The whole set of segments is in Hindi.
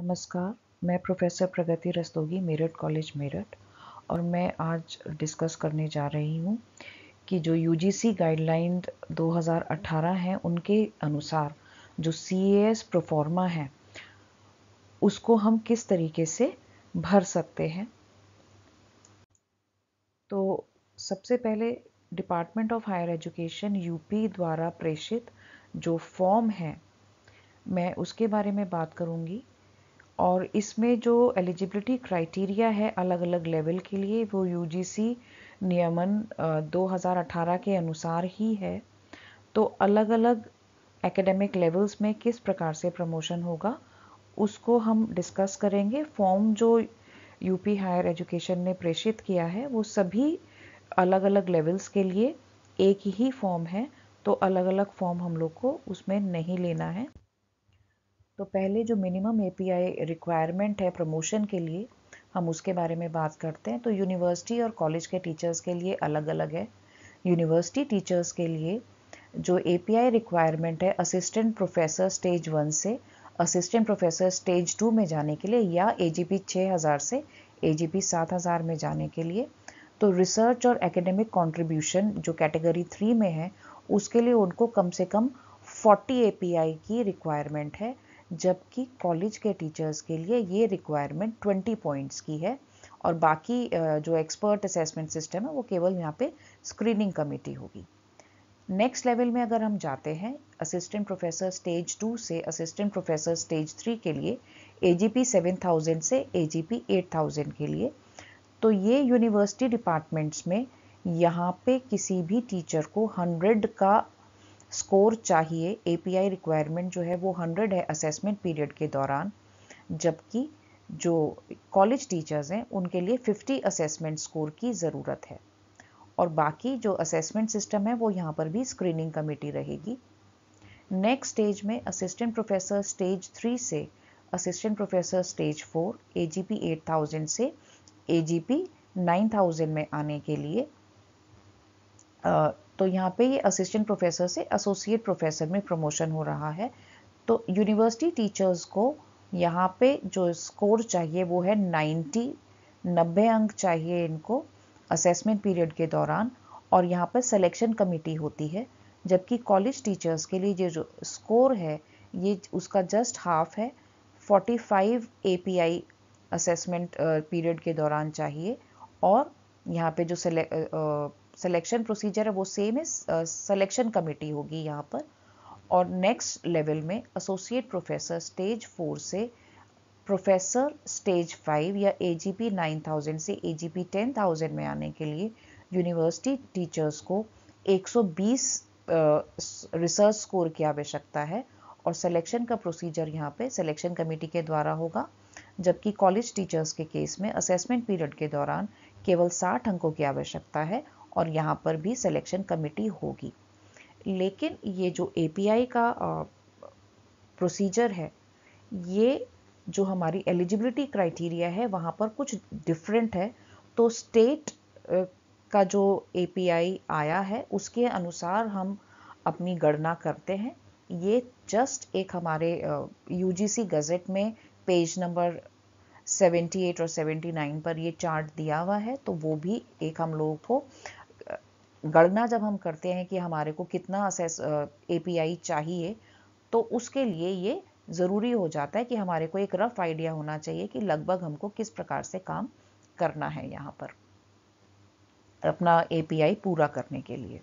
नमस्कार मैं प्रोफेसर प्रगति रस्तोगी मेरठ कॉलेज मेरठ और मैं आज डिस्कस करने जा रही हूँ कि जो यू जी गाइडलाइन 2018 हैं उनके अनुसार जो सी एस प्रोफॉर्मा है उसको हम किस तरीके से भर सकते हैं तो सबसे पहले department of higher education UP द्वारा प्रेषित जो फॉर्म है मैं उसके बारे में बात करूंगी और इसमें जो एलिजिबिलिटी क्राइटेरिया है अलग अलग लेवल के लिए वो यू नियमन 2018 के अनुसार ही है तो अलग अलग एकेडमिक लेवल्स में किस प्रकार से प्रमोशन होगा उसको हम डिस्कस करेंगे फॉर्म जो यूपी हायर एजुकेशन ने प्रेषित किया है वो सभी अलग अलग लेवल्स के लिए एक ही फॉर्म है तो अलग अलग फॉर्म हम लोग को उसमें नहीं लेना है तो पहले जो मिनिमम एपीआई रिक्वायरमेंट है प्रमोशन के लिए हम उसके बारे में बात करते हैं तो यूनिवर्सिटी और कॉलेज के टीचर्स के लिए अलग अलग है यूनिवर्सिटी टीचर्स के लिए जो एपीआई रिक्वायरमेंट है असिस्टेंट प्रोफेसर स्टेज वन से असिस्टेंट प्रोफेसर स्टेज टू में जाने के लिए या ए जी पी छः हज़ार से ए जी पी सात हज़ार में जाने के लिए तो रिसर्च और एकेडमिक कॉन्ट्रीब्यूशन जो कैटेगरी थ्री में है उसके लिए उनको कम से कम 40 ए की रिक्वायरमेंट है जबकि कॉलेज के टीचर्स के लिए ये रिक्वायरमेंट 20 पॉइंट्स की है और बाकी जो एक्सपर्ट असेसमेंट सिस्टम है वो केवल यहाँ पे स्क्रीनिंग कमेटी होगी नेक्स्ट लेवल में अगर हम जाते हैं असिस्टेंट प्रोफेसर स्टेज टू से असिस्टेंट प्रोफेसर स्टेज थ्री के लिए A G P seven thousand से A G P eight thousand के लिए तो ये यूनिवर्सिटी डिपार्टमेंट्स में यहाँ पे किसी भी टीचर को हंड्रेड का स्कोर चाहिए एपीआई रिक्वायरमेंट जो है वो 100 है असेसमेंट पीरियड के दौरान जबकि जो कॉलेज टीचर्स हैं उनके लिए 50 असेसमेंट स्कोर की ज़रूरत है और बाकी जो असेसमेंट सिस्टम है वो यहाँ पर भी स्क्रीनिंग कमेटी रहेगी नेक्स्ट स्टेज में असिस्टेंट प्रोफेसर स्टेज थ्री से assistant professor stage four A G P eight thousand से A G P nine thousand में आने के लिए तो यहाँ पे ये असिस्टेंट प्रोफेसर से एसोसिएट प्रोफेसर में प्रमोशन हो रहा है तो यूनिवर्सिटी टीचर्स को यहाँ पे जो स्कोर चाहिए वो है 90 नब्बे अंक चाहिए इनको असेसमेंट पीरियड के दौरान और यहाँ पर सिलेक्शन कमेटी होती है जबकि कॉलेज टीचर्स के लिए ये जो स्कोर है ये उसका जस्ट हाफ है 45 एपीआई असेसमेंट पीरियड के दौरान चाहिए और यहाँ पे जो सिलेक्शन प्रोसीजर है वो सेम है सिलेक्शन कमेटी होगी यहाँ पर और नेक्स्ट लेवल में एसोसिएट प्रोफेसर स्टेज फोर से प्रोफेसर स्टेज फाइव या A G P nine thousand से A G P ten thousand में आने के लिए यूनिवर्सिटी टीचर्स को एक सौ बीस रिसर्च uh, स्कोर की आवश्यकता है और सिलेक्शन का प्रोसीजर यहाँ पे सिलेक्शन कमेटी के द्वारा होगा जबकि कॉलेज टीचर्स के केस में असेसमेंट पीरियड के दौरान केवल साठ अंकों की आवश्यकता है और यहाँ पर भी सिलेक्शन कमेटी होगी लेकिन ये जो ए का प्रोसीजर है ये जो हमारी एलिजिबिलिटी क्राइटेरिया है वहाँ पर कुछ डिफरेंट है तो स्टेट का जो ए आया है उसके अनुसार हम अपनी गणना करते हैं ये जस्ट एक हमारे यू जी गज़ेट में पेज नंबर 78 और 79 पर ये चार्ट दिया हुआ है तो वो भी एक हम लोगों को गणना जब हम करते हैं कि हमारे को कितना असेस एपीआई चाहिए तो उसके लिए ये ज़रूरी हो जाता है कि हमारे को एक रफ आइडिया होना चाहिए कि लगभग हमको किस प्रकार से काम करना है यहाँ पर अपना एपीआई पूरा करने के लिए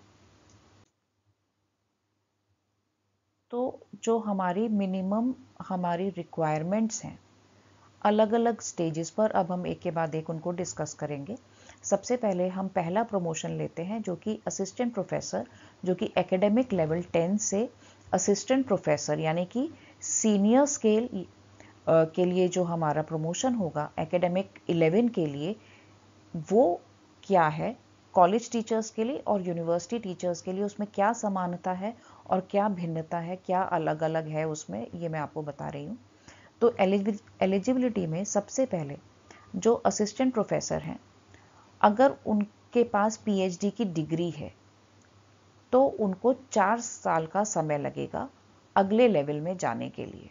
तो जो हमारी मिनिमम हमारी रिक्वायरमेंट्स हैं अलग अलग स्टेजेस पर अब हम एक के बाद एक उनको डिस्कस करेंगे सबसे पहले हम पहला प्रमोशन लेते हैं जो कि असिस्टेंट प्रोफेसर जो कि एकेडमिक लेवल टेन से असिस्टेंट प्रोफेसर यानी कि सीनियर स्केल के लिए जो हमारा प्रमोशन होगा एकेडमिक इलेवन के लिए वो क्या है कॉलेज टीचर्स के लिए और यूनिवर्सिटी टीचर्स के लिए उसमें क्या समानता है और क्या भिन्नता है क्या अलग अलग है उसमें ये मैं आपको बता रही हूँ तो एलिजिबिलिटी में सबसे पहले जो असिस्टेंट प्रोफेसर हैं अगर उनके पास पीएचडी की डिग्री है तो उनको चार साल का समय लगेगा अगले लेवल में जाने के लिए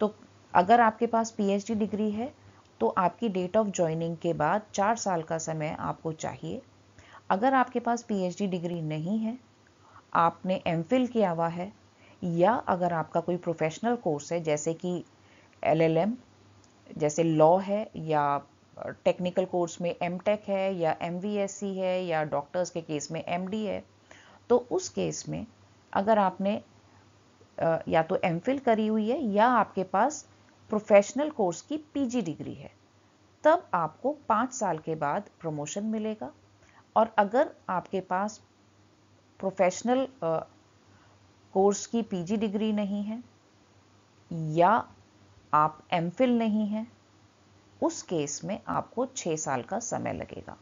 तो अगर आपके पास पीएचडी डिग्री है तो आपकी डेट ऑफ ज्वाइनिंग के बाद चार साल का समय आपको चाहिए अगर आपके पास पीएचडी डिग्री नहीं है आपने एम किया हुआ है या अगर आपका कोई प्रोफेशनल कोर्स है जैसे कि एलएलएम जैसे लॉ है या टेक्निकल कोर्स में एम है या एम है या डॉक्टर्स के केस में एम है तो उस केस में अगर आपने या तो एम करी हुई है या आपके पास प्रोफेशनल कोर्स की पीजी डिग्री है तब आपको पाँच साल के बाद प्रमोशन मिलेगा और अगर आपके पास प्रोफेशनल कोर्स की पीजी डिग्री नहीं है या आप एम नहीं हैं उस केस में आपको छः साल का समय लगेगा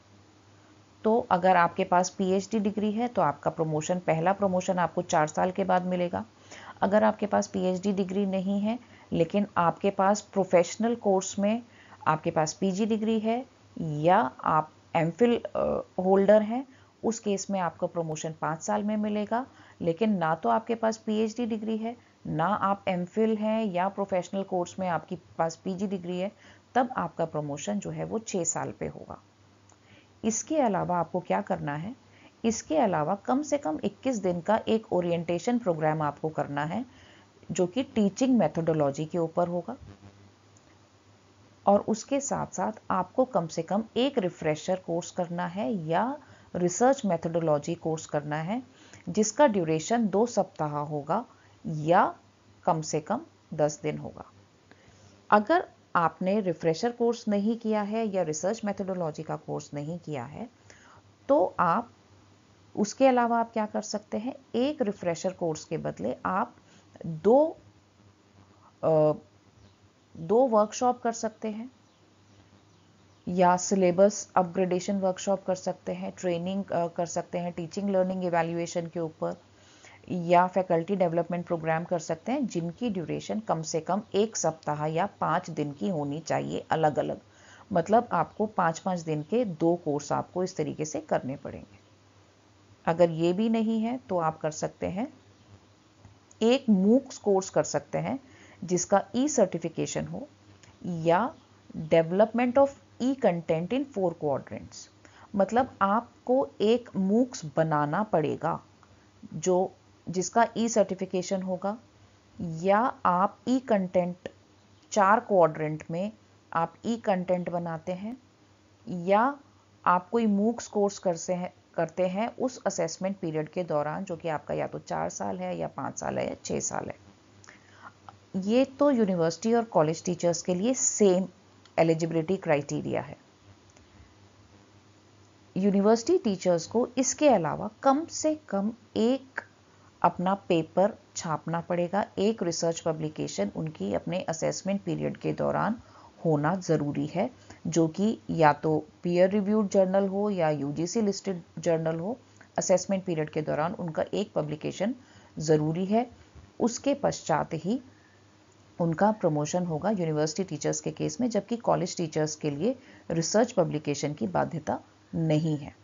तो अगर आपके पास पीएचडी डिग्री है तो आपका प्रमोशन पहला प्रमोशन आपको चार साल के बाद मिलेगा अगर आपके पास पीएचडी डिग्री नहीं है लेकिन आपके पास प्रोफेशनल कोर्स में आपके पास पीजी डिग्री है या आप एम होल्डर हैं उस केस में आपको प्रमोशन पाँच साल में मिलेगा लेकिन ना तो आपके पास पीएचडी डिग्री है ना आप एम हैं या प्रोफेशनल कोर्स में आपके पास पीजी डिग्री है तब आपका प्रमोशन जो है वो छः साल पे होगा इसके अलावा आपको क्या करना है इसके अलावा कम से कम 21 दिन का एक ओरिएंटेशन प्रोग्राम आपको करना है जो कि टीचिंग मेथोडोलॉजी के ऊपर होगा और उसके साथ साथ आपको कम से कम एक रिफ्रेशर कोर्स करना है या रिसर्च मेथोडोलॉजी कोर्स करना है जिसका ड्यूरेशन दो सप्ताह होगा या कम से कम दस दिन होगा अगर आपने रिफ्रेशर कोर्स नहीं किया है या रिसर्च मेथडोलॉजी का कोर्स नहीं किया है तो आप उसके अलावा आप क्या कर सकते हैं एक रिफ्रेशर कोर्स के बदले आप दो आ, दो वर्कशॉप कर सकते हैं या सिलेबस अपग्रेडेशन वर्कशॉप कर सकते हैं ट्रेनिंग कर सकते हैं टीचिंग लर्निंग एवेल्यूएशन के ऊपर या फैकल्टी डेवलपमेंट प्रोग्राम कर सकते हैं जिनकी ड्यूरेशन कम से कम एक सप्ताह या पाँच दिन की होनी चाहिए अलग अलग मतलब आपको पाँच पाँच दिन के दो कोर्स आपको इस तरीके से करने पड़ेंगे अगर ये भी नहीं है तो आप कर सकते हैं एक मूक्स कोर्स कर सकते हैं जिसका ई सर्टिफिकेशन हो या development of e content in four quadrants मतलब आपको एक मूक्स बनाना पड़ेगा जो जिसका ई सर्टिफिकेशन होगा या आप ई कंटेंट चार क्वाड्रेंट में आप ई कंटेंट बनाते हैं या आप कोई मूक्स कोर्स करते हैं करते हैं उस असेसमेंट पीरियड के दौरान जो कि आपका या तो चार साल है या पाँच साल है या छः साल है ये तो यूनिवर्सिटी और कॉलेज टीचर्स के लिए सेम एलिजिबिलिटी क्राइटेरिया है यूनिवर्सिटी टीचर्स को इसके अलावा कम से कम एक अपना पेपर छापना पड़ेगा एक रिसर्च पब्लिकेशन उनकी अपने असेसमेंट पीरियड के दौरान होना ज़रूरी है जो कि या तो पीयर रिव्यूड जर्नल हो या यूजीसी लिस्टेड जर्नल हो असेसमेंट पीरियड के दौरान उनका एक पब्लिकेशन ज़रूरी है उसके पश्चात ही उनका प्रमोशन होगा यूनिवर्सिटी टीचर्स के केस में जबकि कॉलेज टीचर्स के लिए रिसर्च पब्लिकेशन की बाध्यता नहीं है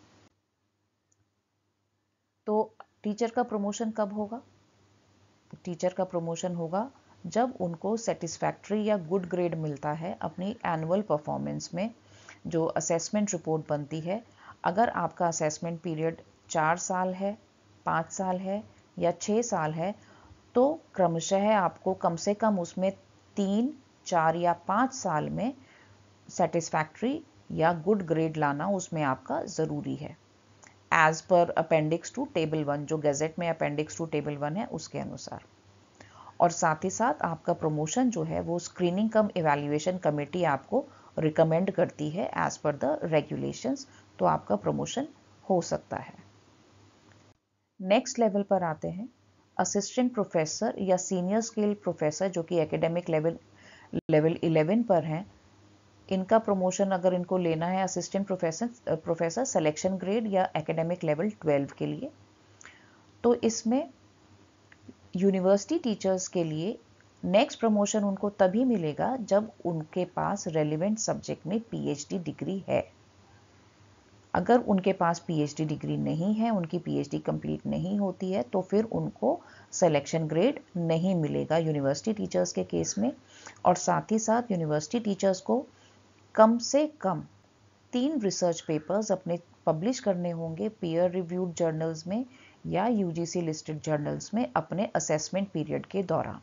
तो टीचर का प्रमोशन कब होगा टीचर का प्रमोशन होगा जब उनको सेटिस्फैक्ट्री या गुड ग्रेड मिलता है अपनी एनुअल परफॉर्मेंस में जो असेसमेंट रिपोर्ट बनती है अगर आपका असेसमेंट पीरियड चार साल है पाँच साल है या छः साल है तो क्रमशः आपको कम से कम उसमें तीन चार या पाँच साल में सेटिस्फैक्ट्री या गुड ग्रेड लाना उसमें आपका ज़रूरी है as per appendix two table one जो गैजेट में अपेंडिक्स टू टेबल वन है उसके अनुसार और साथ ही साथ आपका प्रमोशन जो है वो स्क्रीनिंग कम इवेल्युएशन कमेटी आपको रिकमेंड करती है एज पर द रेगुलेशंस तो आपका प्रमोशन हो सकता है नेक्स्ट लेवल पर आते हैं असिस्टेंट प्रोफेसर या सीनियर स्किल प्रोफेसर जो कि एकेडमिक लेवल लेवल 11 पर हैं इनका प्रमोशन अगर इनको लेना है assistant professor professor selection grade या एकेडमिक लेवल ट्वेल्व के लिए तो इसमें यूनिवर्सिटी टीचर्स के लिए नेक्स्ट प्रमोशन उनको तभी मिलेगा जब उनके पास रेलिवेंट सब्जेक्ट में पीएचडी डिग्री है अगर उनके पास पीएचडी डिग्री नहीं है उनकी पीएचडी कंप्लीट नहीं होती है तो फिर उनको सिलेक्शन ग्रेड नहीं मिलेगा यूनिवर्सिटी टीचर्स के केस में और साथ ही साथ यूनिवर्सिटी टीचर्स को कम से कम तीन रिसर्च पेपर्स अपने पब्लिश करने होंगे पीयर रिव्यूड जर्नल्स में या यूजीसी लिस्टेड जर्नल्स में अपने असेसमेंट पीरियड के दौरान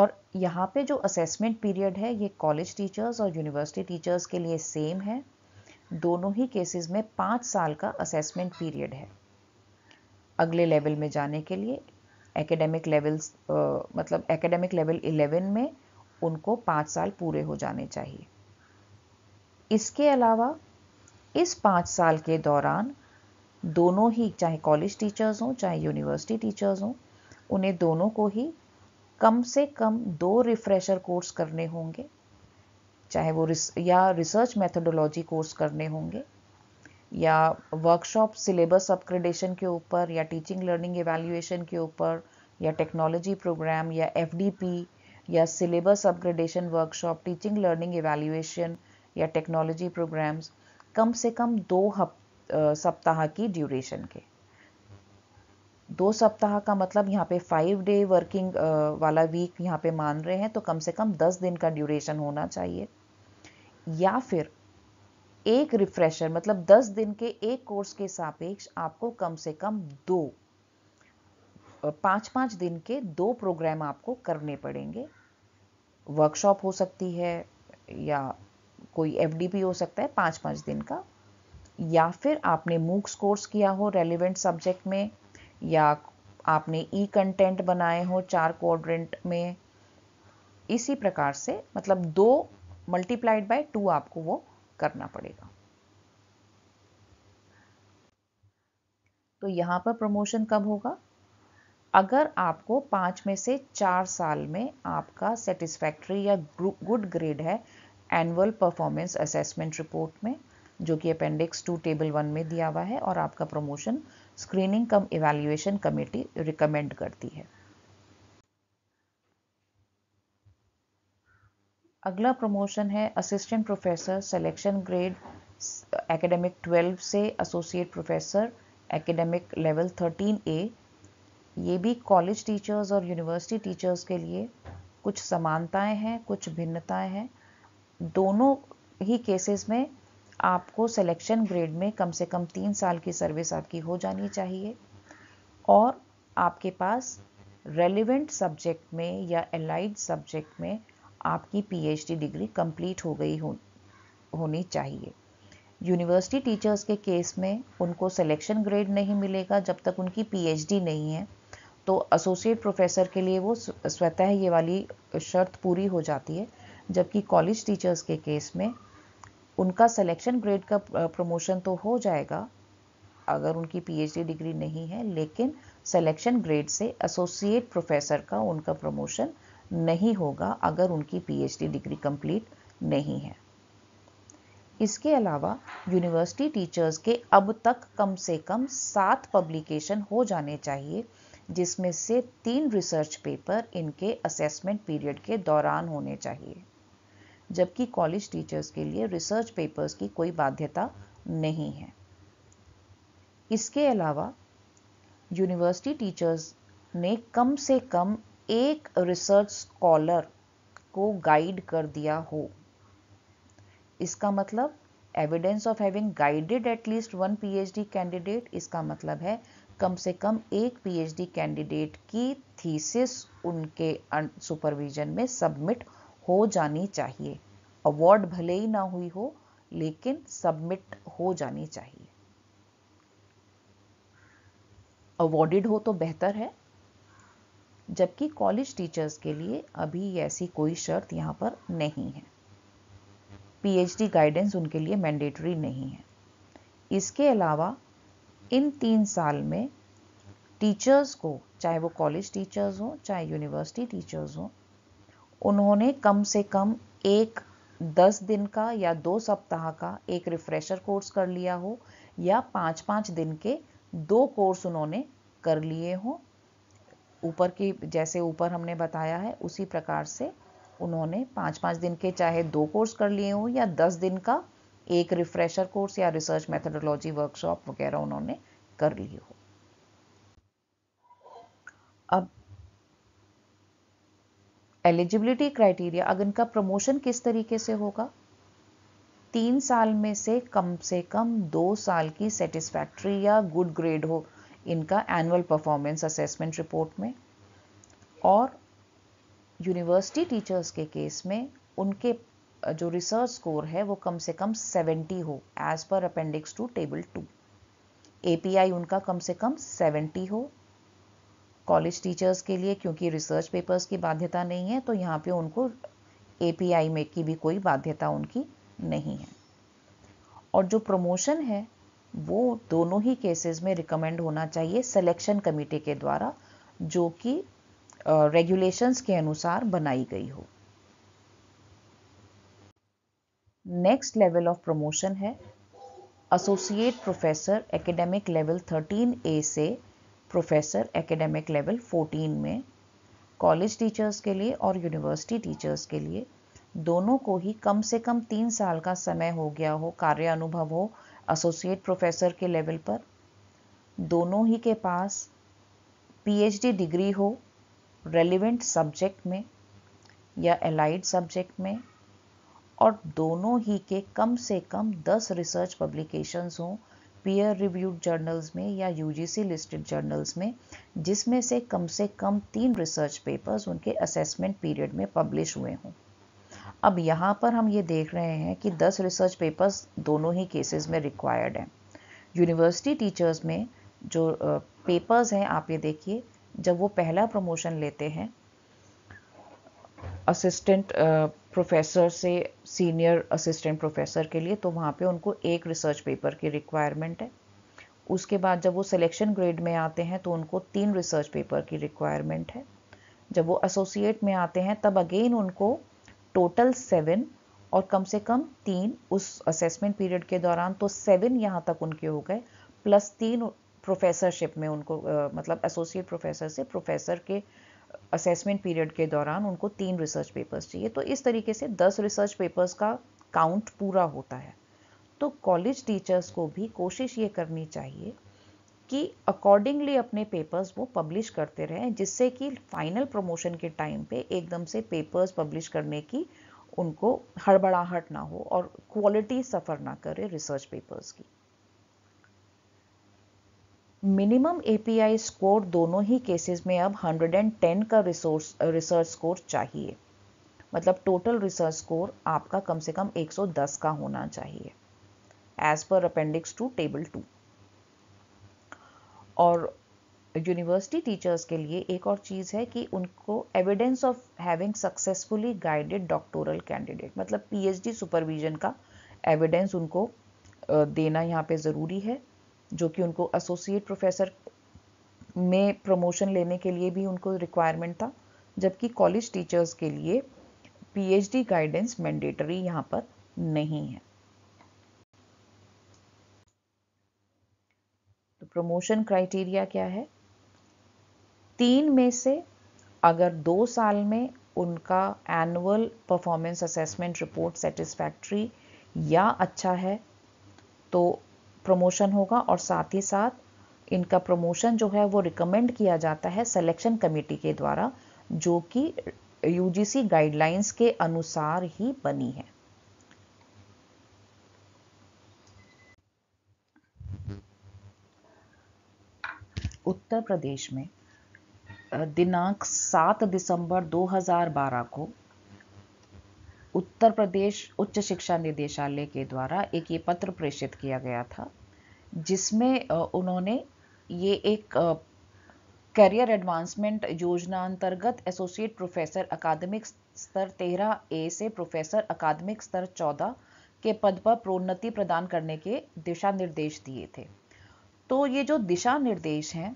और यहाँ पे जो असेसमेंट पीरियड है ये कॉलेज टीचर्स और यूनिवर्सिटी टीचर्स के लिए सेम है दोनों ही केसेस में पाँच साल का असेसमेंट पीरियड है अगले लेवल में जाने के लिए एकेडमिक लेवल्स मतलब एकेडमिक लेवल 11 में उनको पाँच साल पूरे हो जाने चाहिए इसके अलावा इस पाँच साल के दौरान दोनों ही चाहे कॉलेज टीचर्स हों चाहे यूनिवर्सिटी टीचर्स हों उन्हें दोनों को ही कम से कम दो रिफ्रेशर कोर्स करने होंगे चाहे वो रिस, या रिसर्च मैथडोलॉजी कोर्स करने होंगे या वर्कशॉप सिलेबस अपग्रेडेशन के ऊपर या टीचिंग लर्निंग एवेल्यूएशन के ऊपर या टेक्नोलॉजी प्रोग्राम या एफ या syllabus upgradation workshop teaching learning evaluation या टेक्नोलॉजी प्रोग्राम्स कम से कम दो हप सप्ताह की ड्यूरेशन के दो सप्ताह का मतलब यहाँ पे फाइव डे वर्किंग वाला वीक यहाँ पे मान रहे हैं तो कम से कम दस दिन का ड्यूरेशन होना चाहिए या फिर एक रिफ्रेशर मतलब दस दिन के एक कोर्स के सापेक्ष आपको कम से कम दो पाँच पाँच दिन के दो प्रोग्राम आपको करने पड़ेंगे वर्कशॉप हो सकती है या कोई एफ हो सकता है पाँच पाँच दिन का या फिर आपने मूक्स कोर्स किया हो रेलिवेंट सब्जेक्ट में या आपने ई कंटेंट बनाए हो चार क्वाड्रेंट में इसी प्रकार से मतलब दो मल्टीप्लाइड बाय टू आपको वो करना पड़ेगा तो यहाँ पर प्रमोशन कब होगा अगर आपको पाँच में से चार साल में आपका सेटिस्फैक्ट्री या गुड ग्रेड है एनुअल परफॉर्मेंस असेसमेंट रिपोर्ट में जो कि अपेंडिक्स टू टेबल वन में दिया हुआ है और आपका promotion screening cum evaluation committee recommend करती है अगला प्रमोशन है assistant professor selection grade academic 12 से associate professor academic level 13 A ये भी कॉलेज टीचर्स और यूनिवर्सिटी टीचर्स के लिए कुछ समानताएं हैं कुछ भिन्नताएं हैं दोनों ही केसेस में आपको सिलेक्शन ग्रेड में कम से कम तीन साल की सर्विस आपकी हो जानी चाहिए और आपके पास रेलिवेंट सब्जेक्ट में या एलाइड सब्जेक्ट में आपकी पीएचडी डिग्री कंप्लीट हो गई हो होनी चाहिए यूनिवर्सिटी टीचर्स के केस में उनको सिलेक्शन ग्रेड नहीं मिलेगा जब तक उनकी पीएचडी नहीं है तो एसोसिएट प्रोफेसर के लिए वो स्वतः ये वाली शर्त पूरी हो जाती है जबकि कॉलेज टीचर्स के केस में उनका सिलेक्शन ग्रेड का प्रमोशन तो हो जाएगा अगर उनकी पीएचडी डिग्री नहीं है लेकिन सिलेक्शन ग्रेड से एसोसिएट प्रोफेसर का उनका प्रमोशन नहीं होगा अगर उनकी पीएचडी डिग्री कंप्लीट नहीं है इसके अलावा यूनिवर्सिटी टीचर्स के अब तक कम से कम सात पब्लिकेशन हो जाने चाहिए जिसमें से तीन रिसर्च पेपर इनके असेसमेंट पीरियड के दौरान होने चाहिए जबकि कॉलेज टीचर्स के लिए रिसर्च पेपर्स की कोई बाध्यता नहीं है इसके अलावा यूनिवर्सिटी टीचर्स ने कम से कम एक रिसर्च स्कॉलर को गाइड कर दिया हो इसका मतलब evidence of having guided at least one PhD candidate इसका मतलब है कम से कम एक पीएचडी कैंडिडेट की थीसिस उनके सुपरविजन अं-, में सबमिट हो जानी चाहिए अवार्ड भले ही ना हुई हो लेकिन सबमिट हो जानी चाहिए अवॉर्डेड हो तो बेहतर है जबकि कॉलेज टीचर्स के लिए अभी ऐसी कोई शर्त यहां पर नहीं है पीएचडी गाइडेंस उनके लिए मैंडेटरी नहीं है इसके अलावा इन तीन साल में टीचर्स को चाहे वो कॉलेज टीचर्स हों चाहे यूनिवर्सिटी टीचर्स हों उन्होंने कम से कम एक दस दिन का या दो सप्ताह का एक रिफ्रेशर कोर्स कर लिया हो या पाँच पाँच दिन के दो कोर्स उन्होंने कर लिए हों ऊपर की जैसे ऊपर हमने बताया है उसी प्रकार से उन्होंने पाँच पाँच दिन के चाहे दो कोर्स कर लिए हों या दस दिन का एक रिफ्रेशर कोर्स या रिसर्च मेथडोलॉजी वर्कशॉप वगैरह उन्होंने कर ली हो अब एलिजिबिलिटी क्राइटेरिया अगर इनका प्रमोशन किस तरीके से होगा तीन साल में से कम से कम दो साल की सेटिस्फैक्ट्री या गुड ग्रेड हो इनका एनुअल परफॉर्मेंस असेसमेंट रिपोर्ट में और यूनिवर्सिटी टीचर्स के केस में उनके जो रिसर्च स्कोर है वो कम से कम 70 हो as per appendix two table two API उनका कम से कम 70 हो कॉलेज टीचर्स के लिए क्योंकि रिसर्च पेपर्स की बाध्यता नहीं है तो यहाँ पे उनको एपीआई में की भी कोई बाध्यता उनकी नहीं है और जो प्रमोशन है वो दोनों ही केसेस में रिकमेंड होना चाहिए सिलेक्शन कमेटी के द्वारा जो कि रेगुलेशंस के अनुसार बनाई गई हो नेक्स्ट लेवल ऑफ प्रमोशन है associate professor academic level 13 A से प्रोफेसर एकेडमिक लेवल 14 में कॉलेज टीचर्स के लिए और यूनिवर्सिटी टीचर्स के लिए दोनों को ही कम से कम तीन साल का समय हो गया हो कार्य अनुभव हो एसोसिएट प्रोफेसर के लेवल पर दोनों ही के पास पीएचडी डिग्री हो रेलिवेंट सब्जेक्ट में या एलाइड सब्जेक्ट में और दोनों ही के कम से कम 10 रिसर्च पब्लिकेशंस हों पीयर रिव्यूड जर्नल्स में या यूजीसी लिस्टेड जर्नल्स में जिसमें से कम से कम तीन रिसर्च पेपर्स उनके असेसमेंट पीरियड में पब्लिश हुए हों अब यहाँ पर हम ये देख रहे हैं कि 10 रिसर्च पेपर्स दोनों ही केसेस में रिक्वायर्ड हैं यूनिवर्सिटी टीचर्स में जो पेपर्स हैं आप ये देखिए जब वो पहला प्रमोशन लेते हैं असिस्टेंट प्रोफेसर से सीनियर असिस्टेंट प्रोफेसर के लिए तो वहाँ पे उनको एक रिसर्च पेपर की रिक्वायरमेंट है उसके बाद जब वो सिलेक्शन ग्रेड में आते हैं तो उनको तीन रिसर्च पेपर की रिक्वायरमेंट है जब वो एसोसिएट में आते हैं तब अगेन उनको टोटल सेवन और कम से कम तीन उस असेसमेंट पीरियड के दौरान तो सेवन यहाँ तक उनके हो गए प्लस तीन प्रोफेसरशिप में उनको मतलब एसोसिएट प्रोफेसर से प्रोफेसर के असेसमेंट पीरियड के दौरान उनको तीन रिसर्च पेपर्स चाहिए तो इस तरीके से दस रिसर्च पेपर्स का काउंट पूरा होता है तो कॉलेज टीचर्स को भी कोशिश ये करनी चाहिए कि अकॉर्डिंगली अपने पेपर्स वो पब्लिश करते रहें जिससे कि फाइनल प्रमोशन के टाइम पे एकदम से पेपर्स पब्लिश करने की उनको हड़बड़ाहट ना हो और क्वालिटी सफ़र ना करे रिसर्च पेपर्स की मिनिमम एपीआई स्कोर दोनों ही केसेस में अब 110 का रिसोर्स रिसर्च स्कोर चाहिए मतलब टोटल रिसर्च स्कोर आपका कम से कम 110 का होना चाहिए as per appendix two table two और यूनिवर्सिटी टीचर्स के लिए एक और चीज़ है कि उनको evidence of having successfully guided doctoral candidate मतलब पीएचडी सुपरविजन का एविडेंस उनको देना यहाँ पे ज़रूरी है जो कि उनको एसोसिएट प्रोफेसर में प्रमोशन लेने के लिए भी उनको रिक्वायरमेंट था जबकि कॉलेज टीचर्स के लिए पीएचडी गाइडेंस मैंडेटरी यहाँ पर नहीं है तो प्रमोशन क्राइटेरिया क्या है तीन में से अगर दो साल में उनका annual performance assessment report satisfactory या अच्छा है तो प्रमोशन होगा और साथ ही साथ इनका प्रमोशन जो है वो रिकमेंड किया जाता है सिलेक्शन कमेटी के द्वारा जो कि यूजीसी गाइडलाइंस के अनुसार ही बनी है उत्तर प्रदेश में दिनांक 7 दिसंबर 2012 को उत्तर प्रदेश उच्च शिक्षा निदेशालय के द्वारा एक ये पत्र प्रेषित किया गया था जिसमें उन्होंने ये एक करियर एडवांसमेंट योजना अंतर्गत एसोसिएट प्रोफेसर अकादमिक स्तर तेरह ए से प्रोफेसर अकादमिक स्तर चौदह के पद पर प्रोन्नति प्रदान करने के दिशा निर्देश दिए थे तो ये जो दिशा निर्देश हैं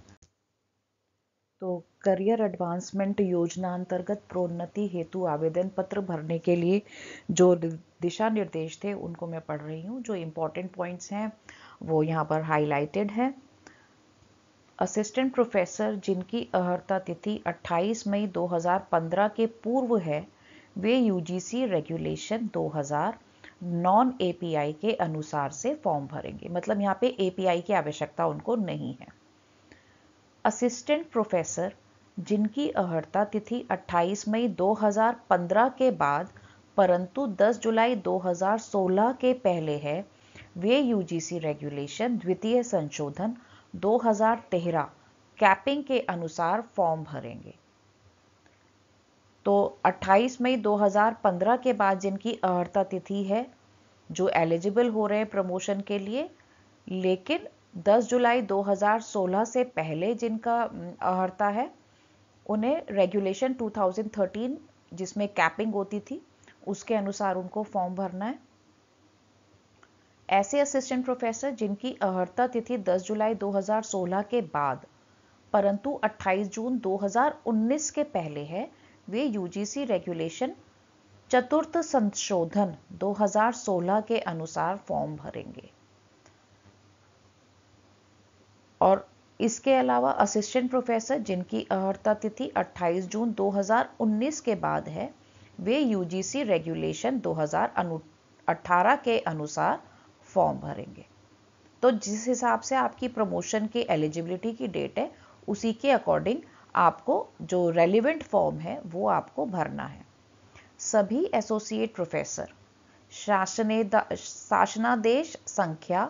तो करियर एडवांसमेंट योजना अंतर्गत प्रोन्नति हेतु आवेदन पत्र भरने के लिए जो दिशा निर्देश थे उनको मैं पढ़ रही हूँ जो इम्पोर्टेंट पॉइंट्स हैं वो यहाँ पर हाईलाइटेड है असिस्टेंट प्रोफेसर जिनकी अहर्ता तिथि 28 मई 2015 के पूर्व है वे यूजीसी रेगुलेशन 2000 नॉन एपीआई के अनुसार से फॉर्म भरेंगे मतलब यहाँ पे एपीआई की आवश्यकता उनको नहीं है असिस्टेंट प्रोफेसर जिनकी अहर्ता तिथि 28 मई 2015 के बाद परंतु 10 जुलाई 2016 के पहले है वे यूजीसी रेगुलेशन द्वितीय संशोधन 2013 कैपिंग के अनुसार फॉर्म भरेंगे तो 28 मई 2015 के बाद जिनकी अहर्ता तिथि है जो एलिजिबल हो रहे हैं प्रमोशन के लिए लेकिन 10 जुलाई 2016 से पहले जिनका अहर्ता है उन्हें रेगुलेशन 2013 जिसमें कैपिंग होती थी उसके अनुसार उनको फॉर्म भरना है ऐसे असिस्टेंट प्रोफेसर जिनकी अहर्ता तिथि 10 जुलाई 2016 के बाद परंतु 28 जून 2019 के पहले है वे यूजीसी रेगुलेशन चतुर्थ संशोधन 2016 के अनुसार फॉर्म भरेंगे और इसके अलावा असिस्टेंट प्रोफेसर जिनकी अहर्ता तिथि 28 जून 2019 के बाद है वे यूजीसी रेगुलेशन 2018 के अनुसार फॉर्म भरेंगे तो जिस हिसाब से आपकी प्रमोशन की एलिजिबिलिटी की डेट है उसी के अकॉर्डिंग आपको जो रेलिवेंट फॉर्म है वो आपको भरना है सभी एसोसिएट प्रोफेसर शासनादेश संख्या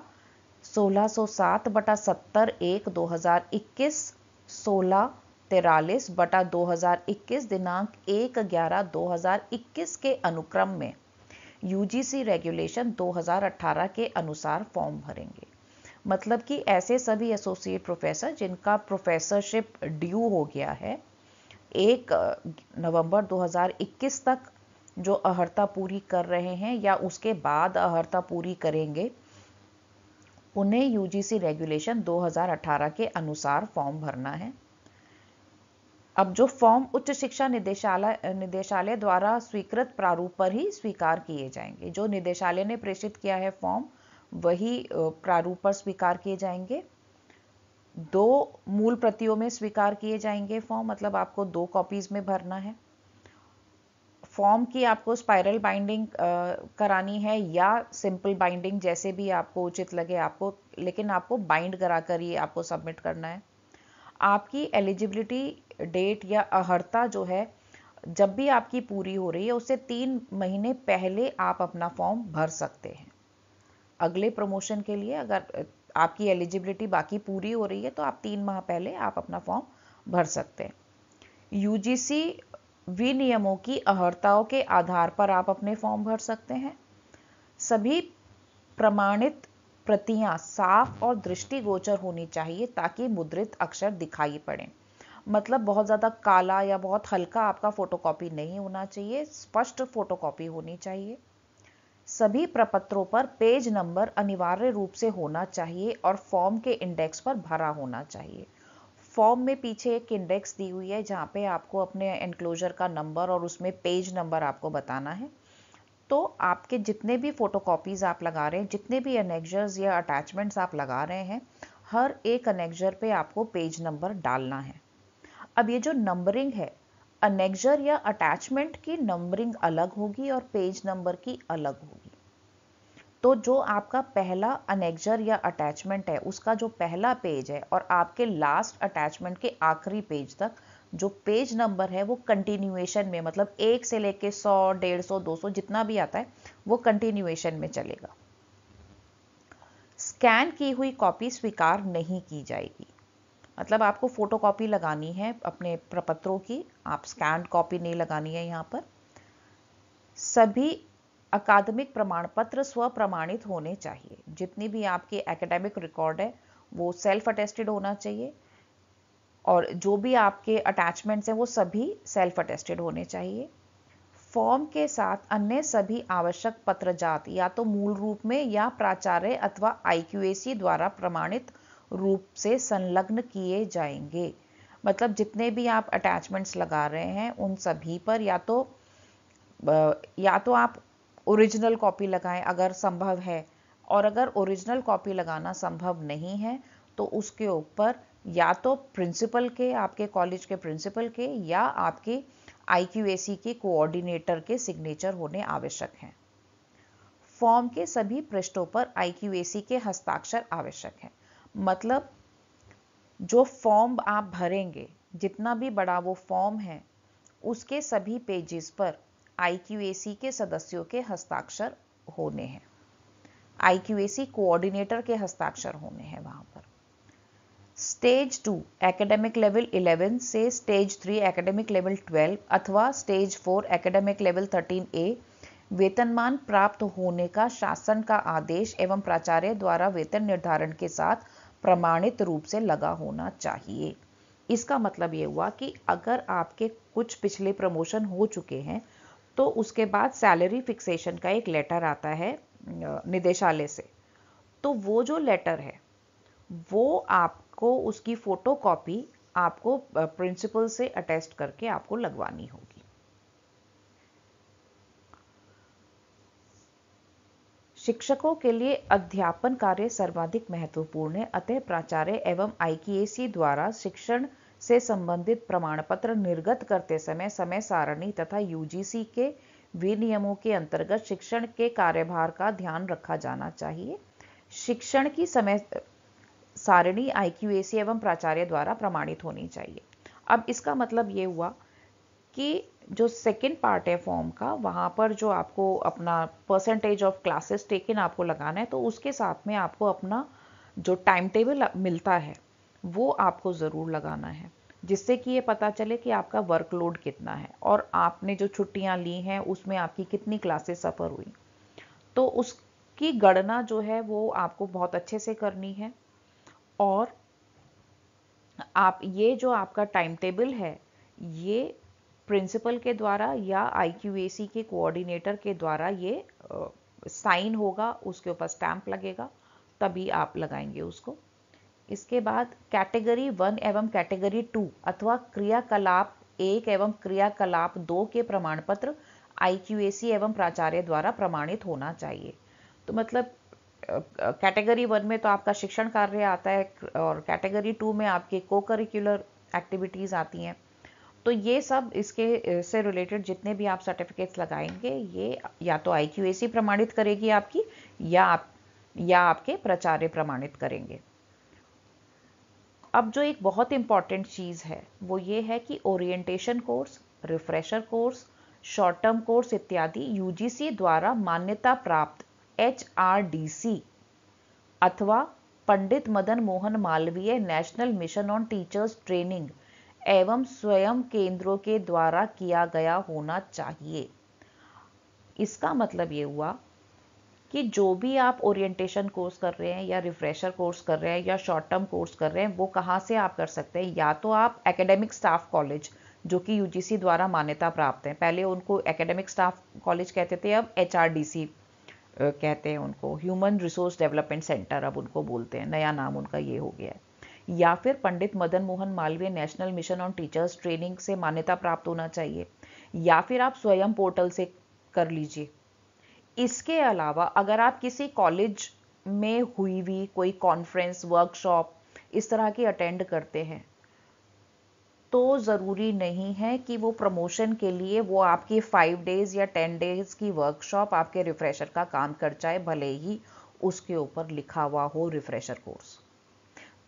1607 बटा सत्तर एक दो हजार इक्कीस सोलह तिरालीस बटा 2021 दिनांक एक ग्यारह के अनुक्रम में यूजीसी रेगुलेशन 2018 के अनुसार फॉर्म भरेंगे मतलब कि ऐसे सभी एसोसिएट प्रोफेसर जिनका प्रोफेसरशिप ड्यू हो गया है एक नवंबर 2021 तक जो अहर्ता पूरी कर रहे हैं या उसके बाद अहर्ता पूरी करेंगे उन्हें यूजीसी रेगुलेशन 2018 के अनुसार फॉर्म भरना है अब जो फॉर्म उच्च शिक्षा निदेशालय निदेशालय द्वारा स्वीकृत प्रारूप पर ही स्वीकार किए जाएंगे जो निदेशालय ने प्रेषित किया है फॉर्म वही प्रारूप पर स्वीकार किए जाएंगे दो मूल प्रतियों में स्वीकार किए जाएंगे फॉर्म मतलब आपको दो कॉपीज में भरना है फॉर्म की आपको स्पाइरल बाइंडिंग करानी है या सिंपल बाइंडिंग जैसे भी आपको उचित लगे आपको लेकिन आपको बाइंड करा कर ये आपको सबमिट करना है आपकी एलिजिबिलिटी डेट या अहर्ता जो है जब भी आपकी पूरी हो रही है उससे तीन महीने पहले आप अपना फॉर्म भर सकते हैं अगले प्रमोशन के लिए अगर आपकी एलिजिबिलिटी बाकी पूरी हो रही है तो आप तीन माह पहले आप अपना फॉर्म भर सकते हैं यूजीसी विनियमों की अहर्ताओं के आधार पर आप अपने फॉर्म भर सकते हैं सभी प्रमाणित प्रतियां साफ और दृष्टिगोचर होनी चाहिए ताकि मुद्रित अक्षर दिखाई पड़े मतलब बहुत ज़्यादा काला या बहुत हल्का आपका फोटोकॉपी नहीं होना चाहिए स्पष्ट फोटोकॉपी होनी चाहिए सभी प्रपत्रों पर पेज नंबर अनिवार्य रूप से होना चाहिए और फॉर्म के इंडेक्स पर भरा होना चाहिए फॉर्म में पीछे एक इंडेक्स दी हुई है जहाँ पे आपको अपने एनक्लोजर का नंबर और उसमें पेज नंबर आपको बताना है तो आपके जितने भी फ़ोटोकॉपीज़ आप लगा रहे हैं जितने भी अनेक्जर्स या अटैचमेंट्स आप लगा रहे हैं हर एक अनेक्जर पे आपको पेज नंबर डालना है अब ये जो नंबरिंग है अनेक्जर या अटैचमेंट की नंबरिंग अलग होगी और पेज नंबर की अलग होगी तो जो आपका पहला अनेक्जर या अटैचमेंट है उसका जो पहला पेज है और आपके लास्ट अटैचमेंट के आखिरी पेज तक जो पेज नंबर है वो कंटिन्यूएशन में मतलब एक से लेके सौ डेढ़ सौ दो सौ जितना भी आता है वो कंटिन्यूएशन में चलेगा स्कैन की हुई कॉपी स्वीकार नहीं की जाएगी मतलब आपको फोटो कॉपी लगानी है अपने प्रपत्रों की आप स्कैन कॉपी नहीं लगानी है यहाँ पर सभी अकादमिक प्रमाण पत्र स्व प्रमाणित होने चाहिए जितनी भी आपकी एकेडमिक रिकॉर्ड है वो सेल्फ अटेस्टेड होना चाहिए और जो भी आपके अटैचमेंट्स हैं वो सभी सेल्फ अटेस्टेड होने चाहिए फॉर्म के साथ अन्य सभी आवश्यक जात या तो मूल रूप में या प्राचार्य अथवा आई द्वारा प्रमाणित रूप से संलग्न किए जाएंगे मतलब जितने भी आप अटैचमेंट्स लगा रहे हैं उन सभी पर या तो या तो आप ओरिजिनल कॉपी लगाएं अगर संभव है और अगर ओरिजिनल कॉपी लगाना संभव नहीं है तो उसके ऊपर या तो प्रिंसिपल के आपके कॉलेज के प्रिंसिपल के या आपके आई के कोऑर्डिनेटर के सिग्नेचर होने आवश्यक हैं फॉर्म के सभी पृष्ठों पर आई के हस्ताक्षर आवश्यक हैं मतलब जो फॉर्म आप भरेंगे जितना भी बड़ा वो फॉर्म है उसके सभी पेजेस पर आई के सदस्यों के हस्ताक्षर होने हैं आईक्यूएसी कोऑर्डिनेटर के हस्ताक्षर होने हैं वहां पर स्टेज टू एकेडमिक लेवल 11 से स्टेज थ्री एकेडमिक लेवल 12 अथवा stage four academic level 13 A वेतनमान प्राप्त होने का शासन का आदेश एवं प्राचार्य द्वारा वेतन निर्धारण के साथ प्रमाणित रूप से लगा होना चाहिए इसका मतलब ये हुआ कि अगर आपके कुछ पिछले प्रमोशन हो चुके हैं तो उसके बाद सैलरी फिक्सेशन का एक लेटर आता है निदेशालय से तो वो जो लेटर है वो आपको उसकी फ़ोटो कॉपी आपको प्रिंसिपल से अटेस्ट करके आपको लगवानी होगी शिक्षकों के लिए अध्यापन कार्य सर्वाधिक महत्वपूर्ण है अतः प्राचार्य एवं आईकीएसी द्वारा शिक्षण से संबंधित प्रमाण पत्र निर्गत करते समय समय सारणी तथा यूजीसी के विनियमों के अंतर्गत शिक्षण के कार्यभार का ध्यान रखा जाना चाहिए शिक्षण की समय सारणी आई एवं प्राचार्य द्वारा प्रमाणित होनी चाहिए अब इसका मतलब ये हुआ कि जो सेकेंड पार्ट है फॉर्म का वहाँ पर जो आपको अपना परसेंटेज ऑफ क्लासेस टेकन आपको लगाना है तो उसके साथ में आपको अपना जो टाइम टेबल मिलता है वो आपको ज़रूर लगाना है जिससे कि ये पता चले कि आपका वर्कलोड कितना है और आपने जो छुट्टियां ली हैं उसमें आपकी कितनी क्लासेस सफ़र हुई तो उसकी गणना जो है वो आपको बहुत अच्छे से करनी है और आप ये जो आपका टाइम टेबल है ये प्रिंसिपल के द्वारा या आई के कोऑर्डिनेटर के द्वारा ये साइन होगा उसके ऊपर स्टैंप लगेगा तभी आप लगाएंगे उसको इसके बाद कैटेगरी वन एवं कैटेगरी टू अथवा क्रियाकलाप एक एवं क्रियाकलाप दो के प्रमाण पत्र आई एवं प्राचार्य द्वारा प्रमाणित होना चाहिए तो मतलब कैटेगरी वन में तो आपका शिक्षण कार्य आता है और कैटेगरी टू में आपके को करिकुलर एक्टिविटीज़ आती हैं तो ये सब इसके से रिलेटेड जितने भी आप सर्टिफिकेट्स लगाएंगे ये या तो आई प्रमाणित करेगी आपकी या आप या आपके प्राचार्य प्रमाणित करेंगे अब जो एक बहुत इंपॉर्टेंट चीज़ है वो ये है कि orientation course refresher course short term course इत्यादि यूजीसी द्वारा मान्यता प्राप्त एच अथवा Pandit Madan Mohan Malaviya national mission on teachers training एवं स्वयं केंद्रों के द्वारा किया गया होना चाहिए इसका मतलब ये हुआ कि जो भी आप ओरिएंटेशन कोर्स कर रहे हैं या रिफ्रेशर कोर्स कर रहे हैं या शॉर्ट टर्म कोर्स कर रहे हैं वो कहाँ से आप कर सकते हैं या तो आप एकेडमिक स्टाफ कॉलेज जो कि यूजीसी द्वारा मान्यता प्राप्त है पहले उनको एकेडमिक स्टाफ कॉलेज कहते थे अब एच कहते हैं उनको ह्यूमन रिसोर्स डेवलपमेंट सेंटर अब उनको बोलते हैं नया नाम उनका ये हो गया है या फिर Pandit Madan Mohan Malaviya national mission on teachers training से मान्यता प्राप्त होना चाहिए या फिर आप स्वयं पोर्टल से कर लीजिए इसके अलावा अगर आप किसी कॉलेज में हुई हुई कोई कॉन्फ्रेंस वर्कशॉप इस तरह की अटेंड करते हैं तो ज़रूरी नहीं है कि वो प्रमोशन के लिए वो आपकी फाइव डेज़ या टेन डेज़ की वर्कशॉप आपके रिफ्रेशर का काम कर जाए भले ही उसके ऊपर लिखा हुआ हो रिफ्रेशर कोर्स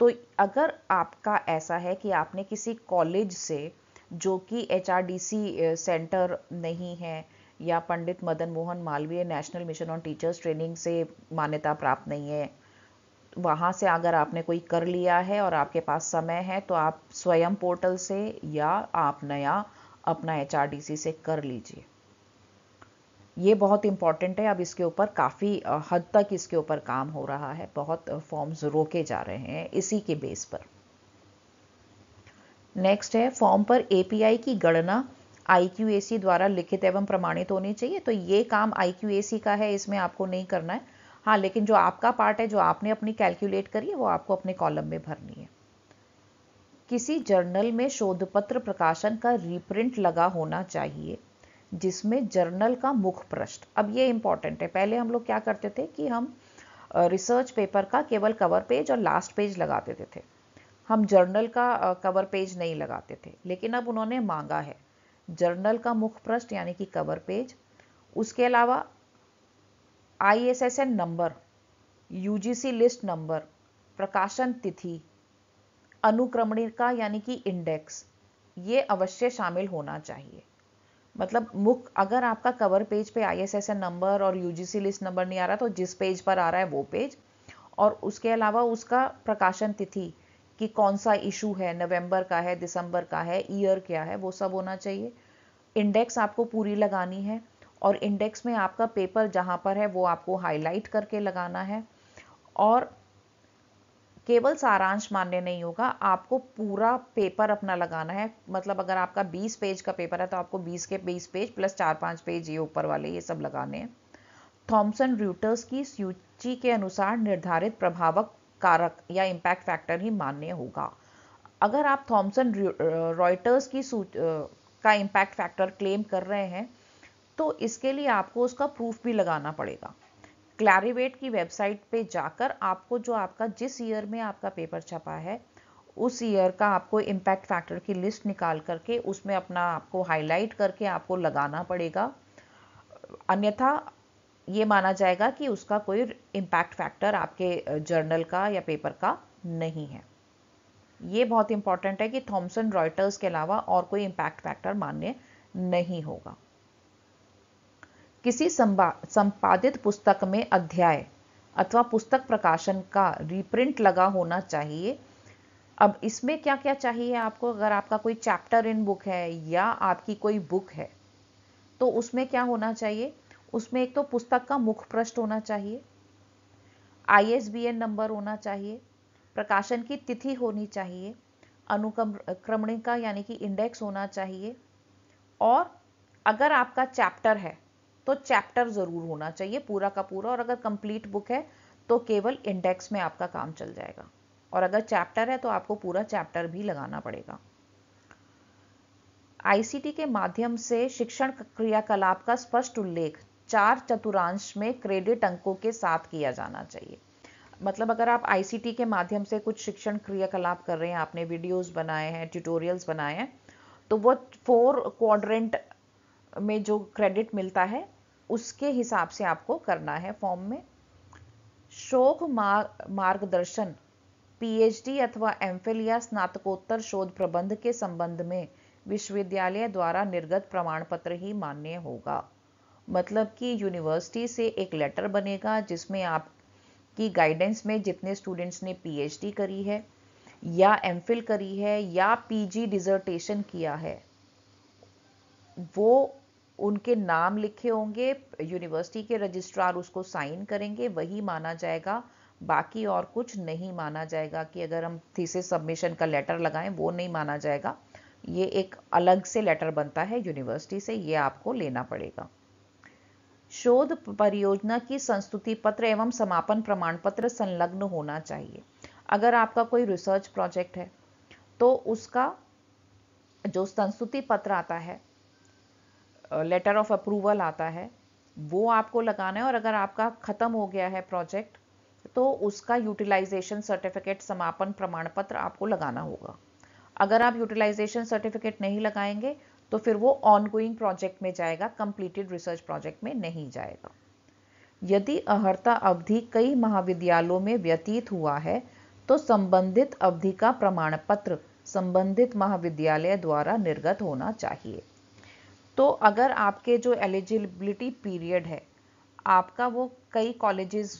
तो अगर आपका ऐसा है कि आपने किसी कॉलेज से जो कि एच सेंटर नहीं है या Pandit Madan Mohan Malaviya national mission on teachers training से मान्यता प्राप्त नहीं है वहाँ से अगर आपने कोई कर लिया है और आपके पास समय है तो आप स्वयं पोर्टल से या आप नया अपना एच से कर लीजिए ये बहुत इंपॉर्टेंट है अब इसके ऊपर काफ़ी हद तक इसके ऊपर काम हो रहा है बहुत फॉर्म्स रोके जा रहे हैं इसी के बेस पर नेक्स्ट है फॉर्म पर एपीआई की गणना आई द्वारा लिखित एवं प्रमाणित होने चाहिए तो ये काम आई का है इसमें आपको नहीं करना है हाँ लेकिन जो आपका पार्ट है जो आपने अपनी कैलकुलेट करी है वो आपको अपने कॉलम में भरनी है किसी जर्नल में शोध पत्र प्रकाशन का रीप्रिंट लगा होना चाहिए जिसमें जर्नल का मुख पृष्ठ अब ये इंपॉर्टेंट है पहले हम लोग क्या करते थे कि हम रिसर्च पेपर का केवल कवर पेज और लास्ट पेज लगा देते थे हम जर्नल का कवर पेज नहीं लगाते थे लेकिन अब उन्होंने मांगा है जर्नल का मुख पृष्ठ यानी कि कवर पेज उसके अलावा ISSN number UGC list number प्रकाशन तिथि अनुक्रमणिका यानी कि इंडेक्स ये अवश्य शामिल होना चाहिए मतलब मुख अगर आपका कवर पेज पे आईएसएसएन नंबर और यूजीसी लिस्ट नंबर नहीं आ रहा तो जिस पेज पर आ रहा है वो पेज और उसके अलावा उसका प्रकाशन तिथि कि कौन सा इशू है नवंबर का है दिसंबर का है ईयर क्या है वो सब होना चाहिए इंडेक्स आपको पूरी लगानी है और इंडेक्स में आपका पेपर जहाँ पर है वो आपको हाईलाइट करके लगाना है और केवल सारांश मान्य नहीं होगा आपको पूरा पेपर अपना लगाना है मतलब अगर आपका 20 पेज का पेपर है तो आपको 20 के 20 पेज प्लस चार पांच पेज ये ऊपर वाले ये सब लगाने हैं थॉमसन रूटर्स की सूची के अनुसार निर्धारित प्रभावक कारक या इम्पैक्ट फैक्टर ही मान्य होगा अगर आप थॉमसन रॉयटर्स की सूच का इम्पैक्ट फैक्टर क्लेम कर रहे हैं तो इसके लिए आपको उसका प्रूफ भी लगाना पड़ेगा क्लैरिवेट की वेबसाइट पे जाकर आपको जो आपका जिस ईयर में आपका पेपर छपा है उस ईयर का आपको इम्पैक्ट फैक्टर की लिस्ट निकाल करके उसमें अपना आपको हाईलाइट करके आपको लगाना पड़ेगा अन्यथा ये माना जाएगा कि उसका कोई इम्पैक्ट फैक्टर आपके जर्नल का या पेपर का नहीं है ये बहुत इंपॉर्टेंट है कि थॉमसन रॉयटर्स के अलावा और कोई इम्पैक्ट फैक्टर मान्य नहीं होगा किसी संपादित पुस्तक में अध्याय अथवा पुस्तक प्रकाशन का रिप्रिंट लगा होना चाहिए अब इसमें क्या क्या चाहिए आपको अगर आपका कोई चैप्टर इन बुक है या आपकी कोई बुक है तो उसमें क्या होना चाहिए उसमें एक तो पुस्तक का मुख पृष्ठ होना चाहिए आई नंबर होना चाहिए प्रकाशन की तिथि होनी चाहिए क्रमणिका यानी कि इंडेक्स होना चाहिए और अगर आपका चैप्टर है तो चैप्टर ज़रूर होना चाहिए पूरा का पूरा और अगर कंप्लीट बुक है तो केवल इंडेक्स में आपका काम चल जाएगा और अगर चैप्टर है तो आपको पूरा चैप्टर भी लगाना पड़ेगा आईसीटी के माध्यम से शिक्षण क्रियाकलाप का स्पष्ट उल्लेख चार चतुरांश में क्रेडिट अंकों के साथ किया जाना चाहिए मतलब अगर आप आईसीटी के माध्यम से कुछ शिक्षण क्रियाकलाप कर रहे हैं आपने वीडियोस बनाए हैं ट्यूटोरियल्स बनाए हैं तो वो फोर क्वाड्रेंट में जो क्रेडिट मिलता है उसके हिसाब से आपको करना है फॉर्म में शोक मार्गदर्शन पीएचडी अथवा एमफिल या स्नातकोत्तर शोध प्रबंध के संबंध में विश्वविद्यालय द्वारा निर्गत प्रमाण पत्र ही मान्य होगा मतलब कि यूनिवर्सिटी से एक लेटर बनेगा जिसमें आपकी गाइडेंस में जितने स्टूडेंट्स ने पीएचडी करी है या एमफिल करी है या पीजी डिजर्टेशन किया है वो उनके नाम लिखे होंगे यूनिवर्सिटी के रजिस्ट्रार उसको साइन करेंगे वही माना जाएगा बाकी और कुछ नहीं माना जाएगा कि अगर हम थीसिस सबमिशन का लेटर लगाएं वो नहीं माना जाएगा ये एक अलग से लेटर बनता है यूनिवर्सिटी से ये आपको लेना पड़ेगा शोध परियोजना की संस्तुति पत्र एवं समापन प्रमाण पत्र संलग्न होना चाहिए अगर आपका कोई रिसर्च प्रोजेक्ट है तो उसका जो संस्तुति पत्र आता है लेटर ऑफ अप्रूवल आता है वो आपको लगाना है और अगर आपका ख़त्म हो गया है प्रोजेक्ट तो उसका यूटिलाइजेशन सर्टिफिकेट समापन प्रमाण पत्र आपको लगाना होगा अगर आप यूटिलाइजेशन सर्टिफिकेट नहीं लगाएंगे तो फिर वो ऑनगोइंग प्रोजेक्ट में जाएगा कंप्लीटेड रिसर्च प्रोजेक्ट में नहीं जाएगा यदि अहर्ता अवधि कई महाविद्यालयों में व्यतीत हुआ है तो संबंधित अवधि का प्रमाण पत्र संबंधित महाविद्यालय द्वारा निर्गत होना चाहिए तो अगर आपके जो एलिजिबिलिटी पीरियड है आपका वो कई कॉलेजेस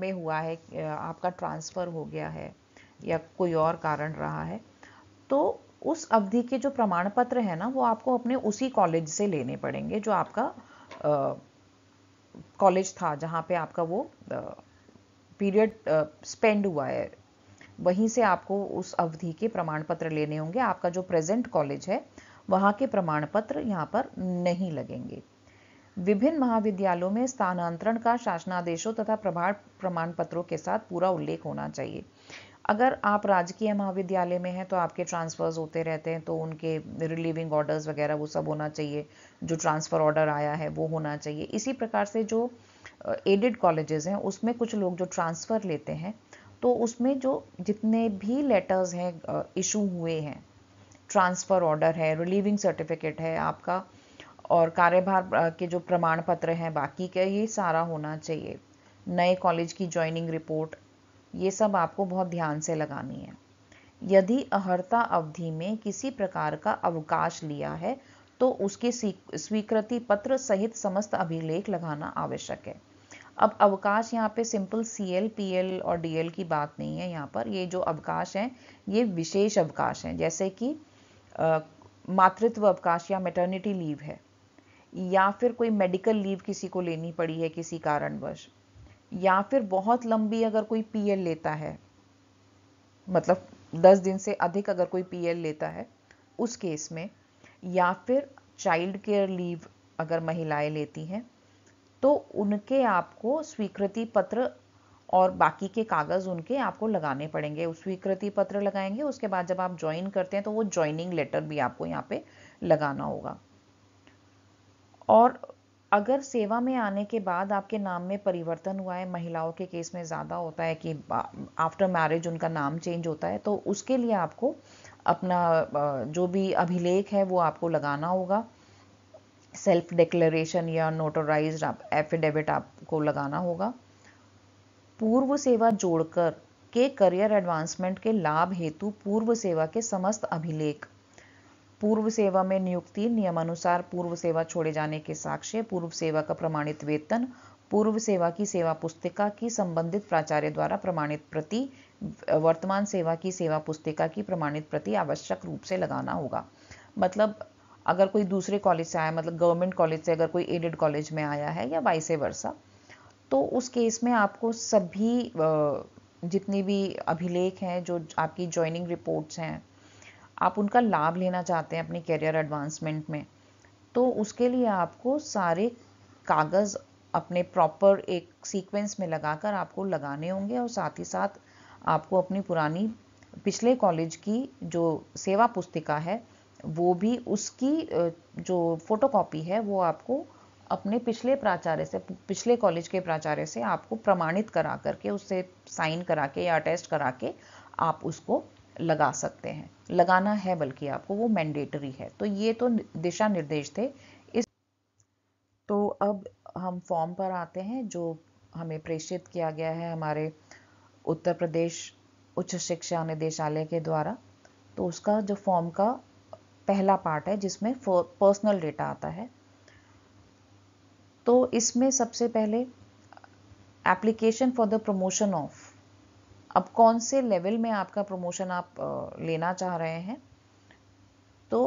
में हुआ है आपका ट्रांसफ़र हो गया है या कोई और कारण रहा है तो उस अवधि के जो प्रमाण पत्र है ना वो आपको अपने उसी कॉलेज से लेने पड़ेंगे जो आपका कॉलेज था जहाँ पे आपका वो पीरियड स्पेंड हुआ है वहीं से आपको उस अवधि के प्रमाण पत्र लेने होंगे आपका जो प्रेजेंट कॉलेज है वहाँ के प्रमाण पत्र यहाँ पर नहीं लगेंगे विभिन्न महाविद्यालयों में स्थानांतरण का शासनादेशों तथा प्रभार प्रमाण पत्रों के साथ पूरा उल्लेख होना चाहिए अगर आप राजकीय महाविद्यालय में हैं तो आपके ट्रांसफ़र्स होते रहते हैं तो उनके रिलीविंग ऑर्डर्स वगैरह वो सब होना चाहिए जो ट्रांसफ़र ऑर्डर आया है वो होना चाहिए इसी प्रकार से जो एडेड कॉलेजेस हैं उसमें कुछ लोग जो ट्रांसफ़र लेते हैं तो उसमें जो जितने भी लेटर्स हैं इशू हुए हैं ट्रांसफ़र ऑर्डर है रिलीविंग सर्टिफिकेट है आपका और कार्यभार के जो प्रमाण पत्र हैं बाकी का ये सारा होना चाहिए नए कॉलेज की ज्वाइनिंग रिपोर्ट ये सब आपको बहुत ध्यान से लगानी है यदि अहर्ता अवधि में किसी प्रकार का अवकाश लिया है तो उसके स्वीकृति पत्र सहित समस्त अभिलेख लगाना आवश्यक है अब अवकाश यहाँ पे simple C L P L और डी एल की बात नहीं है यहाँ पर ये जो अवकाश हैं ये विशेष अवकाश हैं जैसे कि मातृत्व अवकाश या मेटर्निटी लीव है या फिर कोई मेडिकल लीव किसी को लेनी पड़ी है किसी कारणवश या फिर बहुत लंबी अगर कोई पीएल लेता है मतलब दस दिन से अधिक अगर कोई पीएल लेता है उस केस में या फिर चाइल्ड केयर लीव अगर महिलाएं लेती हैं तो उनके आपको स्वीकृति पत्र और बाकी के कागज़ उनके आपको लगाने पड़ेंगे उस स्वीकृति पत्र लगाएंगे उसके बाद जब आप ज्वाइन करते हैं तो वो ज्वाइनिंग लेटर भी आपको यहाँ पे लगाना होगा और अगर सेवा में आने के बाद आपके नाम में परिवर्तन हुआ है महिलाओं के केस में ज़्यादा होता है कि आफ्टर मैरिज उनका नाम चेंज होता है तो उसके लिए आपको अपना जो भी अभिलेख है वो आपको लगाना होगा सेल्फ डिक्लेरेशन या नोटराइज आप एफिडेविट आपको लगाना होगा पूर्व सेवा जोड़कर के करियर एडवांसमेंट के लाभ हेतु पूर्व सेवा के समस्त अभिलेख पूर्व सेवा में नियुक्ति नियमानुसार पूर्व सेवा छोड़े जाने के साक्ष्य पूर्व सेवा का प्रमाणित वेतन पूर्व सेवा की सेवा पुस्तिका की संबंधित प्राचार्य द्वारा प्रमाणित प्रति वर्तमान सेवा की सेवा पुस्तिका की प्रमाणित प्रति आवश्यक रूप से लगाना होगा मतलब अगर कोई दूसरे कॉलेज से आया मतलब गवर्नमेंट कॉलेज से अगर कोई एडेड कॉलेज में आया है या वाइस वर्षा तो उस केस में आपको सभी जितनी भी अभिलेख हैं जो आपकी ज्वाइनिंग रिपोर्ट्स हैं आप उनका लाभ लेना चाहते हैं अपनी करियर एडवांसमेंट में तो उसके लिए आपको सारे कागज़ अपने प्रॉपर एक सीक्वेंस में लगाकर आपको लगाने होंगे और साथ ही साथ आपको अपनी पुरानी पिछले कॉलेज की जो सेवा पुस्तिका है वो भी उसकी जो फोटोकॉपी है वो आपको अपने पिछले प्राचार्य से पिछले कॉलेज के प्राचार्य से आपको प्रमाणित करा करके उससे साइन करा के या अटेस्ट करा के आप उसको लगा सकते हैं लगाना है बल्कि आपको वो मैंडेटरी है तो ये तो दिशा निर्देश थे इस तो अब हम फॉर्म पर आते हैं जो हमें प्रेषित किया गया है हमारे उत्तर प्रदेश उच्च शिक्षा निदेशालय के द्वारा तो उसका जो फॉर्म का पहला पार्ट है जिसमें पर्सनल डेटा आता है तो इसमें सबसे पहले application for the promotion of अब कौन से लेवल में आपका प्रमोशन आप लेना चाह रहे हैं तो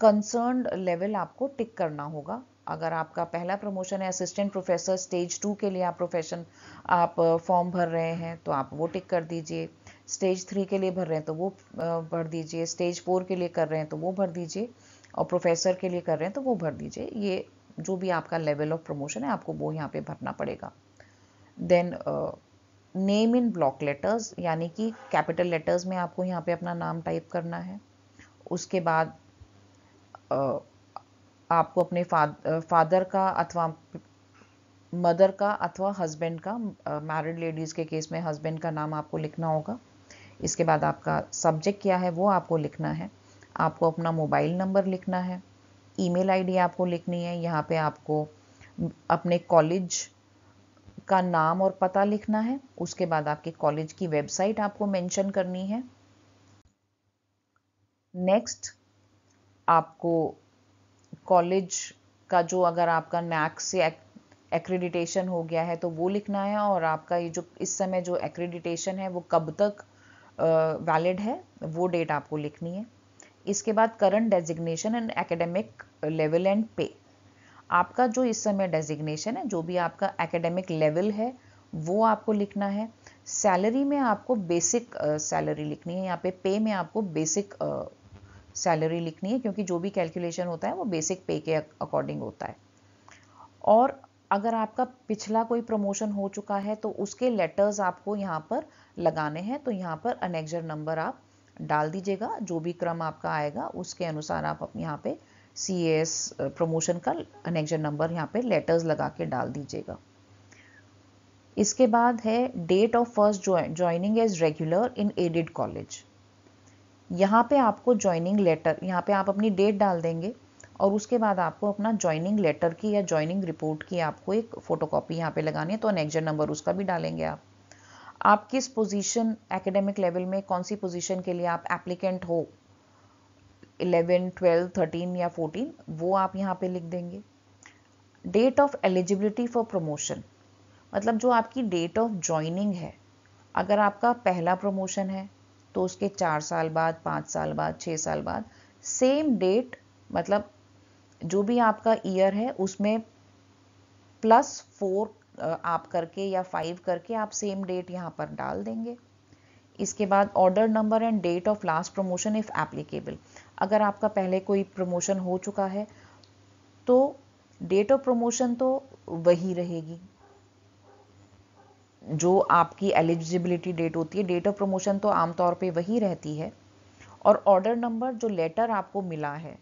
कंसर्न लेवल आपको टिक करना होगा अगर आपका पहला प्रमोशन है असिस्टेंट प्रोफेसर स्टेज टू के लिए आप प्रोफेशन आप फॉर्म भर रहे हैं तो आप वो टिक कर दीजिए स्टेज थ्री के लिए भर रहे हैं तो वो भर दीजिए स्टेज फोर के लिए कर रहे हैं तो वो भर दीजिए और प्रोफेसर के लिए कर रहे हैं तो वो भर दीजिए ये जो भी आपका लेवल ऑफ प्रमोशन है आपको वो यहाँ पे भरना पड़ेगा then uh, name in block letters यानी कि कैपिटल लेटर्स में आपको यहाँ पे अपना नाम टाइप करना है उसके बाद आपको अपने फादर का अथवा मदर का अथवा हस्बैंड का मैरिड लेडीज़ के केस में हस्बैंड का नाम आपको लिखना होगा इसके बाद आपका सब्जेक्ट क्या है वो आपको लिखना है आपको अपना मोबाइल नंबर लिखना है ईमेल आईडी आपको लिखनी है यहाँ पे आपको अपने कॉलेज का नाम और पता लिखना है उसके बाद आपके कॉलेज की वेबसाइट आपको मेंशन करनी है नेक्स्ट आपको कॉलेज का जो अगर आपका नैक से एक्रेडिटेशन हो गया है तो वो लिखना है और आपका ये जो इस समय जो एक्रेडिटेशन है वो कब तक वैलिड है वो डेट आपको लिखनी है इसके बाद current designation and academic level and pay आपका जो इस समय डेजिग्नेशन है जो भी आपका एकेडमिक लेवल है वो आपको लिखना है सैलरी में आपको बेसिक सैलरी uh, लिखनी है यहाँ पे पे में आपको बेसिक सैलरी uh, लिखनी है क्योंकि जो भी कैलकुलेशन होता है वो बेसिक पे के अकॉर्डिंग होता है और अगर आपका पिछला कोई प्रमोशन हो चुका है तो उसके लेटर्स आपको यहाँ पर लगाने हैं तो यहाँ पर अनेक्जर नंबर आप डाल दीजिएगा जो भी क्रम आपका आएगा उसके अनुसार आप यहाँ पे सी एस प्रमोशन का अनेक्जन नंबर यहाँ पे लेटर्स लगा के डाल दीजिएगा इसके बाद है date of first joining as regular in aided college यहाँ पे आपको ज्वाइनिंग लेटर यहाँ पे आप अपनी डेट डाल देंगे और उसके बाद आपको अपना ज्वाइनिंग लेटर की या ज्वाइनिंग रिपोर्ट की आपको एक फ़ोटो कापी यहाँ पे लगानी है तो अनेक्जन नंबर उसका भी डालेंगे आप आप किस पोजीशन एकेडमिक लेवल में कौन सी पोजीशन के लिए आप एप्लीकेंट हो इलेवन ट्वेल्व थर्टीन या फोर्टीन वो आप यहाँ पे लिख देंगे date of eligibility for promotion मतलब जो आपकी डेट ऑफ ज्वाइनिंग है अगर आपका पहला प्रमोशन है तो उसके चार साल बाद पाँच साल बाद छः साल बाद सेम डेट मतलब जो भी आपका ईयर है उसमें प्लस फोर आप करके या फाइव करके आप सेम डेट यहाँ पर डाल देंगे इसके बाद order number and date of last promotion if applicable अगर आपका पहले कोई प्रमोशन हो चुका है तो डेट ऑफ प्रमोशन तो वही रहेगी जो आपकी एलिजिबिलिटी डेट होती है डेट ऑफ प्रमोशन तो आमतौर पे वही रहती है और ऑर्डर नंबर जो लेटर आपको मिला है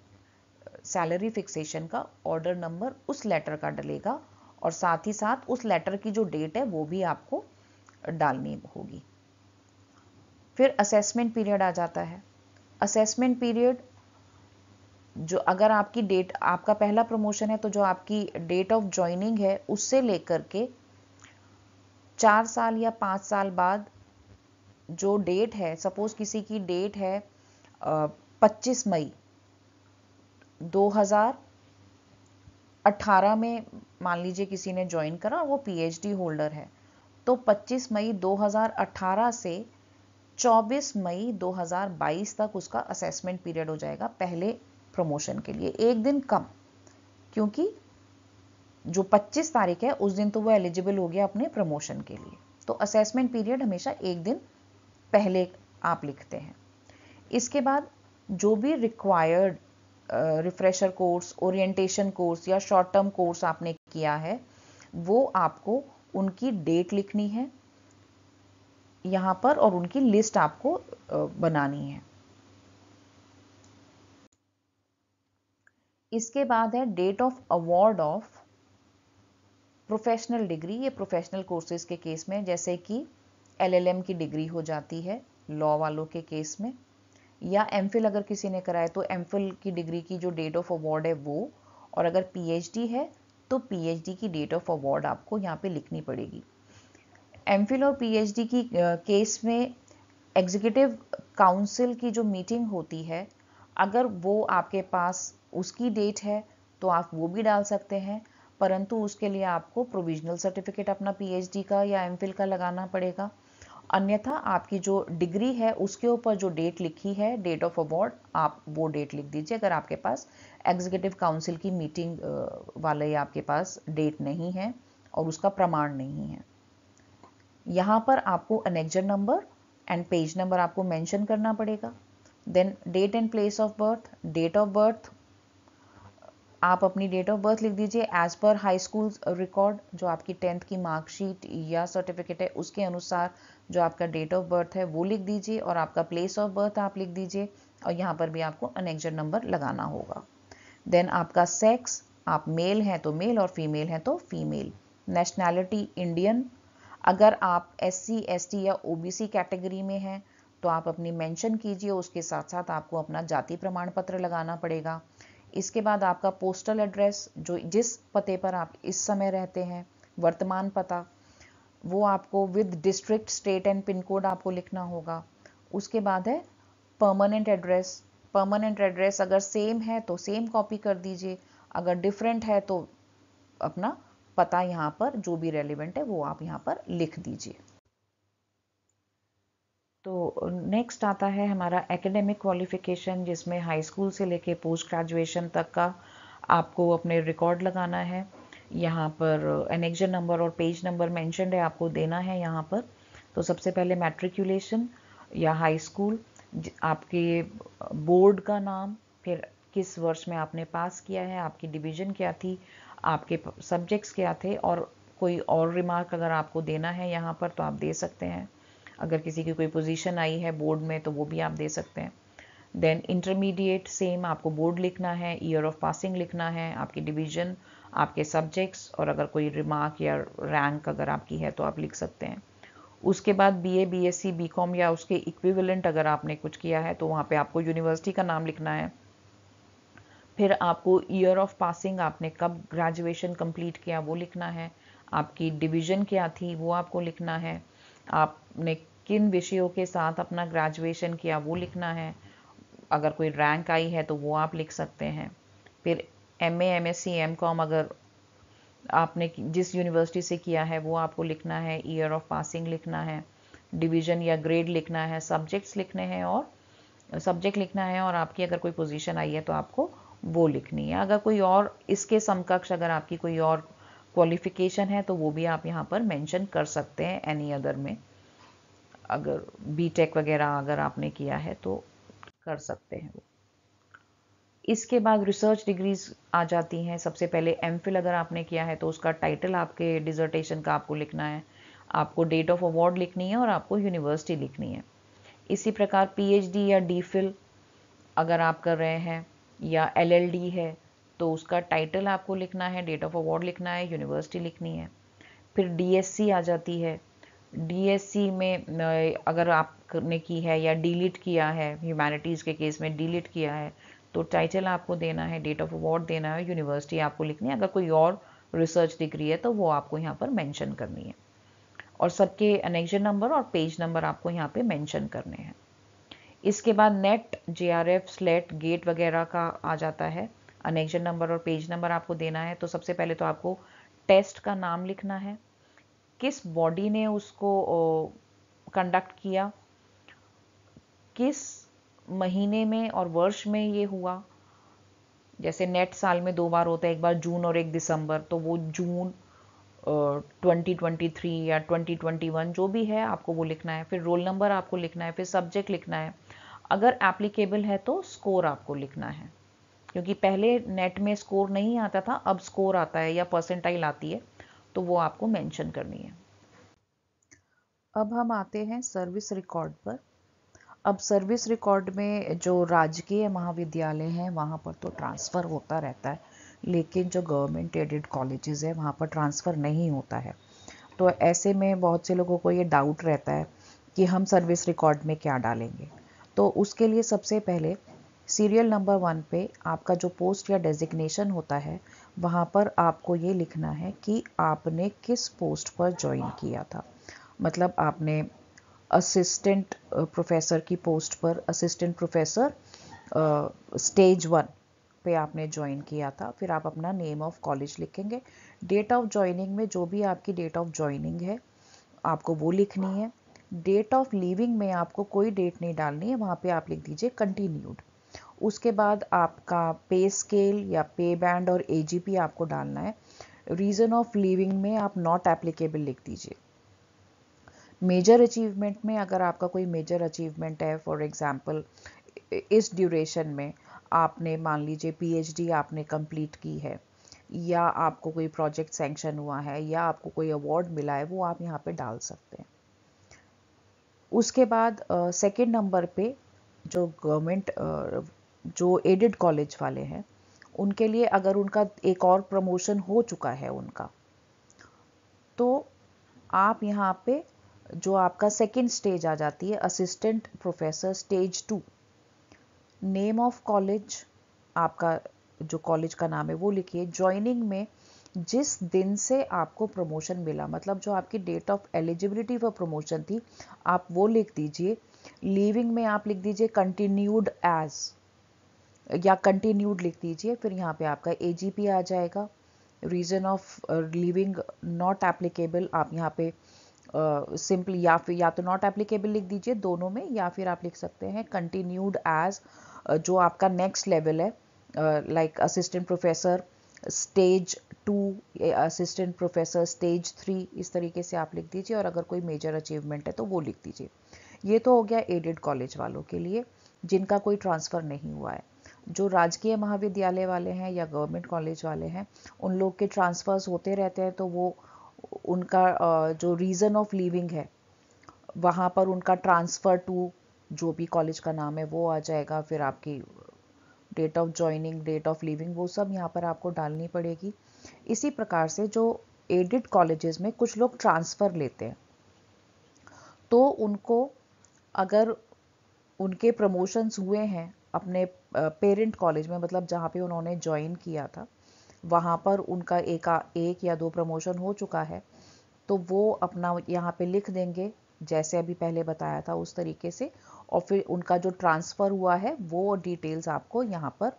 सैलरी फिक्सेशन का ऑर्डर नंबर उस लेटर का डलेगा और साथ ही साथ उस लेटर की जो डेट है वो भी आपको डालनी होगी फिर असेसमेंट पीरियड आ जाता है असेसमेंट पीरियड जो अगर आपकी डेट आपका पहला प्रमोशन है तो जो आपकी डेट ऑफ ज्वाइनिंग है उससे लेकर के चार साल या पाँच साल बाद जो डेट है सपोज किसी की डेट है पच्चीस मई 2018 में मान लीजिए किसी ने ज्वाइन करा वो पीएचडी होल्डर है तो 25 मई 2018 से 24 मई 2022 तक उसका असेसमेंट पीरियड हो जाएगा पहले प्रमोशन के लिए एक दिन कम क्योंकि जो 25 तारीख है उस दिन तो वो एलिजिबल हो गया अपने प्रमोशन के लिए तो असेसमेंट पीरियड हमेशा एक दिन पहले आप लिखते हैं इसके बाद जो भी required refresher course orientation course या शॉर्ट टर्म कोर्स आपने किया है वो आपको उनकी डेट लिखनी है यहाँ पर और उनकी लिस्ट आपको बनानी है इसके बाद है date of award of professional degree ये प्रोफेशनल कोर्सेज के केस में जैसे कि एलएलएम की डिग्री हो जाती है लॉ वालों के केस में या एम अगर किसी ने कराए तो एम की डिग्री की जो डेट ऑफ अवार्ड है वो और अगर पीएचडी है तो पीएचडी की डेट ऑफ अवार्ड आपको यहाँ पे लिखनी पड़ेगी एम और पीएचडी की केस में एग्जीक्यूटिव काउंसिल की जो मीटिंग होती है अगर वो आपके पास उसकी डेट है तो आप वो भी डाल सकते हैं परंतु उसके लिए आपको प्रोविजनल सर्टिफिकेट अपना पीएचडी का या एमफिल का लगाना पड़ेगा अन्यथा आपकी जो डिग्री है उसके ऊपर जो डेट लिखी है डेट ऑफ अवार्ड आप वो डेट लिख दीजिए अगर आपके पास एग्जीक्यूटिव काउंसिल की मीटिंग वाले आपके पास डेट नहीं है और उसका प्रमाण नहीं है यहाँ पर आपको annexure number and page number आपको मेंशन करना पड़ेगा then date and place of birth date of birth आप अपनी डेट ऑफ बर्थ लिख दीजिए as per high school record जो आपकी टेंथ की मार्कशीट या सर्टिफिकेट है उसके अनुसार जो आपका डेट ऑफ बर्थ है वो लिख दीजिए और आपका प्लेस ऑफ बर्थ आप लिख दीजिए और यहाँ पर भी आपको अनेक्जर नंबर लगाना होगा देन आपका सेक्स आप मेल हैं तो मेल और फीमेल हैं तो फीमेल नेशनैलिटी इंडियन अगर आप एस सी एस टी या ओ बी सी कैटेगरी में हैं तो आप अपनी मेंशन कीजिए उसके साथ साथ आपको अपना जाति प्रमाण पत्र लगाना पड़ेगा इसके बाद आपका पोस्टल एड्रेस जो जिस पते पर आप इस समय रहते हैं वर्तमान पता वो आपको with district state and pin code आपको लिखना होगा उसके बाद है परमानेंट एड्रेस परमानेंट एड्रेस अगर सेम है तो सेम कॉपी कर दीजिए अगर डिफरेंट है तो अपना पता यहाँ पर जो भी रेलिवेंट है वो आप यहाँ पर लिख दीजिए तो नेक्स्ट आता है हमारा एकेडमिक क्वालिफिकेशन जिसमें हाई स्कूल से लेके पोस्ट ग्रेजुएशन तक का आपको अपने रिकॉर्ड लगाना है यहाँ पर एनेक्जन नंबर और पेज नंबर मैंशनड है आपको देना है यहाँ पर तो सबसे पहले मैट्रिकुलेशन या हाई स्कूल आपके बोर्ड का नाम फिर किस वर्ष में आपने पास किया है आपकी डिवीजन क्या थी आपके सब्जेक्ट्स क्या थे और कोई और रिमार्क अगर आपको देना है यहाँ पर तो आप दे सकते हैं अगर किसी की कोई पोजीशन आई है बोर्ड में तो वो भी आप दे सकते हैं देन इंटरमीडिएट सेम आपको बोर्ड लिखना है ईयर ऑफ पासिंग लिखना है आपकी डिवीजन आपके सब्जेक्ट्स और अगर कोई रिमार्क या रैंक अगर आपकी है तो आप लिख सकते हैं उसके बाद B A B S C B com या उसके इक्विवेलेंट अगर आपने कुछ किया है तो वहाँ पे आपको यूनिवर्सिटी का नाम लिखना है फिर आपको ईयर ऑफ पासिंग आपने कब ग्रेजुएशन कंप्लीट किया वो लिखना है आपकी डिवीजन क्या थी वो आपको लिखना है आपने किन विषयों के साथ अपना ग्रेजुएशन किया वो लिखना है अगर कोई रैंक आई है तो वो आप लिख सकते हैं फिर M A M S C M com अगर आपने जिस यूनिवर्सिटी से किया है वो आपको लिखना है ईयर ऑफ पासिंग लिखना है डिवीजन या ग्रेड लिखना है सब्जेक्ट्स लिखने हैं और सब्जेक्ट लिखना है और आपकी अगर कोई पोजीशन आई है तो आपको वो लिखनी है अगर कोई और इसके समकक्ष अगर आपकी कोई और क्वालिफिकेशन है तो वो भी आप यहाँ पर मेंशन कर सकते हैं एनी अदर में अगर टेक वगैरह अगर आपने किया है तो कर सकते हैं वो इसके बाद रिसर्च डिग्रीज आ जाती हैं सबसे पहले एम अगर आपने किया है तो उसका टाइटल आपके डिजर्टेशन का आपको लिखना है आपको डेट ऑफ अवार्ड लिखनी है और आपको यूनिवर्सिटी लिखनी है इसी प्रकार पी या डी अगर आप कर रहे हैं या एल है तो उसका टाइटल आपको लिखना है डेट ऑफ अवार्ड लिखना है यूनिवर्सिटी लिखनी है फिर डी आ जाती है डीएससी में अगर आपने की है या डिलीट किया है ह्यूमैनिटीज़ के केस में डिलीट किया है तो टाइटल आपको देना है डेट ऑफ अवार्ड देना है यूनिवर्सिटी आपको लिखनी है अगर कोई और रिसर्च डिग्री है तो वो आपको यहाँ पर मेंशन करनी है और सबके अनेक्शन नंबर और पेज नंबर आपको यहाँ पे मेंशन करने हैं इसके बाद NET J R F SLET GATE वगैरह का आ जाता है अनेक्शन नंबर और पेज नंबर आपको देना है तो सबसे पहले तो आपको टेस्ट का नाम लिखना है किस बॉडी ने उसको कंडक्ट किया किस महीने में और वर्ष में ये हुआ जैसे नेट साल में दो बार होता है एक बार जून और एक दिसंबर तो वो जून ट्वेंटी ट्वेंटी थ्री या ट्वेंटी ट्वेंटी वन जो भी है आपको वो लिखना है फिर रोल नंबर आपको लिखना है फिर सब्जेक्ट लिखना है अगर एप्लीकेबल है तो स्कोर आपको लिखना है क्योंकि पहले नेट में स्कोर नहीं आता था अब स्कोर आता है या परसेंटाइल आती है तो वो आपको मेंशन करनी है अब हम आते हैं सर्विस रिकॉर्ड पर अब सर्विस रिकॉर्ड में जो राजकीय महाविद्यालय है वहाँ पर तो ट्रांसफ़र होता रहता है लेकिन जो गवर्नमेंट एडेड कॉलेजेस है वहाँ पर ट्रांसफ़र नहीं होता है तो ऐसे में बहुत से लोगों को ये डाउट रहता है कि हम सर्विस रिकॉर्ड में क्या डालेंगे तो उसके लिए सबसे पहले सीरियल नंबर वन पे आपका जो पोस्ट या डेजिग्नेशन होता है वहाँ पर आपको ये लिखना है कि आपने किस पोस्ट पर ज्वाइन किया था मतलब आपने असिस्टेंट प्रोफेसर की पोस्ट पर असिस्टेंट प्रोफेसर स्टेज वन पे आपने ज्वाइन किया था फिर आप अपना नेम ऑफ कॉलेज लिखेंगे डेट ऑफ ज्वाइनिंग में जो भी आपकी डेट ऑफ ज्वाइनिंग है आपको वो लिखनी है डेट ऑफ लीविंग में आपको कोई डेट नहीं डालनी है वहाँ पे आप लिख दीजिए कंटिन्यूड उसके बाद आपका पे स्केल या पे बैंड और ए आपको डालना है रीज़न ऑफ लिविंग में आप नॉट एप्लीकेबल लिख दीजिए मेजर अचीवमेंट में अगर आपका कोई मेजर अचीवमेंट है फॉर एग्जांपल इस ड्यूरेशन में आपने मान लीजिए पीएचडी आपने कंप्लीट की है या आपको कोई प्रोजेक्ट सेंक्शन हुआ है या आपको कोई अवार्ड मिला है वो आप यहाँ पे डाल सकते हैं उसके बाद सेकेंड uh, नंबर पे जो गवर्नमेंट जो एडेड कॉलेज वाले हैं उनके लिए अगर उनका एक और प्रमोशन हो चुका है उनका तो आप यहाँ पे जो आपका सेकेंड स्टेज आ जाती है assistant professor stage two name of college आपका जो कॉलेज का नाम है वो लिखिए ज्वाइनिंग में जिस दिन से आपको प्रमोशन मिला मतलब जो आपकी date of eligibility for promotion थी आप वो लिख दीजिए लीविंग में आप लिख दीजिए कंटिन्यूड एज या कंटिन्यूड लिख दीजिए फिर यहाँ पे आपका ए आ जाएगा reason of leaving not applicable आप यहाँ पे सिंपल uh, या फिर या तो नॉट एप्लीकेबल लिख दीजिए दोनों में या फिर आप लिख सकते हैं कंटिन्यूड एज uh, जो आपका नेक्स्ट लेवल है like assistant professor stage two assistant professor stage three इस तरीके से आप लिख दीजिए और अगर कोई मेजर अचीवमेंट है तो वो लिख दीजिए ये तो हो गया एडेड कॉलेज e वालों के लिए जिनका कोई ट्रांसफ़र नहीं हुआ है जो राजकीय महाविद्यालय वाले हैं या गवर्नमेंट कॉलेज वाले हैं उन लोग के ट्रांसफ़र्स होते रहते हैं तो वो उनका जो रीज़न ऑफ लिविंग है वहाँ पर उनका ट्रांसफ़र टू जो भी कॉलेज का नाम है वो आ जाएगा फिर आपकी date of joining date of leaving वो सब यहाँ पर आपको डालनी पड़ेगी इसी प्रकार से जो एडिड कॉलेजेस में कुछ लोग ट्रांसफ़र लेते हैं तो उनको अगर उनके प्रमोशंस हुए हैं अपने पेरेंट कॉलेज में मतलब जहाँ पे उन्होंने ज्वाइन किया था वहाँ पर उनका एक एक या दो प्रमोशन हो चुका है तो वो अपना यहाँ पे लिख देंगे जैसे अभी पहले बताया था उस तरीके से और फिर उनका जो ट्रांसफ़र हुआ है वो डिटेल्स आपको यहाँ पर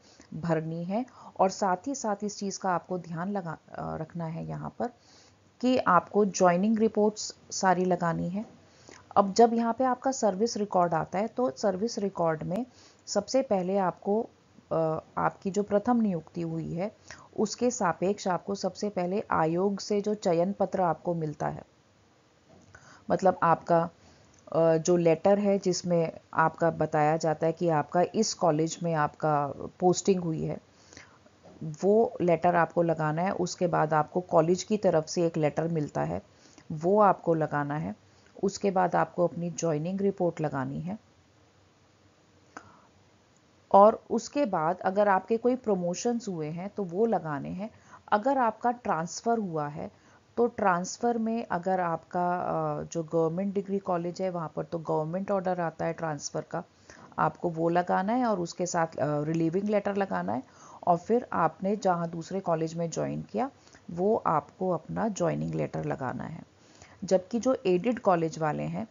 भरनी है और साथ ही साथ इस चीज़ का आपको ध्यान लगा रखना है यहाँ पर कि आपको ज्वाइनिंग रिपोर्ट्स सारी लगानी है अब जब यहाँ पे आपका सर्विस रिकॉर्ड आता है तो सर्विस रिकॉर्ड में सबसे पहले आपको आपकी जो प्रथम नियुक्ति हुई है उसके सापेक्ष आपको सबसे पहले आयोग से जो चयन पत्र आपको मिलता है मतलब आपका जो लेटर है जिसमें आपका बताया जाता है कि आपका इस कॉलेज में आपका पोस्टिंग हुई है वो लेटर आपको लगाना है उसके बाद आपको कॉलेज की तरफ से एक लेटर मिलता है वो आपको लगाना है उसके बाद आपको अपनी ज्वाइनिंग रिपोर्ट लगानी है और उसके बाद अगर आपके कोई प्रमोशंस हुए हैं तो वो लगाने हैं अगर आपका ट्रांसफ़र हुआ है तो ट्रांसफ़र में अगर आपका जो गवर्नमेंट डिग्री कॉलेज है वहाँ पर तो गवर्नमेंट ऑर्डर आता है ट्रांसफ़र का आपको वो लगाना है और उसके साथ रिलीविंग लेटर लगाना है और फिर आपने जहाँ दूसरे कॉलेज में ज्वाइन किया वो आपको अपना ज्वाइनिंग लेटर लगाना है जबकि जो एडिड कॉलेज वाले हैं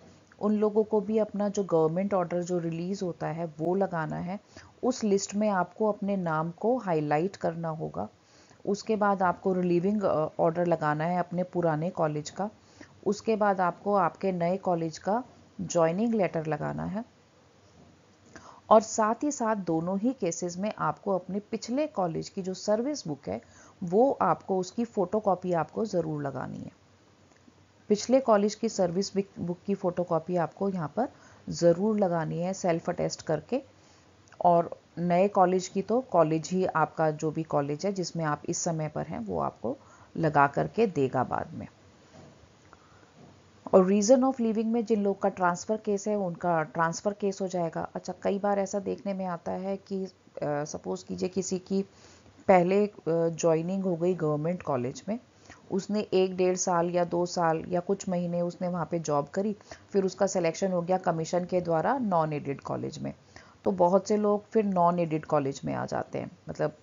उन लोगों को भी अपना जो गवर्नमेंट ऑर्डर जो रिलीज़ होता है वो लगाना है उस लिस्ट में आपको अपने नाम को हाईलाइट करना होगा उसके बाद आपको रिलीविंग ऑर्डर लगाना है अपने पुराने कॉलेज का उसके बाद आपको आपके नए कॉलेज का ज्वाइनिंग लेटर लगाना है और साथ ही साथ दोनों ही केसेस में आपको अपने पिछले कॉलेज की जो सर्विस बुक है वो आपको उसकी फ़ोटोकॉपी आपको ज़रूर लगानी है पिछले कॉलेज की सर्विस बुक की फ़ोटोकॉपी आपको यहाँ पर ज़रूर लगानी है सेल्फ अटेस्ट करके और नए कॉलेज की तो कॉलेज ही आपका जो भी कॉलेज है जिसमें आप इस समय पर हैं वो आपको लगा करके देगा बाद में और रीज़न ऑफ लिविंग में जिन लोग का ट्रांसफ़र केस है उनका ट्रांसफ़र केस हो जाएगा अच्छा कई बार ऐसा देखने में आता है कि सपोज़ कीजिए किसी की पहले जॉइनिंग हो गई गवर्नमेंट कॉलेज में उसने एक डेढ़ साल या दो साल या कुछ महीने उसने वहाँ पे जॉब करी फिर उसका सिलेक्शन हो गया कमीशन के द्वारा नॉन एडेड कॉलेज में तो बहुत से लोग फिर नॉन एडिड कॉलेज में आ जाते हैं मतलब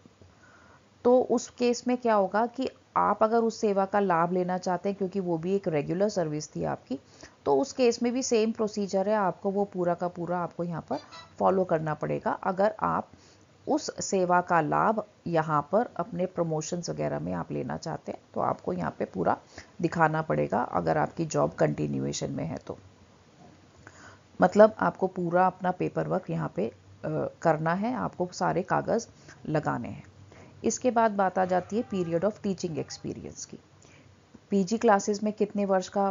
तो उस केस में क्या होगा कि आप अगर उस सेवा का लाभ लेना चाहते हैं क्योंकि वो भी एक रेगुलर सर्विस थी आपकी तो उस केस में भी सेम प्रोसीजर है आपको वो पूरा का पूरा आपको यहाँ पर फॉलो करना पड़ेगा अगर आप उस सेवा का लाभ यहाँ पर अपने प्रमोशंस वगैरह में आप लेना चाहते हैं तो आपको यहाँ पे पूरा दिखाना पड़ेगा अगर आपकी जॉब कंटिन्यूएशन में है तो मतलब आपको पूरा अपना पेपर वर्क यहाँ पे करना है आपको सारे कागज़ लगाने हैं इसके बाद बात आ जाती है पीरियड ऑफ टीचिंग एक्सपीरियंस की पीजी क्लासेस में कितने वर्ष का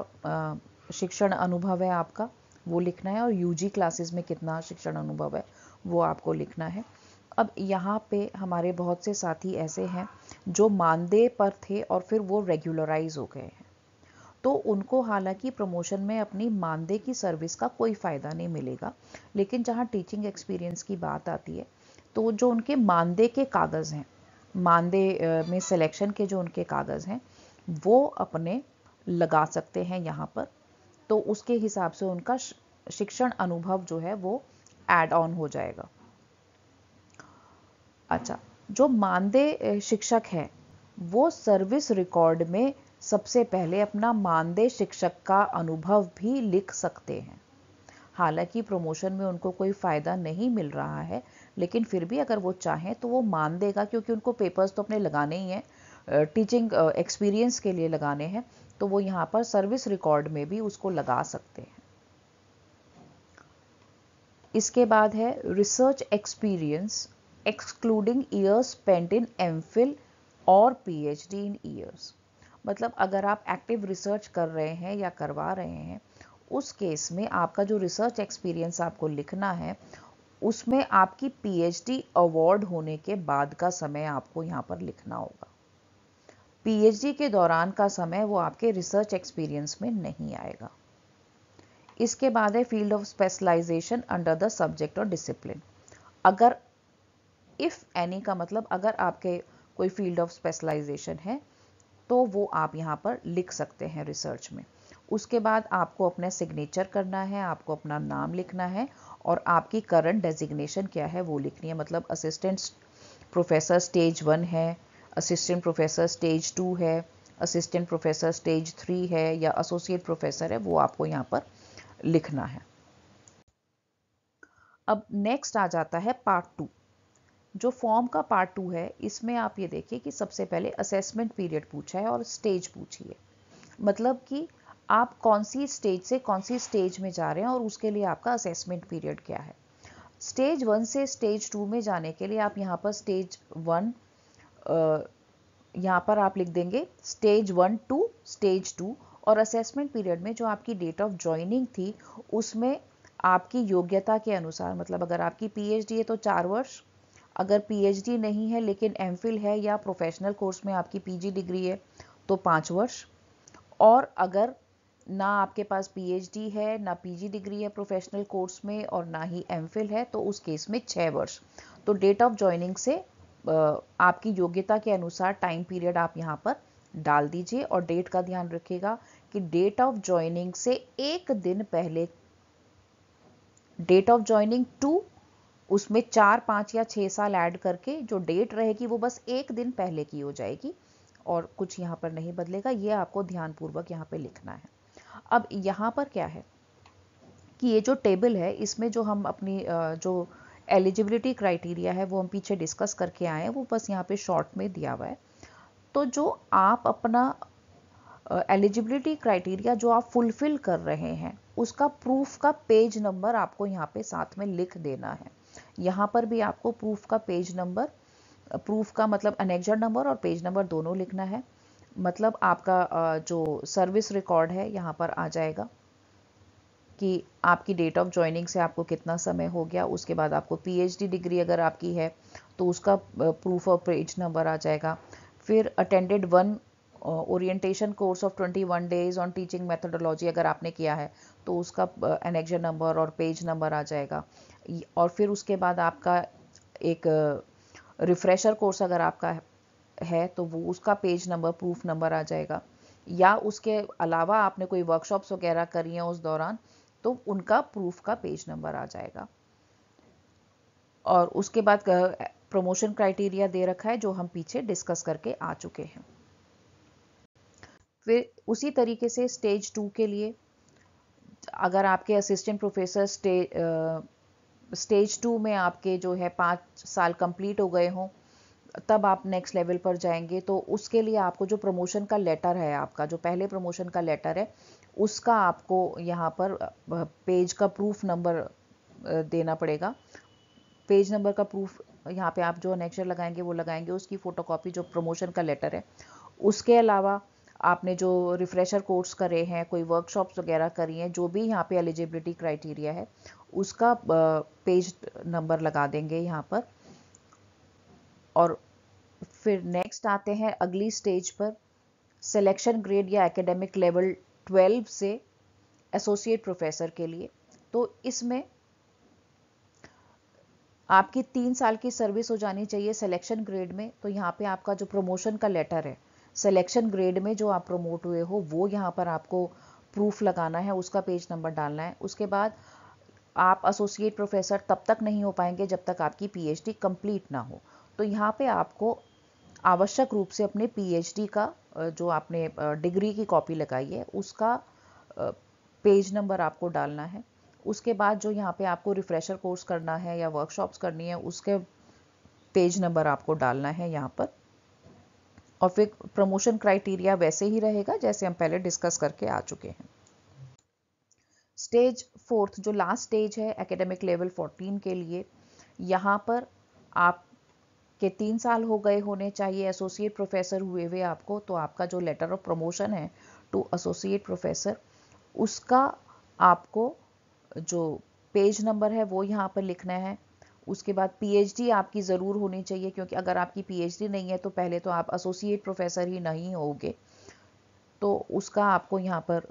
शिक्षण अनुभव है आपका वो लिखना है और यूजी क्लासेस में कितना शिक्षण अनुभव है वो आपको लिखना है अब यहाँ पे हमारे बहुत से साथी ऐसे हैं जो मानदेय पर थे और फिर वो रेगुलराइज हो गए हैं तो उनको हालांकि प्रमोशन में अपनी मानदेय की सर्विस का कोई फ़ायदा नहीं मिलेगा लेकिन जहाँ टीचिंग एक्सपीरियंस की बात आती है तो जो उनके मानदेय के कागज़ हैं मानदेय में सिलेक्शन के जो उनके कागज़ हैं वो अपने लगा सकते हैं यहाँ पर तो उसके हिसाब से उनका शिक्षण अनुभव जो है वो एड ऑन हो जाएगा अच्छा जो मानदेय शिक्षक है वो सर्विस रिकॉर्ड में सबसे पहले अपना मानदेय शिक्षक का अनुभव भी लिख सकते हैं हालांकि प्रमोशन में उनको कोई फ़ायदा नहीं मिल रहा है लेकिन फिर भी अगर वो चाहें तो वो मान देगा क्योंकि उनको पेपर्स तो अपने लगाने ही हैं टीचिंग एक्सपीरियंस के लिए लगाने हैं तो वो यहाँ पर सर्विस रिकॉर्ड में भी उसको लगा सकते हैं इसके बाद है research experience excluding years spent in M और पीएचडी इन ईयर्स मतलब अगर आप एक्टिव रिसर्च कर रहे हैं या करवा रहे हैं उस केस में आपका जो रिसर्च एक्सपीरियंस आपको लिखना है उसमें आपकी पीएचडी अवार्ड होने के बाद का समय आपको यहाँ पर लिखना होगा पीएचडी के दौरान का समय वो आपके रिसर्च एक्सपीरियंस में नहीं आएगा इसके बाद है field of specialisation under the subject और डिसिप्लिन अगर इफ़ एनी का मतलब अगर आपके कोई फील्ड ऑफ स्पेशलाइजेशन है तो वो आप यहाँ पर लिख सकते हैं रिसर्च में उसके बाद आपको अपना सिग्नेचर करना है आपको अपना नाम लिखना है और आपकी करंट डेजिग्नेशन क्या है वो लिखनी है मतलब असिस्टेंट प्रोफेसर स्टेज वन है असिस्टेंट प्रोफेसर स्टेज टू है असिस्टेंट प्रोफेसर स्टेज थ्री है या एसोसिएट प्रोफेसर है वो आपको यहाँ पर लिखना है अब नेक्स्ट आ जाता है पार्ट टू जो फॉर्म का पार्ट टू है इसमें आप ये देखिए कि सबसे पहले असेसमेंट पीरियड पूछा है और स्टेज पूछी है मतलब कि आप कौन सी स्टेज से कौन सी स्टेज में जा रहे हैं और उसके लिए आपका असेसमेंट पीरियड क्या है स्टेज वन से स्टेज टू में जाने के लिए आप यहाँ पर स्टेज वन यहाँ पर आप लिख देंगे stage one two stage two और असेसमेंट पीरियड में जो आपकी डेट ऑफ ज्वाइनिंग थी उसमें आपकी योग्यता के अनुसार मतलब अगर आपकी पीएचडी है तो चार वर्ष अगर पीएचडी नहीं है लेकिन एमफिल है या प्रोफेशनल कोर्स में आपकी पीजी डिग्री है तो पाँच वर्ष और अगर ना आपके पास पीएचडी है ना पीजी डिग्री है प्रोफेशनल कोर्स में और ना ही एमफिल है तो उस केस में छः वर्ष तो डेट ऑफ ज्वाइनिंग से आपकी योग्यता के अनुसार टाइम पीरियड आप यहाँ पर डाल दीजिए और डेट का ध्यान रखिएगा कि डेट ऑफ ज्वाइनिंग से एक दिन पहले डेट ऑफ ज्वाइनिंग टू उसमें चार पाँच या छः साल ऐड करके जो डेट रहेगी वो बस एक दिन पहले की हो जाएगी और कुछ यहाँ पर नहीं बदलेगा ये आपको ध्यानपूर्वक यहाँ पे लिखना है अब यहाँ पर क्या है कि ये जो टेबल है इसमें जो हम अपनी जो एलिजिबिलिटी क्राइटेरिया है वो हम पीछे डिस्कस करके आए हैं वो बस यहाँ पे शॉर्ट में दिया हुआ है तो जो आप अपना एलिजिबिलिटी क्राइटेरिया जो आप फुलफिल कर रहे हैं उसका प्रूफ का पेज नंबर आपको यहाँ पे साथ में लिख देना है यहाँ पर भी आपको प्रूफ का पेज नंबर प्रूफ का मतलब अनेक्जर नंबर और पेज नंबर दोनों लिखना है मतलब आपका जो सर्विस रिकॉर्ड है यहाँ पर आ जाएगा कि आपकी डेट ऑफ ज्वाइनिंग से आपको कितना समय हो गया उसके बाद आपको पीएचडी डिग्री अगर आपकी है तो उसका प्रूफ ऑफ पेज नंबर आ जाएगा फिर attended one orientation course of 21 days on teaching methodology अगर आपने किया है तो उसका एनेक्जर नंबर और पेज नंबर आ जाएगा और फिर उसके बाद आपका एक रिफ्रेशर कोर्स अगर आपका है तो वो उसका पेज नंबर प्रूफ नंबर आ जाएगा या उसके अलावा आपने कोई वर्कशॉप्स वगैरह करी हैं उस दौरान तो उनका प्रूफ का पेज नंबर आ जाएगा और उसके बाद प्रमोशन क्राइटेरिया दे रखा है जो हम पीछे डिस्कस करके आ चुके हैं फिर उसी तरीके से स्टेज टू के लिए अगर आपके assistant professor stage stage two में आपके जो है पाँच साल कंप्लीट हो गए हों तब आप नेक्स्ट लेवल पर जाएंगे तो उसके लिए आपको जो प्रमोशन का लेटर है आपका जो पहले प्रमोशन का लेटर है उसका आपको यहाँ पर पेज का प्रूफ नंबर देना पड़ेगा पेज नंबर का प्रूफ यहाँ पे आप जो नेक्स्ट लगाएंगे वो लगाएंगे उसकी फ़ोटोकॉपी जो प्रमोशन का लेटर है उसके अलावा आपने जो रिफ्रेशर कोर्स करे हैं कोई वर्कशॉप्स वगैरह करी हैं जो भी यहाँ पे एलिजिबिलिटी क्राइटेरिया है उसका पेज नंबर लगा देंगे यहाँ पर और फिर नेक्स्ट आते हैं अगली स्टेज पर सिलेक्शन ग्रेड या एकेडमिक लेवल 12 से एसोसिएट प्रोफेसर के लिए तो इसमें आपकी तीन साल की सर्विस हो जानी चाहिए सिलेक्शन ग्रेड में तो यहाँ पे आपका जो प्रमोशन का लेटर है सिलेक्शन ग्रेड में जो आप प्रमोट हुए हो वो यहाँ पर आपको प्रूफ लगाना है उसका पेज नंबर डालना है उसके बाद आप एसोसिएट प्रोफेसर तब तक नहीं हो पाएंगे जब तक आपकी पीएचडी कंप्लीट ना हो तो यहाँ पे आपको आवश्यक रूप से अपने पीएचडी का जो आपने डिग्री की कॉपी लगाई है उसका पेज नंबर आपको डालना है उसके बाद जो यहाँ पे आपको रिफ्रेशर कोर्स करना है या वर्कशॉप्स करनी है उसके पेज नंबर आपको डालना है यहाँ पर और फिर प्रमोशन क्राइटेरिया वैसे ही रहेगा जैसे हम पहले डिस्कस करके आ चुके हैं स्टेज फोर्थ जो लास्ट स्टेज है एकेडमिक लेवल 14 के लिए यहाँ पर आप के तीन साल हो गए होने चाहिए एसोसिएट प्रोफेसर हुए हुए आपको तो आपका जो लेटर ऑफ प्रमोशन है टू एसोसिएट प्रोफेसर उसका आपको जो पेज नंबर है वो यहाँ पर लिखना है उसके बाद पीएचडी आपकी ज़रूर होनी चाहिए क्योंकि अगर आपकी पीएचडी नहीं है तो पहले तो आप एसोसिएट प्रोफेसर ही नहीं होगे तो उसका आपको यहाँ पर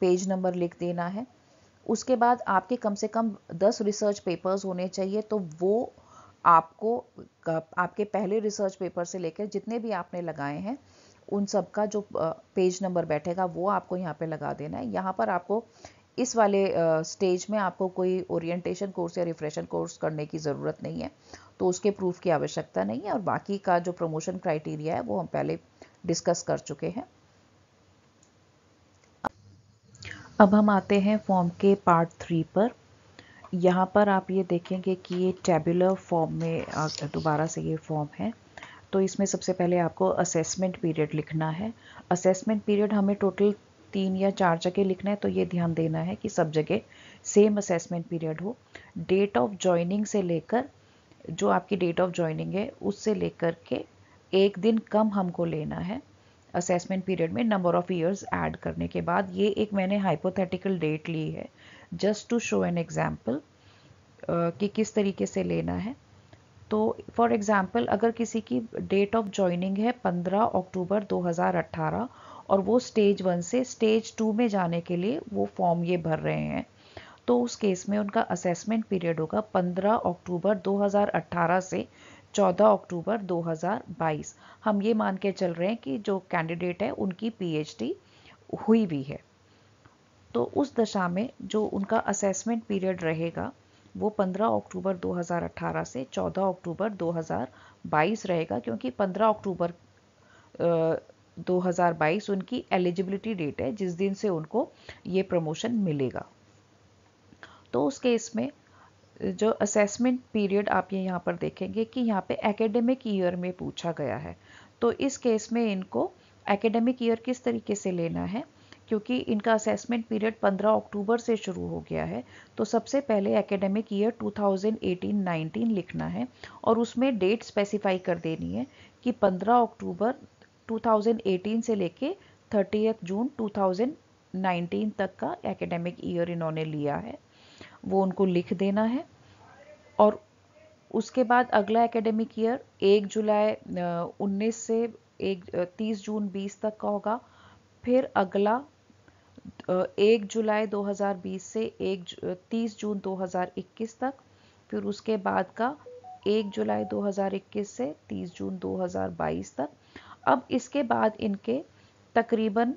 पेज नंबर लिख देना है उसके बाद आपके कम से कम दस रिसर्च पेपर्स होने चाहिए तो वो आपको आपके पहले रिसर्च पेपर से लेकर जितने भी आपने लगाए हैं उन सब का जो पेज नंबर बैठेगा वो आपको यहाँ पे लगा देना है यहाँ पर आपको इस वाले स्टेज में आपको कोई ओरिएंटेशन कोर्स या रिफ्रेशन कोर्स करने की ज़रूरत नहीं है तो उसके प्रूफ की आवश्यकता नहीं है और बाकी का जो प्रमोशन क्राइटेरिया है वो हम पहले डिस्कस कर चुके हैं अब हम आते हैं फॉर्म के पार्ट थ्री पर यहाँ पर आप ये देखेंगे कि ये टेबुलर फॉर्म में दोबारा से ये फॉर्म है तो इसमें सबसे पहले आपको असेसमेंट पीरियड लिखना है असेसमेंट पीरियड हमें टोटल तीन या चार जगह लिखना है तो ये ध्यान देना है कि सब जगह सेम असेसमेंट पीरियड हो डेट ऑफ ज्वाइनिंग से लेकर जो आपकी डेट ऑफ ज्वाइनिंग है उससे लेकर के एक दिन कम हमको लेना है असेसमेंट पीरियड में नंबर ऑफ़ ईयर्स ऐड करने के बाद ये एक मैंने हाइपोथेटिकल डेट ली है just to show an example कि किस तरीके से लेना है तो फॉर एग्ज़ाम्पल अगर किसी की डेट ऑफ ज्वाइनिंग है 15 अक्टूबर 2018 और वो स्टेज वन से स्टेज टू में जाने के लिए वो फॉर्म ये भर रहे हैं तो उस केस में उनका असेसमेंट पीरियड होगा 15 अक्टूबर 2018 से 14 अक्टूबर 2022 हम ये मान के चल रहे हैं कि जो कैंडिडेट है उनकी पीएचडी हुई भी है तो उस दशा में जो उनका असेसमेंट पीरियड रहेगा वो 15 अक्टूबर 2018 से 14 अक्टूबर 2022 रहेगा क्योंकि 15 अक्टूबर 2022 उनकी एलिजिबिलिटी डेट है जिस दिन से उनको ये प्रमोशन मिलेगा तो उस केस में जो असेसमेंट पीरियड आप ये यहाँ पर देखेंगे कि यहाँ पे एकेडमिक ईयर में पूछा गया है तो इस केस में इनको एकेडमिक ईयर किस तरीके से लेना है क्योंकि इनका असेसमेंट पीरियड 15 अक्टूबर से शुरू हो गया है तो सबसे पहले एकेडमिक ईयर 2018-19 लिखना है और उसमें डेट स्पेसिफाई कर देनी है कि 15 अक्टूबर 2018 से लेके 30 जून 2019 तक का एकेडमिक ईयर इन्होंने लिया है वो उनको लिख देना है और उसके बाद अगला एकेडमिक ईयर 1 जुलाई 19 से एक तीस जून 20 तक का होगा फिर अगला एक जुलाई 2020 से एक तीस जून 2021 तक फिर उसके बाद का एक जुलाई 2021 से 30 जून 2022 तक अब इसके बाद इनके तकरीबन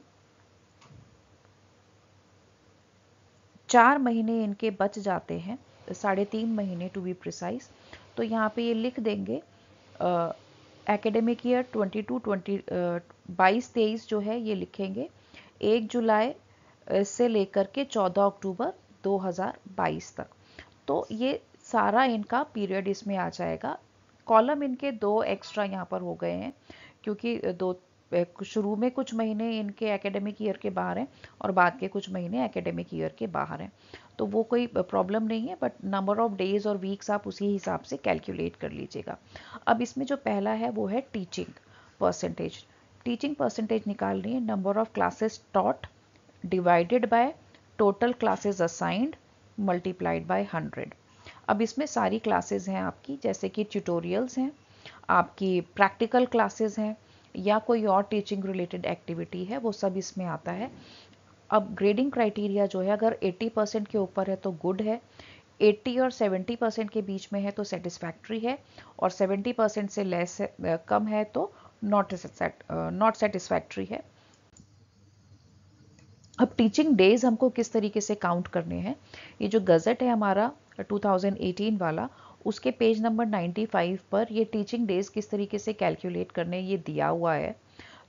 चार महीने इनके बच जाते हैं साढ़े तीन महीने टू बी प्रिसाइज तो यहाँ पे ये लिख देंगे एकेडमिक ईयर 22 ट्वेंटी बाईस तेईस जो है ये लिखेंगे एक जुलाई से लेकर के 14 अक्टूबर 2022 तक तो ये सारा इनका पीरियड इसमें आ जाएगा कॉलम इनके दो एक्स्ट्रा यहाँ पर हो गए हैं क्योंकि दो शुरू में कुछ महीने इनके एकेडमिक ईयर के बाहर हैं और बाद के कुछ महीने एकेडमिक ईयर के बाहर हैं तो वो कोई प्रॉब्लम नहीं है बट नंबर ऑफ डेज और वीक्स आप उसी हिसाब से कैलकुलेट कर लीजिएगा अब इसमें जो पहला है वो है टीचिंग परसेंटेज टीचिंग परसेंटेज निकालनी है number of classes taught divided by total classes assigned multiplied by hundred अब इसमें सारी क्लासेस हैं आपकी जैसे कि ट्यूटोरियल्स हैं आपकी प्रैक्टिकल क्लासेस हैं या कोई और टीचिंग रिलेटेड एक्टिविटी है वो सब इसमें आता है अब ग्रेडिंग क्राइटेरिया जो है अगर 80 परसेंट के ऊपर है तो गुड है 80 और 70 परसेंट के बीच में है तो सेटिस्फैक्ट्री है और 70 परसेंट से लेस कम है तो नॉट नॉट सेटिस्फैक्ट्री है अब टीचिंग डेज हमको किस तरीके से काउंट करने हैं ये जो गज़ट है हमारा 2018 वाला उसके पेज नंबर 95 पर ये टीचिंग डेज किस तरीके से कैलकुलेट करने ये दिया हुआ है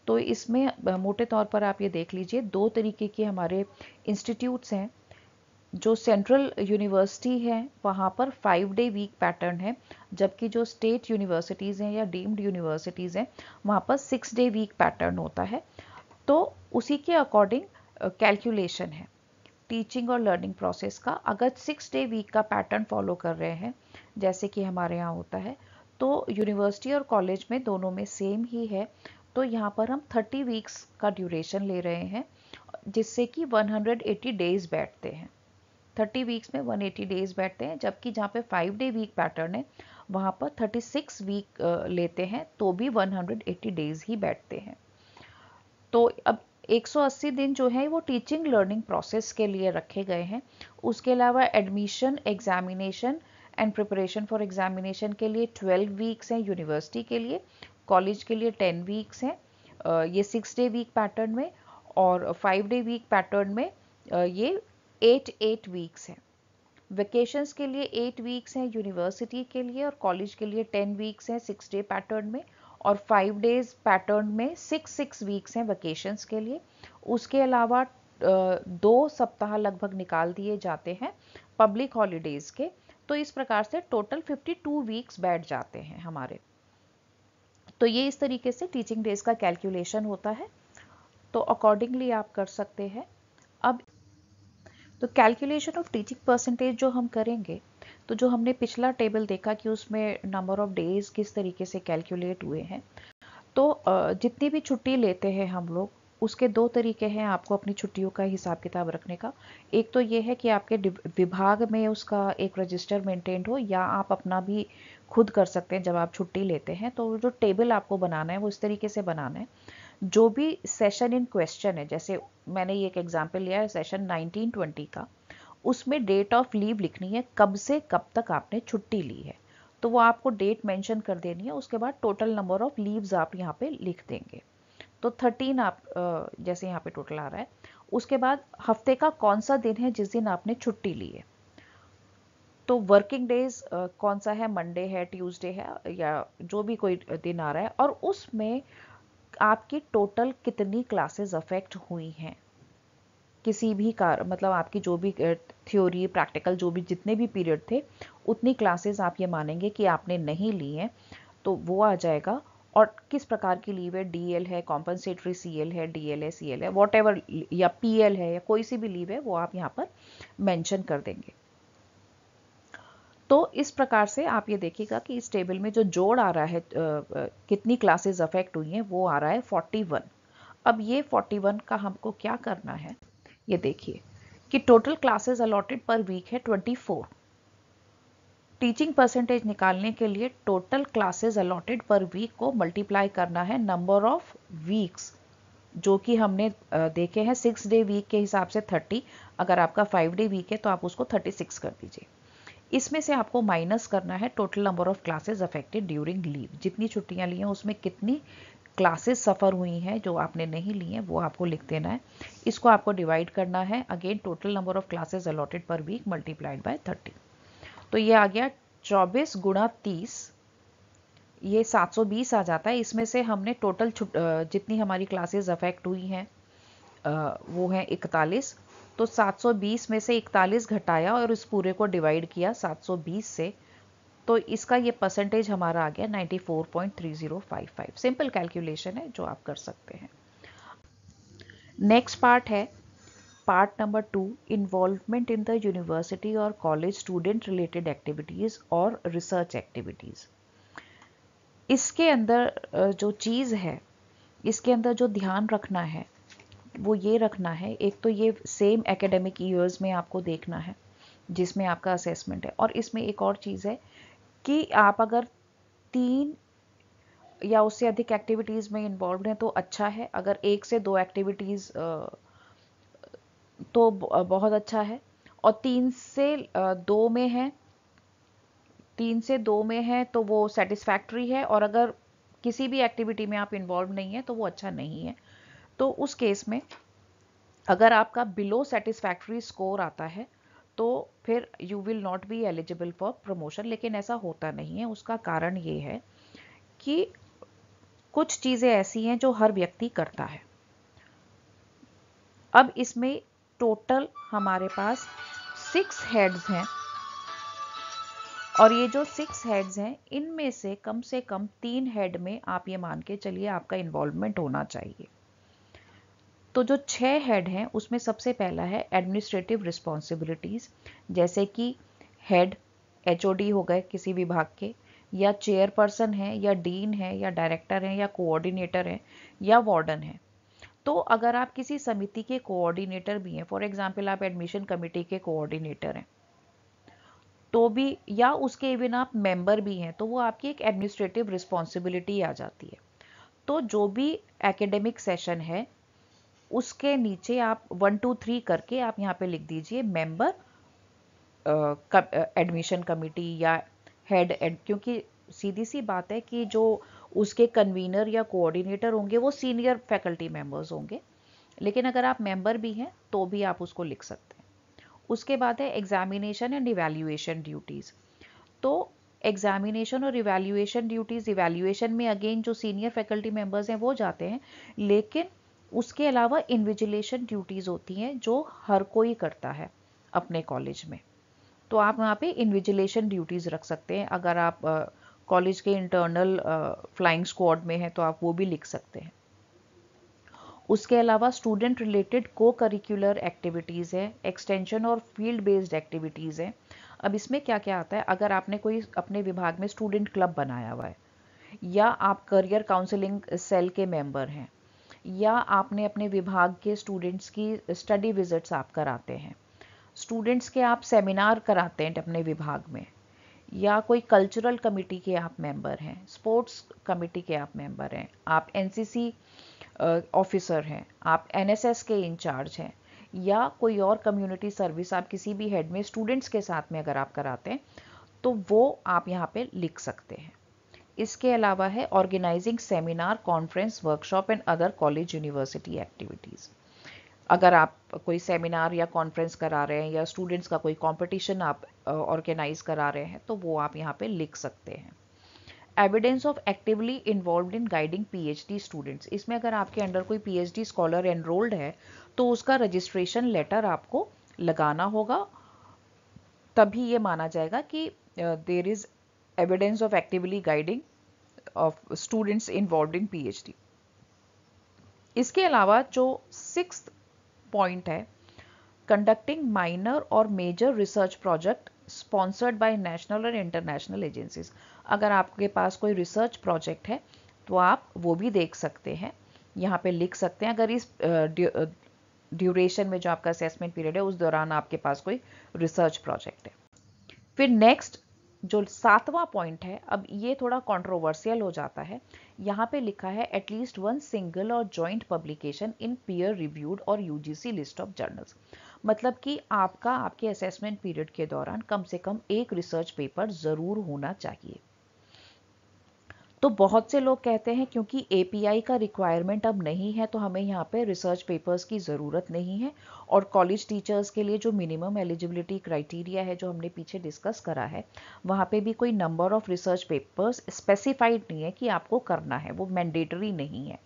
तो इसमें मोटे तौर पर आप ये देख लीजिए दो तरीके के हमारे इंस्टीट्यूट्स हैं जो सेंट्रल यूनिवर्सिटी है वहाँ पर फाइव डे वीक पैटर्न है जबकि जो स्टेट यूनिवर्सिटीज़ हैं या डीम्ड यूनिवर्सिटीज़ हैं वहाँ पर सिक्स डे वीक पैटर्न होता है तो उसी के अकॉर्डिंग कैलकुलेशन है टीचिंग और लर्निंग प्रोसेस का अगर सिक्स डे वीक का पैटर्न फॉलो कर रहे हैं जैसे कि हमारे यहाँ होता है तो यूनिवर्सिटी और कॉलेज में दोनों में सेम ही है तो यहाँ पर हम 30 वीक्स का ड्यूरेशन ले रहे हैं जिससे कि 180 डेज बैठते हैं 30 वीक्स में 180 डेज बैठते हैं जबकि जहाँ पे फाइव डे वीक पैटर्न है वहाँ पर 36 वीक लेते हैं तो भी 180 डेज ही बैठते हैं तो अब 180 दिन जो है वो टीचिंग लर्निंग प्रोसेस के लिए रखे गए हैं उसके अलावा admission examination and preparation for examination के लिए 12 वीक्स हैं यूनिवर्सिटी के लिए कॉलेज के लिए 10 वीक्स हैं ये सिक्स डे वीक पैटर्न में और फाइव डे वीक पैटर्न में ये एट एट वीक्स हैं वेकेशंस के लिए एट वीक्स हैं यूनिवर्सिटी के लिए और कॉलेज के लिए टेन वीक्स हैं सिक्स डे पैटर्न में और फाइव डेज पैटर्न में सिक्स सिक्स वीक्स हैं वेकेशंस के लिए उसके अलावा दो सप्ताह लगभग निकाल दिए जाते हैं पब्लिक हॉलीडेज के तो इस प्रकार से टोटल 52 वीक्स बैठ जाते हैं हमारे तो ये इस तरीके से टीचिंग डेज का कैलकुलेशन होता है तो अकॉर्डिंगली आप कर सकते हैं अब तो कैलकुलेशन ऑफ टीचिंग परसेंटेज जो हम करेंगे तो जो हमने पिछला टेबल देखा कि उसमें नंबर ऑफ डेज किस तरीके से कैलकुलेट हुए हैं तो जितनी भी छुट्टी लेते हैं हम लोग उसके दो तरीके हैं आपको अपनी छुट्टियों का हिसाब किताब रखने का एक तो ये है कि आपके विभाग में उसका एक रजिस्टर मेंटेन्ड हो या आप अपना भी खुद कर सकते हैं जब आप छुट्टी लेते हैं तो जो टेबल आपको बनाना है वो इस तरीके से बनाना है जो भी सेशन इन क्वेश्चन है जैसे मैंने ये एक एग्जाम्पल लिया है सेशन 1920 का उसमें डेट ऑफ लीव लिखनी है कब से कब तक आपने छुट्टी ली है तो वो आपको डेट मेंशन कर देनी है उसके बाद टोटल नंबर ऑफ लीव्स आप यहाँ पे लिख देंगे तो थर्टीन आप जैसे यहाँ पे टोटल आ रहा है उसके बाद हफ्ते का कौन सा दिन है जिस दिन आपने छुट्टी ली है तो वर्किंग डेज कौन सा है मंडे है ट्यूसडे है या जो भी कोई दिन आ रहा है और उसमें आपकी टोटल कितनी क्लासेस अफेक्ट हुई हैं किसी भी कार मतलब आपकी जो भी थ्योरी प्रैक्टिकल जो भी जितने भी पीरियड थे उतनी क्लासेस आप ये मानेंगे कि आपने नहीं ली हैं तो वो आ जाएगा और किस प्रकार की लीव है डी एल है कॉम्पनसेटरी सी एल है डी एल है सी एल है वॉट एवर या पी एल है या कोई सी भी लीव है वो आप यहाँ पर मैंशन कर देंगे तो इस प्रकार से आप ये देखिएगा कि इस टेबल में जो जोड़ आ रहा है आ, कितनी क्लासेस अफेक्ट हुई हैं वो आ रहा है 41 अब ये 41 का हमको क्या करना है ये देखिए कि total classes allotted per week है 24 टीचिंग परसेंटेज निकालने के लिए total classes allotted per week को मल्टीप्लाई करना है नंबर ऑफ वीक्स जो कि हमने देखे हैं सिक्स डे वीक के हिसाब से 30 अगर आपका फाइव डे वीक है तो आप उसको 36 कर दीजिए इसमें से आपको माइनस करना है total number of classes affected during leave जितनी छुट्टियां ली हैं उसमें कितनी क्लासेस सफ़र हुई हैं जो आपने नहीं ली हैं वो आपको लिख देना है इसको आपको डिवाइड करना है again total number of classes allotted per week multiplied by thirty तो ये आ गया चौबीस गुणा तीस ये 720 आ जाता है इसमें से हमने टोटल जितनी हमारी क्लासेस अफेक्ट हुई हैं वो हैं इकतालीस तो 720 में से 41 घटाया और इस पूरे को डिवाइड किया 720 से तो इसका ये परसेंटेज हमारा आ गया 94.3055 सिंपल कैलकुलेशन है जो आप कर सकते हैं नेक्स्ट पार्ट है part number two involvement in the university और कॉलेज स्टूडेंट रिलेटेड एक्टिविटीज़ और रिसर्च एक्टिविटीज़ इसके अंदर जो चीज़ है इसके अंदर जो ध्यान रखना है वो ये रखना है एक तो ये सेम एकेडमिक ईयर्स में आपको देखना है जिसमें आपका असेसमेंट है और इसमें एक और चीज़ है कि आप अगर तीन या उससे अधिक एक्टिविटीज़ में इन्वॉल्व हैं तो अच्छा है अगर एक से दो एक्टिविटीज़ तो बहुत अच्छा है और तीन से दो में है तीन से दो में है तो वो सेटिस्फैक्ट्री है और अगर किसी भी एक्टिविटी में आप इन्वॉल्व नहीं है तो वो अच्छा नहीं है तो उस केस में अगर आपका बिलो सेटिस्फैक्ट्री स्कोर आता है तो फिर you will not be eligible for promotion लेकिन ऐसा होता नहीं है उसका कारण ये है कि कुछ चीज़ें ऐसी हैं जो हर व्यक्ति करता है अब इसमें टोटल हमारे पास सिक्स हेड्स हैं और ये जो सिक्स हेड्स हैं इनमें से कम से कम तीन हेड में आप ये मान के चलिए आपका इन्वॉल्वमेंट होना चाहिए तो जो छः हेड हैं उसमें सबसे पहला है एडमिनिस्ट्रेटिव रिस्पॉन्सिबिलिटीज़ जैसे कि हेड एच हो गए किसी विभाग के या चेयरपर्सन है या डीन है या डायरेक्टर है या कोऑर्डिनेटर है या वार्डन है तो अगर आप किसी समिति के कोऑर्डिनेटर भी हैं फॉर एग्जाम्पल आप एडमिशन कमिटी के कोऑर्डिनेटर हैं तो भी या उसके इवन आप मेंबर भी हैं तो वो आपकी एक एडमिनिस्ट्रेटिव रिस्पॉन्सिबिलिटी आ जाती है तो जो भी एकेडमिक सेशन है उसके नीचे आप वन टू थ्री करके आप यहाँ पे लिख दीजिए मेंबर एडमिशन कमिटी या हेड एड क्योंकि सीधी सी बात है कि जो उसके कन्वीनर या कोऑर्डिनेटर होंगे वो सीनियर फैकल्टी मेंबर्स होंगे लेकिन अगर आप मेंबर भी हैं तो भी आप उसको लिख सकते हैं उसके बाद है एग्जामिनेशन एंड इवेल्यूएशन ड्यूटीज़ तो एग्जामिनेशन और इवेल्युएशन ड्यूटीज़ इवेल्यूएशन में अगेन जो सीनियर फैकल्टी मेंबर्स हैं वो जाते हैं लेकिन उसके अलावा इन्विजिलेशन ड्यूटीज़ होती हैं जो हर कोई करता है अपने कॉलेज में तो आप वहाँ पे इन्विजिलेशन ड्यूटीज़ रख सकते हैं अगर आप कॉलेज के इंटरनल फ्लाइंग स्क्वाड में हैं तो आप वो भी लिख सकते हैं उसके अलावा student related co curricular activities हैं एक्सटेंशन और फील्ड बेस्ड एक्टिविटीज़ हैं अब इसमें क्या क्या आता है अगर आपने कोई अपने विभाग में स्टूडेंट क्लब बनाया हुआ है या आप करियर काउंसलिंग सेल के मेंबर हैं या आपने अपने विभाग के स्टूडेंट्स की स्टडी विजिट्स आप कराते हैं स्टूडेंट्स के आप सेमिनार कराते हैं अपने विभाग में या कोई कल्चरल कमेटी के आप मेंबर हैं स्पोर्ट्स कमेटी के आप मेंबर हैं आप एनसीसी ऑफिसर हैं आप एनएसएस के इंचार्ज हैं या कोई और कम्युनिटी सर्विस आप किसी भी हेड में स्टूडेंट्स के साथ में अगर आप कराते हैं तो वो आप यहाँ पे लिख सकते हैं इसके अलावा है organising seminar conference workshop and other college university activities अगर आप कोई सेमिनार या कॉन्फ्रेंस करा रहे हैं या स्टूडेंट्स का कोई कॉम्पिटिशन आप ऑर्गेनाइज uh, करा रहे हैं तो वो आप यहाँ पे लिख सकते हैं evidence of actively involved in guiding the students इसमें अगर आपके अंडर कोई डी स्कॉलर एनरोल्ड है तो उसका रजिस्ट्रेशन लेटर आपको लगाना होगा तभी ये माना जाएगा कि there is evidence of actively guiding of students involved in PhD. इसके अलावा जो सिक्स पॉइंट है कंडक्टिंग माइनर और major research project sponsored by national और इंटरनेशनल एजेंसीज अगर आपके पास कोई रिसर्च प्रोजेक्ट है तो आप वो भी देख सकते हैं यहाँ पे लिख सकते हैं अगर इस ड्यूरेशन में जो आपका असेसमेंट पीरियड है उस दौरान आपके पास कोई रिसर्च प्रोजेक्ट है फिर नेक्स्ट जो सातवां पॉइंट है अब ये थोड़ा कंट्रोवर्शियल हो जाता है यहाँ पे लिखा है एटलीस्ट वन सिंगल और joint publication in peer reviewed और यूजीसी लिस्ट ऑफ जर्नल्स मतलब कि आपका आपके असेसमेंट पीरियड के दौरान कम से कम एक रिसर्च पेपर ज़रूर होना चाहिए तो बहुत से लोग कहते हैं क्योंकि ए का रिक्वायरमेंट अब नहीं है तो हमें यहाँ पे रिसर्च पेपर्स की ज़रूरत नहीं है और कॉलेज टीचर्स के लिए जो मिनिमम एलिजिबिलिटी क्राइटेरिया है जो हमने पीछे डिस्कस करा है वहाँ पे भी कोई number of research papers specified नहीं है कि आपको करना है वो मैंडेटरी नहीं है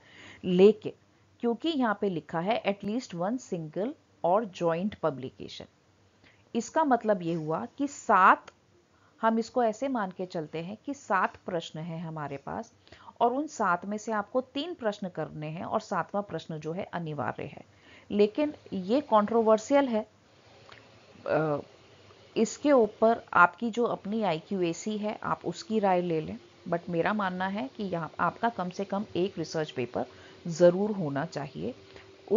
लेकिन क्योंकि यहाँ पे लिखा है एटलीस्ट वन सिंगल और जॉइंट पब्लिकेशन इसका मतलब ये हुआ कि सात हम इसको ऐसे मान के चलते हैं कि सात प्रश्न हैं हमारे पास और उन सात में से आपको तीन प्रश्न करने हैं और सातवां प्रश्न जो है अनिवार्य है लेकिन ये कॉन्ट्रोवर्सियल है इसके ऊपर आपकी जो अपनी आई है आप उसकी राय ले लें बट मेरा मानना है कि यहाँ आपका कम से कम एक रिसर्च पेपर ज़रूर होना चाहिए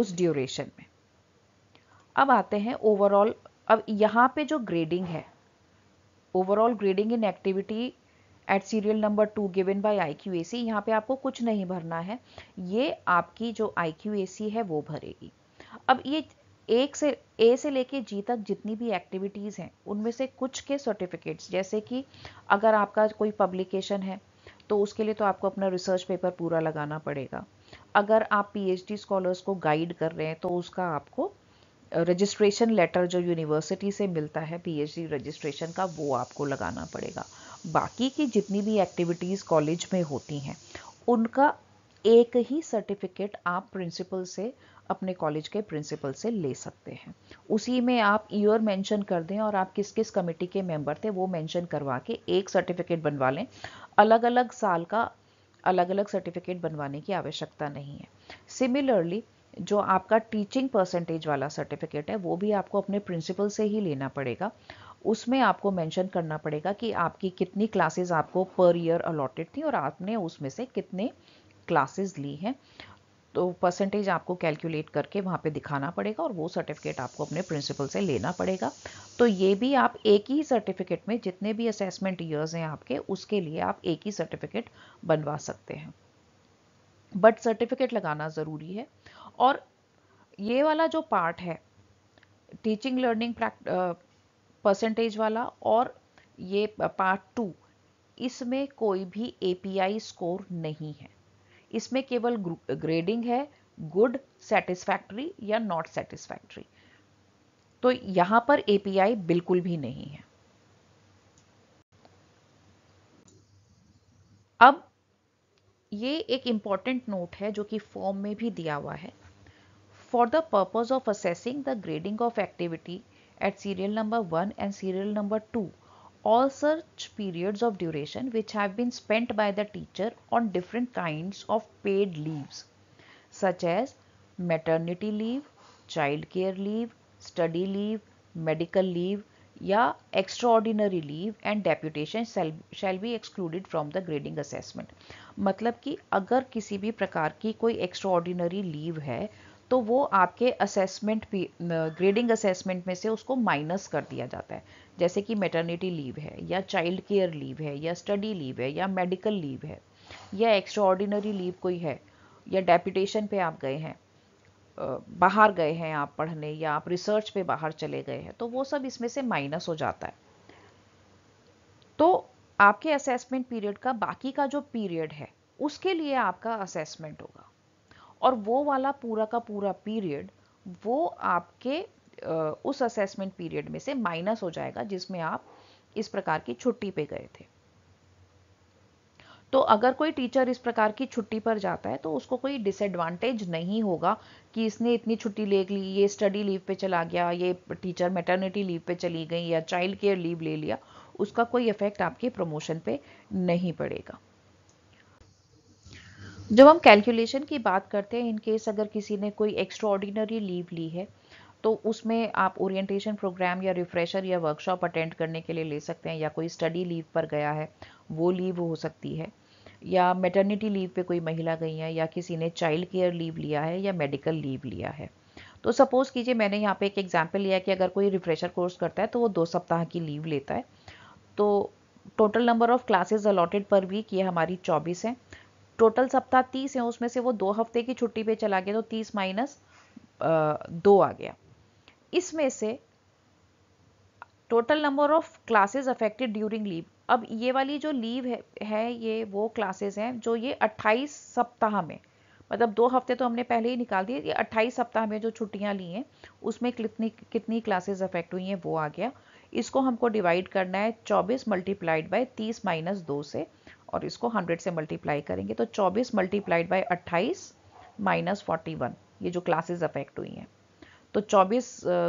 उस ड्यूरेशन में अब आते हैं ओवरऑल अब यहाँ पे जो ग्रेडिंग है overall grading in activity at serial number two given by I Q A C यहाँ पर आपको कुछ नहीं भरना है ये आपकी जो आई क्यू ए सी है वो भरेगी अब ये एक से ए से लेके जी तक जितनी भी एक्टिविटीज़ हैं उनमें से कुछ के सर्टिफिकेट्स जैसे कि अगर आपका कोई पब्लिकेशन है तो उसके लिए तो आपको अपना रिसर्च पेपर पूरा लगाना पड़ेगा अगर आप पीएचडी स्कॉलर्स को गाइड कर रहे हैं तो उसका आपको रजिस्ट्रेशन लेटर जो यूनिवर्सिटी से मिलता है पीएचडी रजिस्ट्रेशन का वो आपको लगाना पड़ेगा बाकी की जितनी भी एक्टिविटीज़ कॉलेज में होती हैं उनका एक ही सर्टिफिकेट आप प्रिंसिपल से अपने कॉलेज के प्रिंसिपल से ले सकते हैं उसी में आप ईयर मेंशन कर दें और आप किस किस कमेटी के मेंबर थे वो मेंशन करवा के एक सर्टिफिकेट बनवा लें अलग अलग साल का अलग अलग सर्टिफिकेट बनवाने की आवश्यकता नहीं है सिमिलरली जो आपका टीचिंग परसेंटेज वाला सर्टिफिकेट है वो भी आपको अपने प्रिंसिपल से ही लेना पड़ेगा उसमें आपको मेंशन करना पड़ेगा कि आपकी कितनी क्लासेस आपको पर ईयर अलॉटेड थी और आपने उसमें से कितने क्लासेस ली हैं तो परसेंटेज आपको कैलकुलेट करके वहाँ पे दिखाना पड़ेगा और वो सर्टिफिकेट आपको अपने प्रिंसिपल से लेना पड़ेगा तो ये भी आप एक ही सर्टिफिकेट में जितने भी असेसमेंट ईयर्स हैं आपके उसके लिए आप एक ही सर्टिफिकेट बनवा सकते हैं बट सर्टिफिकेट लगाना ज़रूरी है और ये वाला जो पार्ट है टीचिंग लर्निंग परसेंटेज वाला और ये पार्ट टू इसमें कोई भी एपीआई स्कोर नहीं है इसमें केवल ग्रेडिंग है गुड सेटिस्फैक्ट्री या नॉट सेटिस्फैक्ट्री तो यहां पर एपीआई बिल्कुल भी नहीं है अब ये एक इंपॉर्टेंट नोट है जो कि फॉर्म में भी दिया हुआ है for the purpose of assessing the grading of activity at serial number 1 and serial number 2 all such periods of duration which have been spent by the teacher on different kinds of paid leaves such as maternity leave, child care leave, study leave, medical leave या extraordinary leave and deputation shall, shall be excluded from the grading assessment मतलब कि अगर किसी भी प्रकार की कोई extraordinary लीव है तो वो आपके असेसमेंट ग्रेडिंग असेसमेंट में से उसको माइनस कर दिया जाता है जैसे कि मेटर्निटी लीव है या चाइल्ड केयर लीव है या स्टडी लीव है या मेडिकल लीव है या एक्स्ट्रा लीव कोई है या डेपुटेशन पे आप गए हैं बाहर गए हैं आप पढ़ने या आप रिसर्च पे बाहर चले गए हैं तो वो सब इसमें से माइनस हो जाता है तो आपके असेसमेंट पीरियड का बाकी का जो पीरियड है उसके लिए आपका असेसमेंट होगा और वो वाला पूरा का पूरा पीरियड वो आपके उस असेसमेंट पीरियड में से माइनस हो जाएगा जिसमें आप इस प्रकार की छुट्टी पे गए थे तो अगर कोई टीचर इस प्रकार की छुट्टी पर जाता है तो उसको कोई डिसएडवांटेज नहीं होगा कि इसने इतनी छुट्टी ले ली ये स्टडी लीव पे चला गया ये टीचर मेटर्निटी लीव पे चली गई या चाइल्ड केयर लीव ले लिया उसका कोई इफेक्ट आपके प्रमोशन पे नहीं पड़ेगा जब हम कैलकुलेशन की बात करते हैं इनकेस अगर किसी ने कोई एक्स्ट्रा ऑर्डिनरी लीव ली है तो उसमें आप ओरिएंटेशन प्रोग्राम या रिफ्रेशर या वर्कशॉप अटेंड करने के लिए ले सकते हैं या कोई स्टडी लीव पर गया है वो लीव हो सकती है या मेटर्निटी लीव पे कोई महिला गई है या किसी ने चाइल्ड केयर लीव लिया है या मेडिकल लीव लिया है तो सपोज़ कीजिए मैंने यहाँ पे एक एग्जाम्पल लिया कि अगर कोई रिफ्रेशर कोर्स करता है तो वो दो सप्ताह की लीव लेता है तो total number of classes allotted per week ये हमारी चौबीस है टोटल सप्ताह तीस है उसमें से वो दो हफ्ते की छुट्टी पे चला गया तो तीस माइनस दो आ गया इसमें से total number of classes affected during leave अब ये वाली जो लीव है, है ये वो क्लासेस हैं जो ये 28 सप्ताह में मतलब दो हफ्ते तो हमने पहले ही निकाल दिए ये 28 सप्ताह में जो छुट्टियां ली हैं उसमें कितनी कितनी क्लासेस अफेक्ट हुई हैं वो आ गया इसको हमको डिवाइड करना है 24 मल्टीप्लाइड बाय 30 माइनस दो से और इसको 100 से मल्टीप्लाई करेंगे तो 24 मल्टीप्लाइड बाई अट्ठाईस माइनस फोर्टी ये जो क्लासेस अफेक्ट हुई हैं तो 24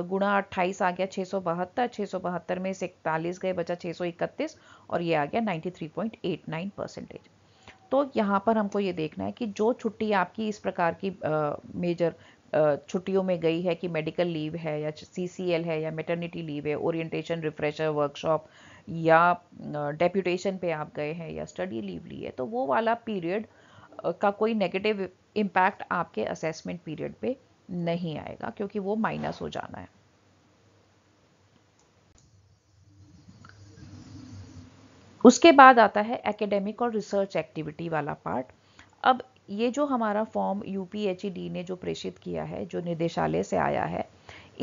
गुणा अट्ठाईस आ गया छः सौ बहत्तर सौ बहत्तर में से इकतालीस गए बचा छः सौ इकतीस और ये आ गया 93.89 परसेंटेज तो यहाँ पर हमको ये देखना है कि जो छुट्टी आपकी इस प्रकार की आ, मेजर छुट्टियों में गई है कि मेडिकल लीव है या सी है या मेटर्निटी लीव है ओरिएंटेशन रिफ्रेशर वर्कशॉप या डेप्यूटेशन पे आप गए हैं या स्टडी लीव ली है तो वो वाला पीरियड का कोई नेगेटिव इम्पैक्ट आपके असेसमेंट पीरियड पे नहीं आएगा क्योंकि वो माइनस हो जाना है उसके बाद आता है एकेडमिक और रिसर्च एक्टिविटी वाला पार्ट अब ये जो हमारा फॉर्म यूपीएचईडी e ने जो प्रेषित किया है जो निदेशालय से आया है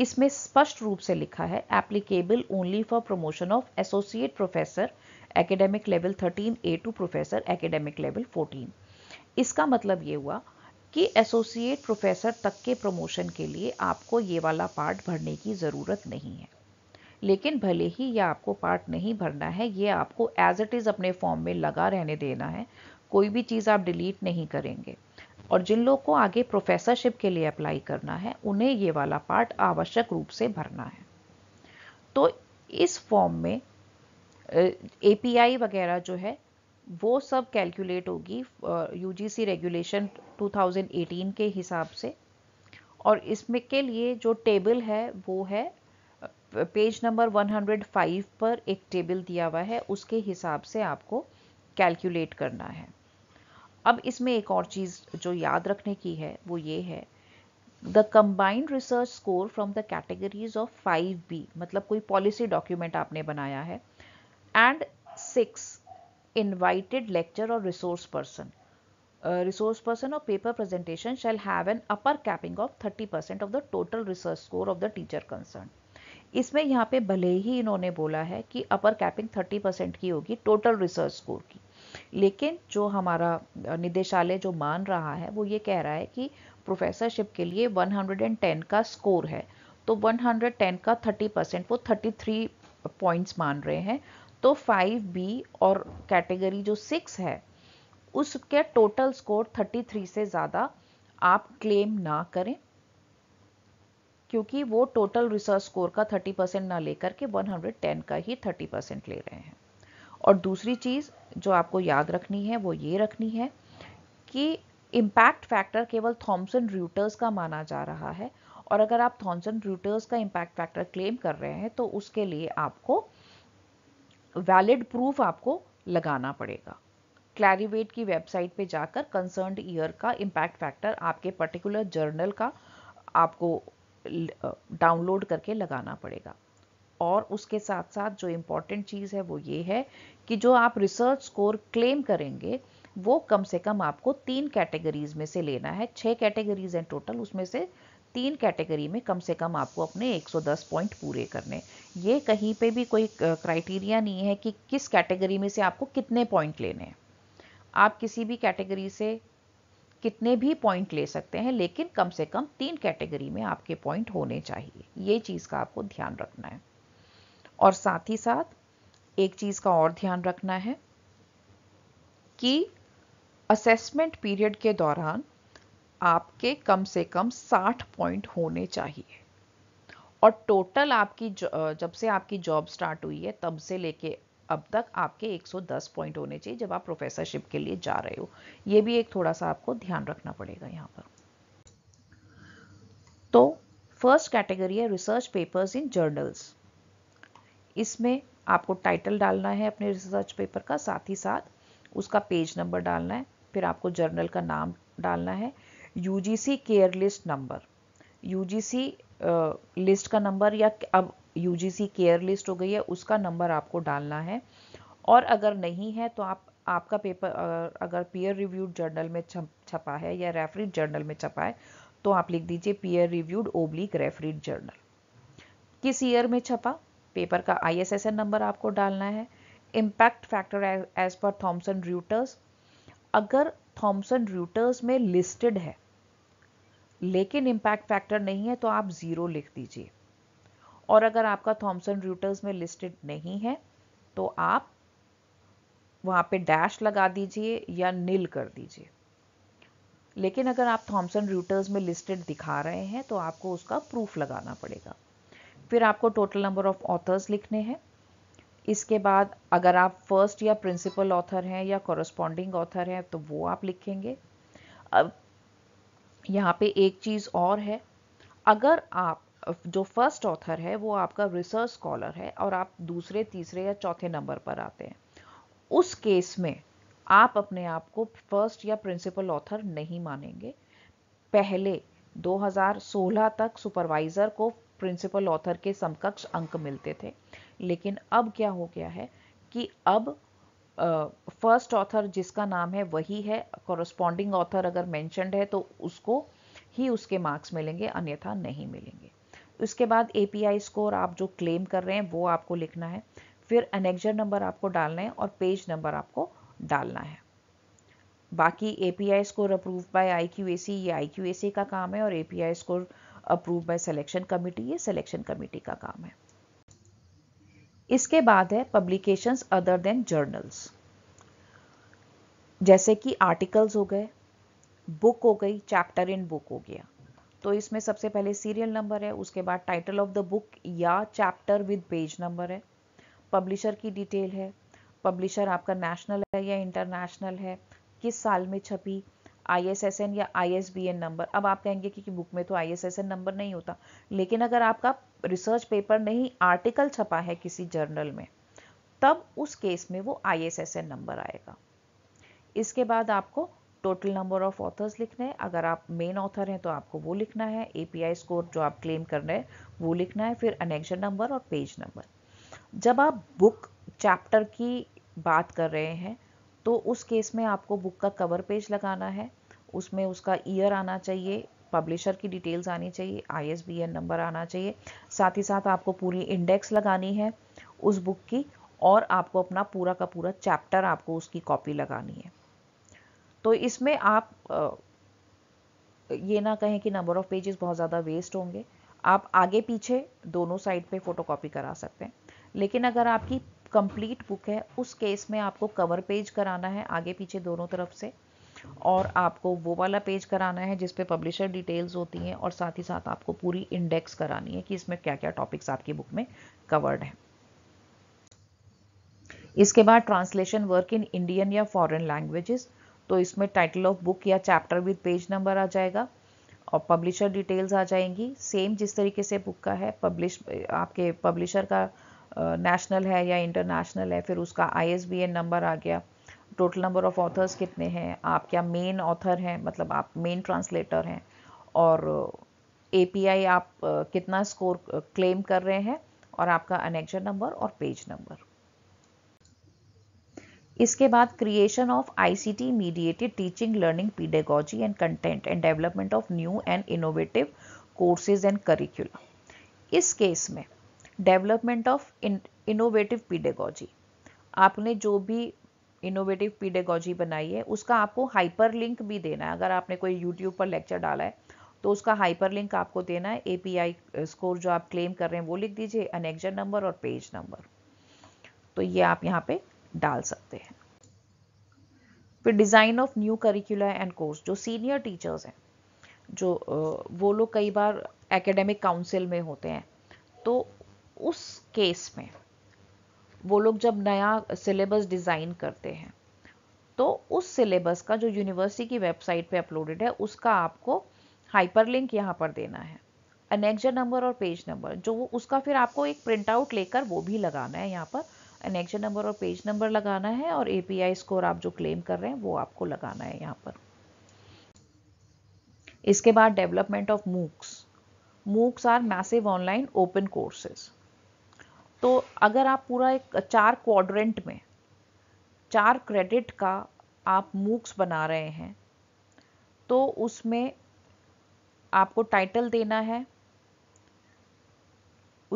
इसमें स्पष्ट रूप से लिखा है applicable only for promotion of associate professor academic level 13 A to professor academic level 14 इसका मतलब ये हुआ कि एसोसिएट प्रोफेसर तक के प्रमोशन के लिए आपको ये वाला पार्ट भरने की ज़रूरत नहीं है लेकिन भले ही यह आपको पार्ट नहीं भरना है ये आपको एज इट इज़ अपने फॉर्म में लगा रहने देना है कोई भी चीज़ आप डिलीट नहीं करेंगे और जिन लोगों को आगे प्रोफेसरशिप के लिए अप्लाई करना है उन्हें ये वाला पार्ट आवश्यक रूप से भरना है तो इस फॉर्म में ए वगैरह जो है वो सब कैलकुलेट होगी यूजीसी रेगुलेशन 2018 के हिसाब से और इसमें के लिए जो टेबल है वो है पेज नंबर 105 पर एक टेबल दिया हुआ है उसके हिसाब से आपको कैलकुलेट करना है अब इसमें एक और चीज़ जो याद रखने की है वो ये है the combined research score from the categories of five B मतलब कोई पॉलिसी डॉक्यूमेंट आपने बनाया है एंड सिक्स इन्वाइटेड लेक्चर और रिसोर्स पर्सन रिसोर्स पर्सन और paper presentation shall have an upper capping of thirty percent of the total research score of the teacher concern इसमें यहाँ पे भले ही इन्होंने बोला है कि अपर कैपिंग थर्टी परसेंट की होगी टोटल रिसर्च स्कोर की लेकिन जो हमारा निदेशालय जो मान रहा है वो ये कह रहा है कि प्रोफेसरशिप के लिए 110 का स्कोर है तो 110 का 30 परसेंट वो 33 पॉइंट्स मान रहे हैं तो 5B और कैटेगरी जो 6 है उसके टोटल स्कोर 33 से ज़्यादा आप क्लेम ना करें क्योंकि वो टोटल रिसर्च स्कोर का 30 परसेंट ना लेकर के 110 का ही 30 परसेंट ले रहे हैं और दूसरी चीज़ जो आपको याद रखनी है वो ये रखनी है कि इम्पैक्ट फैक्टर केवल थॉमसन र्यूटर्स का माना जा रहा है और अगर आप थॉमसन रूटर्स का इम्पैक्ट फैक्टर क्लेम कर रहे हैं तो उसके लिए आपको वैलिड प्रूफ आपको लगाना पड़ेगा क्लैरिवेट की वेबसाइट पे जाकर कंसर्नड ईयर का इम्पैक्ट फैक्टर आपके पर्टिकुलर जर्नल का आपको डाउनलोड करके लगाना पड़ेगा और उसके साथ साथ जो इम्पॉर्टेंट चीज़ है वो ये है कि जो आप रिसर्च स्कोर क्लेम करेंगे वो कम से कम आपको तीन कैटेगरीज में से लेना है छः कैटेगरीज हैं टोटल उसमें से तीन कैटेगरी में कम से कम आपको अपने 110 पॉइंट पूरे करने ये कहीं पे भी कोई क्राइटेरिया नहीं है कि किस कैटेगरी में से आपको कितने पॉइंट लेने हैं आप किसी भी कैटेगरी से कितने भी पॉइंट ले सकते हैं लेकिन कम से कम तीन कैटेगरी में आपके पॉइंट होने चाहिए ये चीज़ का आपको ध्यान रखना है और साथ ही साथ एक चीज का और ध्यान रखना है कि असेसमेंट पीरियड के दौरान आपके कम से कम 60 पॉइंट होने चाहिए और टोटल आपकी जब से आपकी जॉब स्टार्ट हुई है तब से लेके अब तक आपके 110 पॉइंट होने चाहिए जब आप प्रोफेसरशिप के लिए जा रहे हो ये भी एक थोड़ा सा आपको ध्यान रखना पड़ेगा यहाँ पर तो फर्स्ट कैटेगरी है रिसर्च पेपर्स इन जर्नल्स इसमें आपको टाइटल डालना है अपने रिसर्च पेपर का साथ ही साथ उसका पेज नंबर डालना है फिर आपको जर्नल का नाम डालना है U G C CARE list number U G C list का नंबर या अब U G C CARE list हो गई है उसका नंबर आपको डालना है और अगर नहीं है तो आप आपका पेपर अगर पीयर रिव्यूड जर्नल में छपा है या रेफरीड जर्नल में छपा है तो आप लिख दीजिए peer reviewed oblique refereed journal किस ईयर में छपा पेपर का आईएसएसएन नंबर आपको डालना है impact factor as per Thomson Reuters अगर थॉमसन रूटर्स में लिस्टेड है लेकिन इम्पैक्ट फैक्टर नहीं है तो आप ज़ीरो लिख दीजिए और अगर आपका थॉमसन रूटर्स में लिस्टेड नहीं है तो आप वहां पे डैश लगा दीजिए या नील कर दीजिए लेकिन अगर आप थॉमसन रूटर्स में लिस्टेड दिखा रहे हैं तो आपको उसका प्रूफ लगाना पड़ेगा फिर आपको टोटल नंबर ऑफ ऑथर्स लिखने हैं इसके बाद अगर आप फर्स्ट या प्रिंसिपल ऑथर हैं या कॉरस्पॉन्डिंग ऑथर हैं तो वो आप लिखेंगे अब यहाँ पे एक चीज़ और है अगर आप जो फर्स्ट ऑथर है वो आपका रिसर्च स्कॉलर है और आप दूसरे तीसरे या चौथे नंबर पर आते हैं उस केस में आप अपने आप को फर्स्ट या प्रिंसिपल ऑथर नहीं मानेंगे पहले 2016 तक सुपरवाइज़र को प्रिंसिपल ऑथर के समकक्ष अंक मिलते थे लेकिन अब क्या हो गया है कि अब फर्स्ट uh, ऑथर जिसका नाम है वही है कॉरस्पॉन्डिंग ऑथर अगर मैंशनड है तो उसको ही उसके मार्क्स मिलेंगे अन्यथा नहीं मिलेंगे उसके बाद ए स्कोर आप जो क्लेम कर रहे हैं वो आपको लिखना है फिर अनेक्जर नंबर आपको डालना है और पेज नंबर आपको डालना है बाकी A score approve by I ये आई का काम है और A score approve by selection committee ये सिलेक्शन कमिटी का काम है इसके बाद है पब्लिकेशंस अदर देन जर्नल्स जैसे कि आर्टिकल्स हो गए बुक हो गई चैप्टर इन बुक हो गया तो इसमें सबसे पहले सीरियल नंबर है उसके बाद टाइटल ऑफ द बुक या चैप्टर विद पेज नंबर है पब्लिशर की डिटेल है पब्लिशर आपका नेशनल है या इंटरनेशनल है किस साल में छपी ISSN या ISBN नंबर अब आप कहेंगे कि, कि बुक में तो ISSN नंबर नहीं होता लेकिन अगर आपका रिसर्च पेपर नहीं आर्टिकल छपा है किसी जर्नल में तब उस केस में वो ISSN नंबर आएगा इसके बाद आपको टोटल नंबर ऑफ ऑथर्स लिखने हैं अगर आप मेन ऑथर हैं तो आपको वो लिखना है ए स्कोर जो आप क्लेम कर रहे हैं वो लिखना है फिर अनेक्शन नंबर और पेज नंबर जब आप बुक चैप्टर की बात कर रहे हैं तो उस केस में आपको बुक का कवर पेज लगाना है उसमें उसका ईयर आना चाहिए पब्लिशर की डिटेल्स आनी चाहिए आईएसबीएन नंबर आना चाहिए साथ ही साथ आपको पूरी इंडेक्स लगानी है उस बुक की और आपको अपना पूरा का पूरा चैप्टर आपको उसकी कॉपी लगानी है तो इसमें आप ये ना कहें कि नंबर ऑफ़ पेजेस बहुत ज़्यादा वेस्ट होंगे आप आगे पीछे दोनों साइड पे फोटोकॉपी करा सकते हैं लेकिन अगर आपकी कंप्लीट बुक है उस केस में आपको कवर पेज कराना है आगे पीछे दोनों तरफ से और आपको वो वाला पेज कराना है जिसपे पब्लिशर डिटेल्स होती हैं और साथ ही साथ आपको पूरी इंडेक्स करानी है कि इसमें क्या क्या टॉपिक्स आपकी बुक में कवर्ड है इसके बाद ट्रांसलेशन वर्क इन इंडियन या फॉरेन लैंग्वेजेस तो इसमें टाइटल ऑफ बुक या चैप्टर विद पेज नंबर आ जाएगा और पब्लिशर डिटेल्स आ जाएंगी सेम जिस तरीके से बुक का है पब्लिश आपके पब्लिशर का नेशनल है या इंटरनेशनल है फिर उसका आईएसबीएन नंबर आ गया टोटल नंबर ऑफ ऑथर्स कितने हैं आप क्या मेन ऑथर हैं मतलब आप मेन ट्रांसलेटर हैं और ए uh, आप uh, कितना स्कोर क्लेम uh, कर रहे हैं और आपका अनेक्चर नंबर और पेज नंबर इसके बाद creation of ICT mediated teaching learning pedagogy and content and development of new and innovative courses and curriculum इस केस में डेवलपमेंट ऑफ इनोवेटिव पीडेगोजी आपने जो भी इनोवेटिव पीडेगोजी बनाई है उसका आपको हाइपर लिंक भी देना है अगर आपने कोई यूट्यूब पर लेक्चर डाला है तो उसका हाइपर लिंक आपको देना है एपीआई स्कोर जो आप क्लेम कर रहे हैं वो लिख दीजिए अनेक्जर नंबर और पेज नंबर तो ये आप यहाँ पे डाल सकते हैं फिर design of new curricular and course जो सीनियर टीचर्स हैं जो वो लोग कई बार एकेडमिक काउंसिल में होते हैं तो उस केस में वो लोग जब नया सिलेबस डिज़ाइन करते हैं तो उस सिलेबस का जो यूनिवर्सिटी की वेबसाइट पे अपलोडेड है उसका आपको हाइपरलिंक यहाँ पर देना है अनेक्जर नंबर और पेज नंबर जो वो उसका फिर आपको एक प्रिंट आउट लेकर वो भी लगाना है यहाँ पर अनेक्जर नंबर और पेज नंबर लगाना है और ए स्कोर आप जो क्लेम कर रहे हैं वो आपको लगाना है यहाँ पर इसके बाद development of MOOCs MOOCs are massive online open courses तो अगर आप पूरा एक चार क्वाड्रेंट में चार क्रेडिट का आप मूक्स बना रहे हैं तो उसमें आपको टाइटल देना है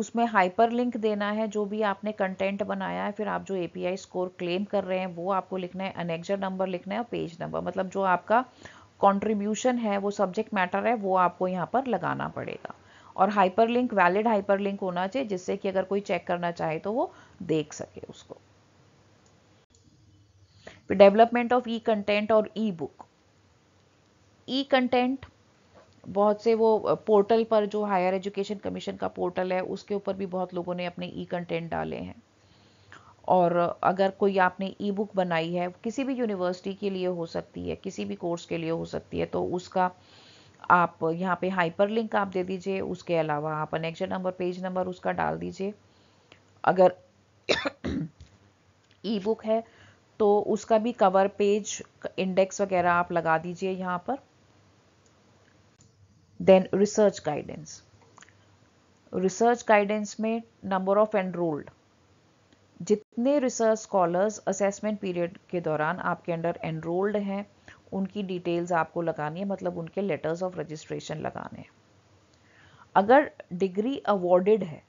उसमें हाइपरलिंक देना है जो भी आपने कंटेंट बनाया है फिर आप जो एपीआई स्कोर क्लेम कर रहे हैं वो आपको लिखना है अनेक्जर नंबर लिखना है और पेज नंबर मतलब जो आपका कंट्रीब्यूशन है वो सब्जेक्ट मैटर है वो आपको यहाँ पर लगाना पड़ेगा और हाइपरलिंक वैलिड हाइपरलिंक होना चाहिए जिससे कि अगर कोई चेक करना चाहे तो वो देख सके उसको फिर डेवलपमेंट ऑफ ई कंटेंट और ई बुक ई कंटेंट बहुत से वो पोर्टल पर जो हायर एजुकेशन कमीशन का पोर्टल है उसके ऊपर भी बहुत लोगों ने अपने ई कंटेंट डाले हैं और अगर कोई आपने ई बुक बनाई है किसी भी यूनिवर्सिटी के लिए हो सकती है किसी भी कोर्स के लिए हो सकती है तो उसका आप यहाँ पे हाइपर लिंक आप दे दीजिए उसके अलावा आप अनेक्शन नंबर पेज नंबर उसका डाल दीजिए अगर ई बुक है तो उसका भी कवर पेज इंडेक्स वगैरह आप लगा दीजिए यहाँ पर then research guidance research guidance में नंबर ऑफ एनरोल्ड जितने रिसर्च स्कॉलर्स असेसमेंट पीरियड के दौरान आपके अंडर एनरोल्ड हैं उनकी डिटेल्स आपको लगानी है मतलब उनके लेटर्स ऑफ रजिस्ट्रेशन लगाने हैं अगर डिग्री अवॉर्डेड है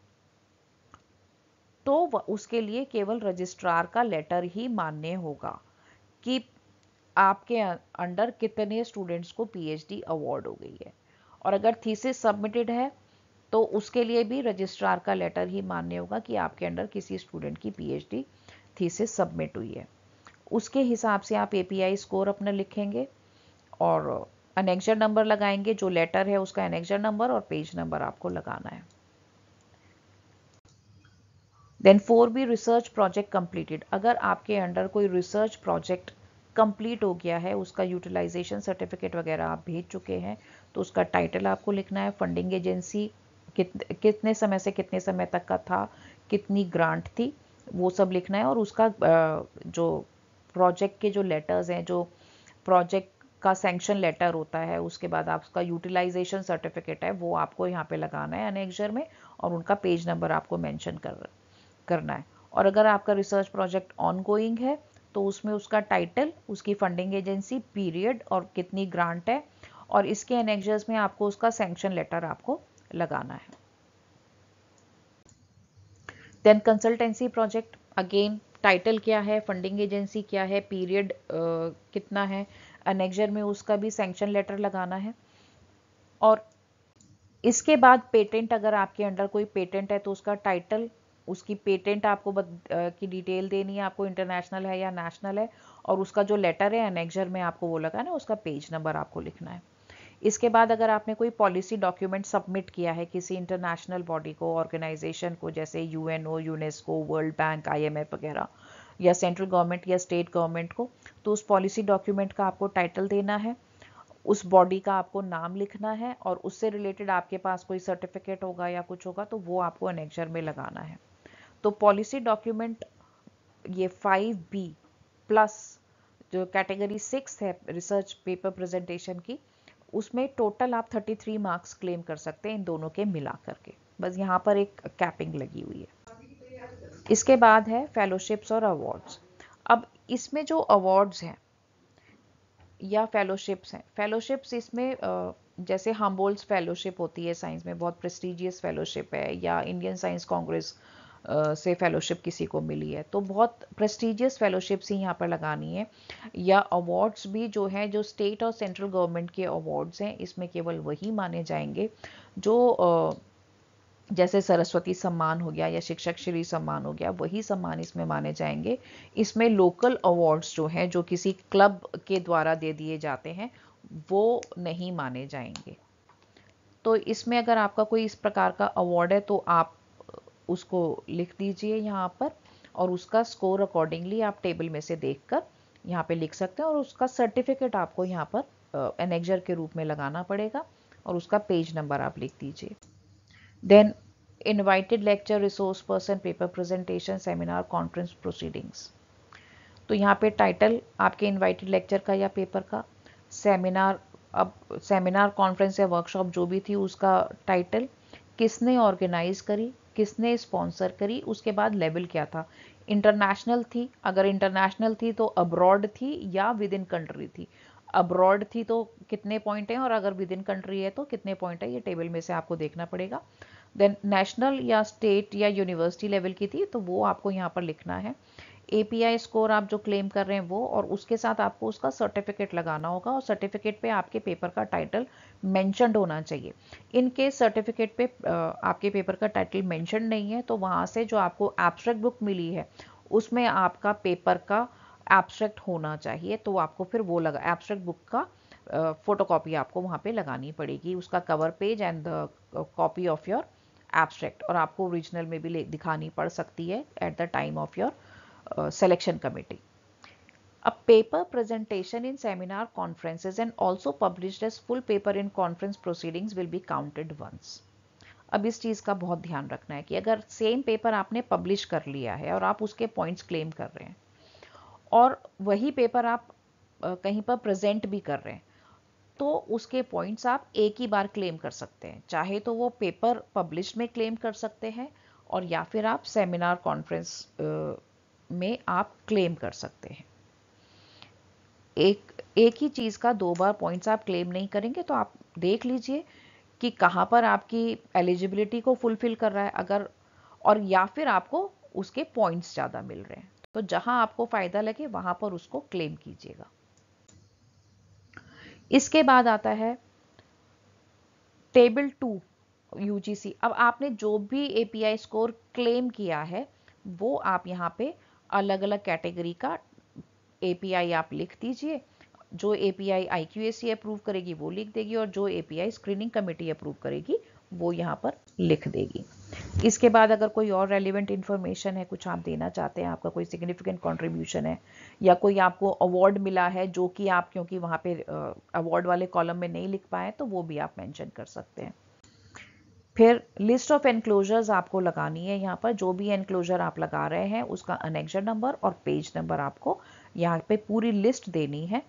तो उसके लिए केवल रजिस्ट्रार का लेटर ही मान्य होगा कि आपके अंडर कितने स्टूडेंट्स को पीएचडी अवार्ड हो गई है और अगर थीसिस सबमिटेड है तो उसके लिए भी रजिस्ट्रार का लेटर ही मान्य होगा कि आपके अंडर किसी स्टूडेंट की पीएचडी थीसिस सबमिट हुई है उसके हिसाब से आप ए स्कोर अपना लिखेंगे और अनेक्जर नंबर लगाएंगे जो लेटर है उसका अनेक्जर नंबर और पेज नंबर आपको लगाना है then four B research project completed अगर आपके अंडर कोई रिसर्च प्रोजेक्ट कंप्लीट हो गया है उसका यूटिलाइजेशन सर्टिफिकेट वगैरह आप भेज चुके हैं तो उसका टाइटल आपको लिखना है फंडिंग एजेंसी कित, कितने समय से कितने समय तक का था कितनी ग्रांट थी वो सब लिखना है और उसका जो प्रोजेक्ट के जो लेटर्स हैं जो प्रोजेक्ट का सेंक्शन लेटर होता है उसके बाद आपका यूटिलाइजेशन सर्टिफिकेट है वो आपको यहाँ पे लगाना है अनेक्जर में और उनका पेज नंबर आपको मेंशन कर करना है और अगर आपका रिसर्च प्रोजेक्ट ऑनगोइंग है तो उसमें उसका टाइटल उसकी फंडिंग एजेंसी पीरियड और कितनी ग्रांट है और इसके अनेक्जर्स में आपको उसका सेंक्शन लेटर आपको लगाना है then consultancy project again title क्या है फंडिंग एजेंसी क्या है पीरियड कितना है अनेक्जर में उसका भी सेंक्शन लेटर लगाना है और इसके बाद पेटेंट अगर आपके अंडर कोई पेटेंट है तो उसका टाइटल उसकी पेटेंट आपको बद, आ, की डिटेल देनी है आपको इंटरनेशनल है या नेशनल है और उसका जो लेटर है अनेक्जर में आपको वो लगाना है उसका पेज नंबर आपको लिखना है इसके बाद अगर आपने कोई पॉलिसी डॉक्यूमेंट सबमिट किया है किसी इंटरनेशनल बॉडी को ऑर्गेनाइजेशन को जैसे UNO UNESCO World Bank IMF वगैरह या सेंट्रल गवर्नमेंट या स्टेट गवर्नमेंट को तो उस पॉलिसी डॉक्यूमेंट का आपको टाइटल देना है उस बॉडी का आपको नाम लिखना है और उससे रिलेटेड आपके पास कोई सर्टिफिकेट होगा या कुछ होगा तो वो आपको अनेक्चर में लगाना है तो पॉलिसी डॉक्यूमेंट ये फाइव बी प्लस जो कैटेगरी सिक्स है रिसर्च पेपर प्रेजेंटेशन की उसमें टोटल आप 33 मार्क्स क्लेम कर सकते हैं इन दोनों के मिला करके बस यहाँ पर एक कैपिंग लगी हुई है इसके बाद है फेलोशिप्स और अवार्ड्स अब इसमें जो अवार्ड्स हैं या फेलोशिप्स हैं फेलोशिप्स इसमें जैसे हम्बोल्स फेलोशिप होती है साइंस में बहुत प्रेस्टिजियस फेलोशिप है या इंडियन साइंस कांग्रेस से फेलोशिप किसी को मिली है तो बहुत प्रेस्टिजियस फेलोशिप्स ही यहाँ पर लगानी है या अवार्ड्स भी जो हैं जो स्टेट और सेंट्रल गवर्नमेंट के अवार्ड्स हैं इसमें केवल वही माने जाएंगे जो जैसे सरस्वती सम्मान हो गया या शिक्षक श्री सम्मान हो गया वही सम्मान इसमें माने जाएंगे इसमें लोकल अवार्ड्स जो हैं जो किसी क्लब के द्वारा दे दिए जाते हैं वो नहीं माने जाएंगे तो इसमें अगर आपका कोई इस प्रकार का अवार्ड है तो आप उसको लिख दीजिए यहाँ पर और उसका स्कोर अकॉर्डिंगली आप टेबल में से देख कर यहाँ पर लिख सकते हैं और उसका सर्टिफिकेट आपको यहाँ पर एनेक्जर के रूप में लगाना पड़ेगा और उसका पेज नंबर आप लिख दीजिए then invited lecture resource person paper presentation seminar conference proceedings तो यहाँ पे टाइटल आपके इनवाइटेड लेक्चर का या पेपर का सेमिनार अब सेमिनार कॉन्फ्रेंस या वर्कशॉप जो भी थी उसका टाइटल किसने ऑर्गेनाइज करी किसने स्पॉन्सर करी उसके बाद लेवल क्या था इंटरनेशनल थी अगर इंटरनेशनल थी तो अब्रॉड थी या विद इन कंट्री थी अब्रॉड थी तो कितने पॉइंट हैं और अगर विद इन कंट्री है तो कितने पॉइंट है ये टेबल में से आपको देखना पड़ेगा देन नेशनल या स्टेट या यूनिवर्सिटी लेवल की थी तो वो आपको यहाँ पर लिखना है ए स्कोर आप जो क्लेम कर रहे हैं वो और उसके साथ आपको उसका सर्टिफिकेट लगाना होगा और सर्टिफिकेट पे आपके पेपर का टाइटल मैंशनड होना चाहिए इनके सर्टिफिकेट पे आपके पेपर का टाइटल मैंशन नहीं है तो वहाँ से जो आपको एब्स्ट्रैक्ट बुक मिली है उसमें आपका पेपर का एब्स्ट्रैक्ट होना चाहिए तो आपको फिर वो लगा एब्स्ट्रैक्ट बुक का फोटोकॉपी कॉपी आपको वहाँ पे लगानी पड़ेगी उसका cover page and the copy of your abstract और आपको ओरिजिनल में भी दिखानी पड़ सकती है at the time of your selection committee a paper presentation in seminar conferences and also published as full paper in conference proceedings will be counted once. अब इस चीज़ का बहुत ध्यान रखना है कि अगर सेम पेपर आपने पब्लिश कर लिया है और आप उसके पॉइंट्स क्लेम कर रहे हैं और वही पेपर आप कहीं पर प्रेजेंट भी कर रहे हैं तो उसके पॉइंट्स आप एक ही बार क्लेम कर सकते हैं चाहे तो वो पेपर पब्लिश में क्लेम कर सकते हैं और या फिर आप सेमिनार कॉन्फ्रेंस में आप क्लेम कर सकते हैं एक एक ही चीज़ का दो बार पॉइंट्स आप क्लेम नहीं करेंगे तो आप देख लीजिए कि कहाँ पर आपकी एलिजिबिलिटी को फुलफिल कर रहा है अगर और या फिर आपको उसके पॉइंट्स ज़्यादा मिल रहे हैं तो जहाँ आपको फ़ायदा लगे वहाँ पर उसको क्लेम कीजिएगा इसके बाद आता है टेबल टू यूजीसी अब आपने जो भी एपीआई स्कोर क्लेम किया है वो आप यहाँ पे अलग अलग कैटेगरी का एपीआई आप लिख दीजिए जो एपीआई आईक्यूएसी अप्रूव करेगी वो लिख देगी और जो एपीआई स्क्रीनिंग कमेटी अप्रूव करेगी वो यहाँ पर लिख देगी इसके बाद अगर कोई और रेलिवेंट इन्फॉर्मेशन है कुछ आप देना चाहते हैं आपका कोई सिग्निफिकेंट कंट्रीब्यूशन है या कोई आपको अवार्ड मिला है जो कि आप क्योंकि वहाँ पे अवार्ड वाले कॉलम में नहीं लिख पाए तो वो भी आप मेंशन कर सकते हैं फिर लिस्ट ऑफ एनक्लोजर्स आपको लगानी है यहाँ पर जो भी एनक्लोजर आप लगा रहे हैं उसका अनेक्जर नंबर और पेज नंबर आपको यहाँ पे पूरी लिस्ट देनी है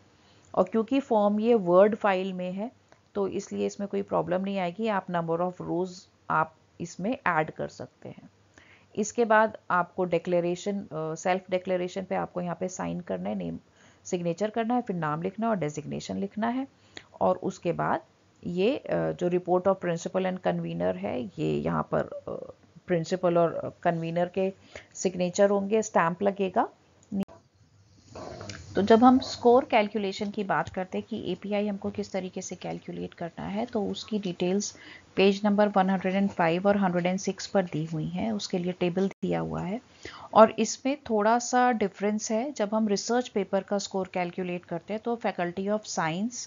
और क्योंकि फॉर्म ये वर्ड फाइल में है तो इसलिए इसमें कोई प्रॉब्लम नहीं आएगी आप नंबर ऑफ रोज़ आप इसमें ऐड कर सकते हैं इसके बाद आपको डिक्लेरेशन सेल्फ डिक्लेरेशन पे आपको यहाँ पे साइन करना है नेम सिग्नेचर करना है फिर नाम लिखना और डेजिग्नेशन लिखना है और उसके बाद ये uh, जो report of principal and convener है ये यहाँ पर प्रिंसिपल uh, और कन्वीनर के सिग्नेचर होंगे स्टैम्प लगेगा तो जब हम स्कोर कैलकुलेशन की बात करते हैं कि एपीआई हमको किस तरीके से कैलकुलेट करना है तो उसकी डिटेल्स पेज नंबर 105 और 106 पर दी हुई हैं उसके लिए टेबल दिया हुआ है और इसमें थोड़ा सा डिफरेंस है जब हम रिसर्च पेपर का स्कोर कैलकुलेट करते हैं तो faculty of science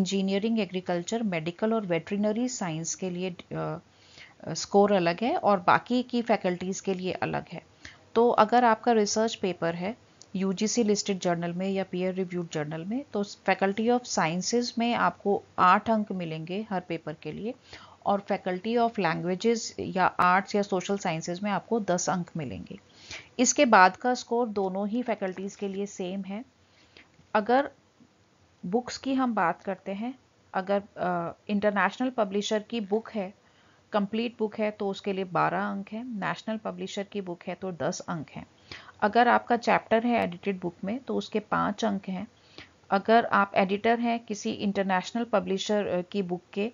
engineering agriculture medical और वेटरिनरी साइंस के लिए स्कोर अलग है और बाकी की फैकल्टीज़ के लिए अलग है तो अगर आपका रिसर्च पेपर है यूजीसी लिस्टेड जर्नल में या पीयर रिव्यूड जर्नल में तो फैकल्टी ऑफ साइंसेज में आपको आठ अंक मिलेंगे हर पेपर के लिए और फैकल्टी ऑफ लैंग्वेजेस या आर्ट्स या सोशल साइंसेज में आपको दस अंक मिलेंगे इसके बाद का स्कोर दोनों ही फैकल्टीज़ के लिए सेम है अगर बुक्स की हम बात करते हैं अगर इंटरनेशनल uh, पब्लिशर की बुक है कंप्लीट बुक है तो उसके लिए 12 अंक हैं नेशनल पब्लिशर की बुक है तो 10 अंक हैं अगर आपका चैप्टर है एडिटेड बुक में तो उसके पाँच अंक हैं अगर आप एडिटर हैं किसी इंटरनेशनल पब्लिशर की बुक के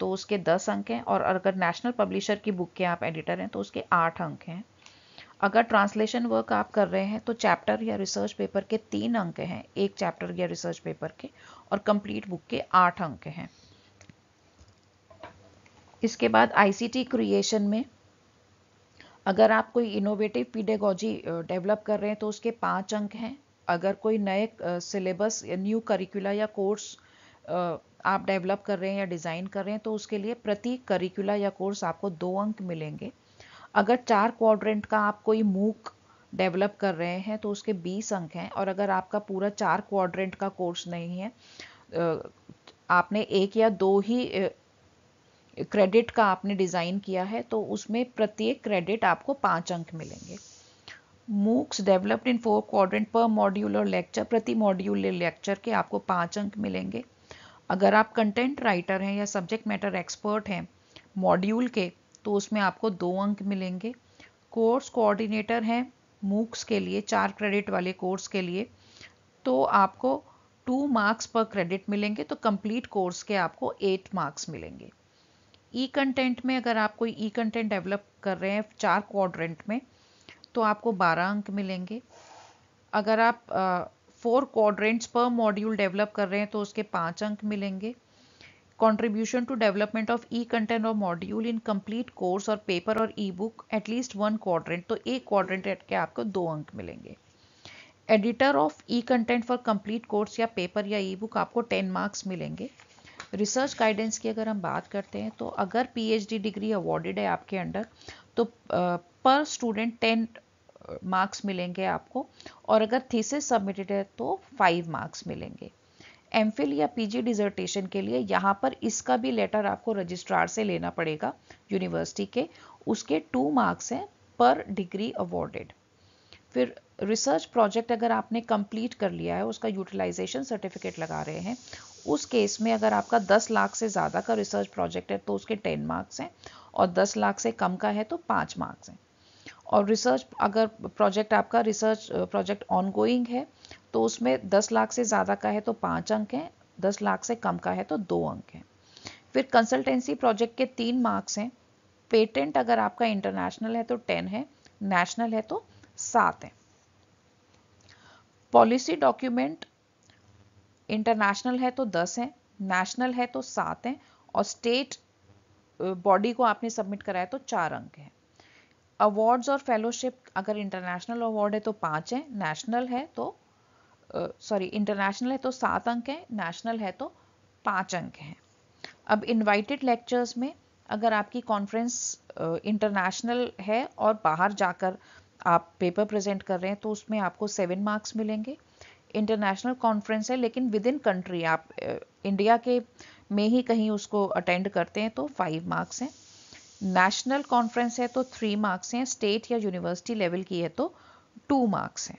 तो उसके दस अंक हैं और अगर नेशनल पब्लिशर की बुक के आप एडिटर हैं तो उसके आठ अंक हैं अगर ट्रांसलेशन वर्क आप कर रहे हैं तो चैप्टर या रिसर्च पेपर के तीन अंक हैं एक चैप्टर या रिसर्च पेपर के और कंप्लीट बुक के आठ अंक हैं इसके बाद आईसीटी क्रिएशन में अगर आप कोई इनोवेटिव पीडेगोजी डेवलप कर रहे हैं तो उसके पाँच अंक हैं अगर कोई नए सिलेबस न्यू करिकुला या कोर्स आप डेवलप कर रहे हैं या डिज़ाइन कर रहे हैं तो उसके लिए प्रति करिकुला या कोर्स आपको दो अंक मिलेंगे अगर चार क्वाड्रेंट का आप कोई मूक डेवलप कर रहे हैं तो उसके 20 अंक हैं और अगर आपका पूरा चार क्वाड्रेंट का कोर्स नहीं है आपने एक या दो ही क्रेडिट का आपने डिज़ाइन किया है तो उसमें प्रत्येक क्रेडिट आपको पाँच अंक मिलेंगे MOOCs developed in four quadrant per modular lecture प्रति मॉड्यूलर लेक्चर के आपको पाँच अंक मिलेंगे अगर आप कंटेंट राइटर हैं या सब्जेक्ट मैटर एक्सपर्ट हैं मॉड्यूल के तो उसमें आपको दो अंक मिलेंगे कोर्स कोऑर्डिनेटर हैं मूक्स के लिए चार क्रेडिट वाले कोर्स के लिए तो आपको टू मार्क्स पर क्रेडिट मिलेंगे तो कंप्लीट कोर्स के आपको एट मार्क्स मिलेंगे ई e कंटेंट में अगर आप कोई ई कंटेंट डेवलप कर रहे हैं चार क्वाड्रेंट में तो आपको बारह अंक मिलेंगे अगर आप फोर क्वाड्रेंट्स पर मॉड्यूल डेवलप कर रहे हैं तो उसके पाँच अंक मिलेंगे contribution to development of e content और मॉड्यूल इन कंप्लीट कोर्स और पेपर और e book at least one quadrant तो एक क्वाड्रेंट के आपको दो अंक मिलेंगे editor of e content for complete course या पेपर या ई बुक आपको टेन मार्क्स मिलेंगे रिसर्च गाइडेंस की अगर हम बात करते हैं तो अगर पीएचडी डिग्री अवार्डेड है आपके अंडर तो पर स्टूडेंट टेन मार्क्स मिलेंगे आपको और अगर थीसिस सबमिटेड है तो फाइव मार्क्स मिलेंगे एम या पीजी डिजर्टेशन के लिए यहाँ पर इसका भी लेटर आपको रजिस्ट्रार से लेना पड़ेगा यूनिवर्सिटी के उसके टू मार्क्स हैं पर डिग्री अवॉर्डेड फिर रिसर्च प्रोजेक्ट अगर आपने कंप्लीट कर लिया है उसका यूटिलाइजेशन सर्टिफिकेट लगा रहे हैं उस केस में अगर आपका 10 लाख से ज़्यादा का रिसर्च प्रोजेक्ट है तो उसके 10 मार्क्स हैं और 10 लाख से कम का है तो 5 मार्क्स हैं और रिसर्च अगर प्रोजेक्ट आपका रिसर्च प्रोजेक्ट ऑनगोइंग है तो उसमें 10 लाख से ज़्यादा का है तो पाँच अंक हैं 10 लाख से कम का है तो दो अंक हैं फिर कंसल्टेंसी प्रोजेक्ट के तीन मार्क्स हैं पेटेंट अगर आपका इंटरनेशनल है तो टेन है नेशनल है तो सात है पॉलिसी डॉक्यूमेंट इंटरनेशनल है तो दस हैं नेशनल है तो सात हैं और स्टेट बॉडी को आपने सबमिट कराया तो चार अंक हैं अवार्ड्स और फेलोशिप अगर इंटरनेशनल अवार्ड है तो पाँच है नेशनल है तो सॉरी इंटरनेशनल है तो सात अंक है नेशनल है तो पाँच अंक हैं अब इनवाइटेड लेक्चर्स में अगर आपकी कॉन्फ्रेंस इंटरनेशनल है और बाहर जाकर आप पेपर प्रेजेंट कर रहे हैं तो उसमें आपको सेवन मार्क्स मिलेंगे इंटरनेशनल कॉन्फ्रेंस है लेकिन विद इन कंट्री आप इंडिया के में ही कहीं उसको अटेंड करते हैं तो फाइव मार्क्स हैं नेशनल कॉन्फ्रेंस है तो थ्री मार्क्स हैं स्टेट या यूनिवर्सिटी लेवल की है तो टू मार्क्स हैं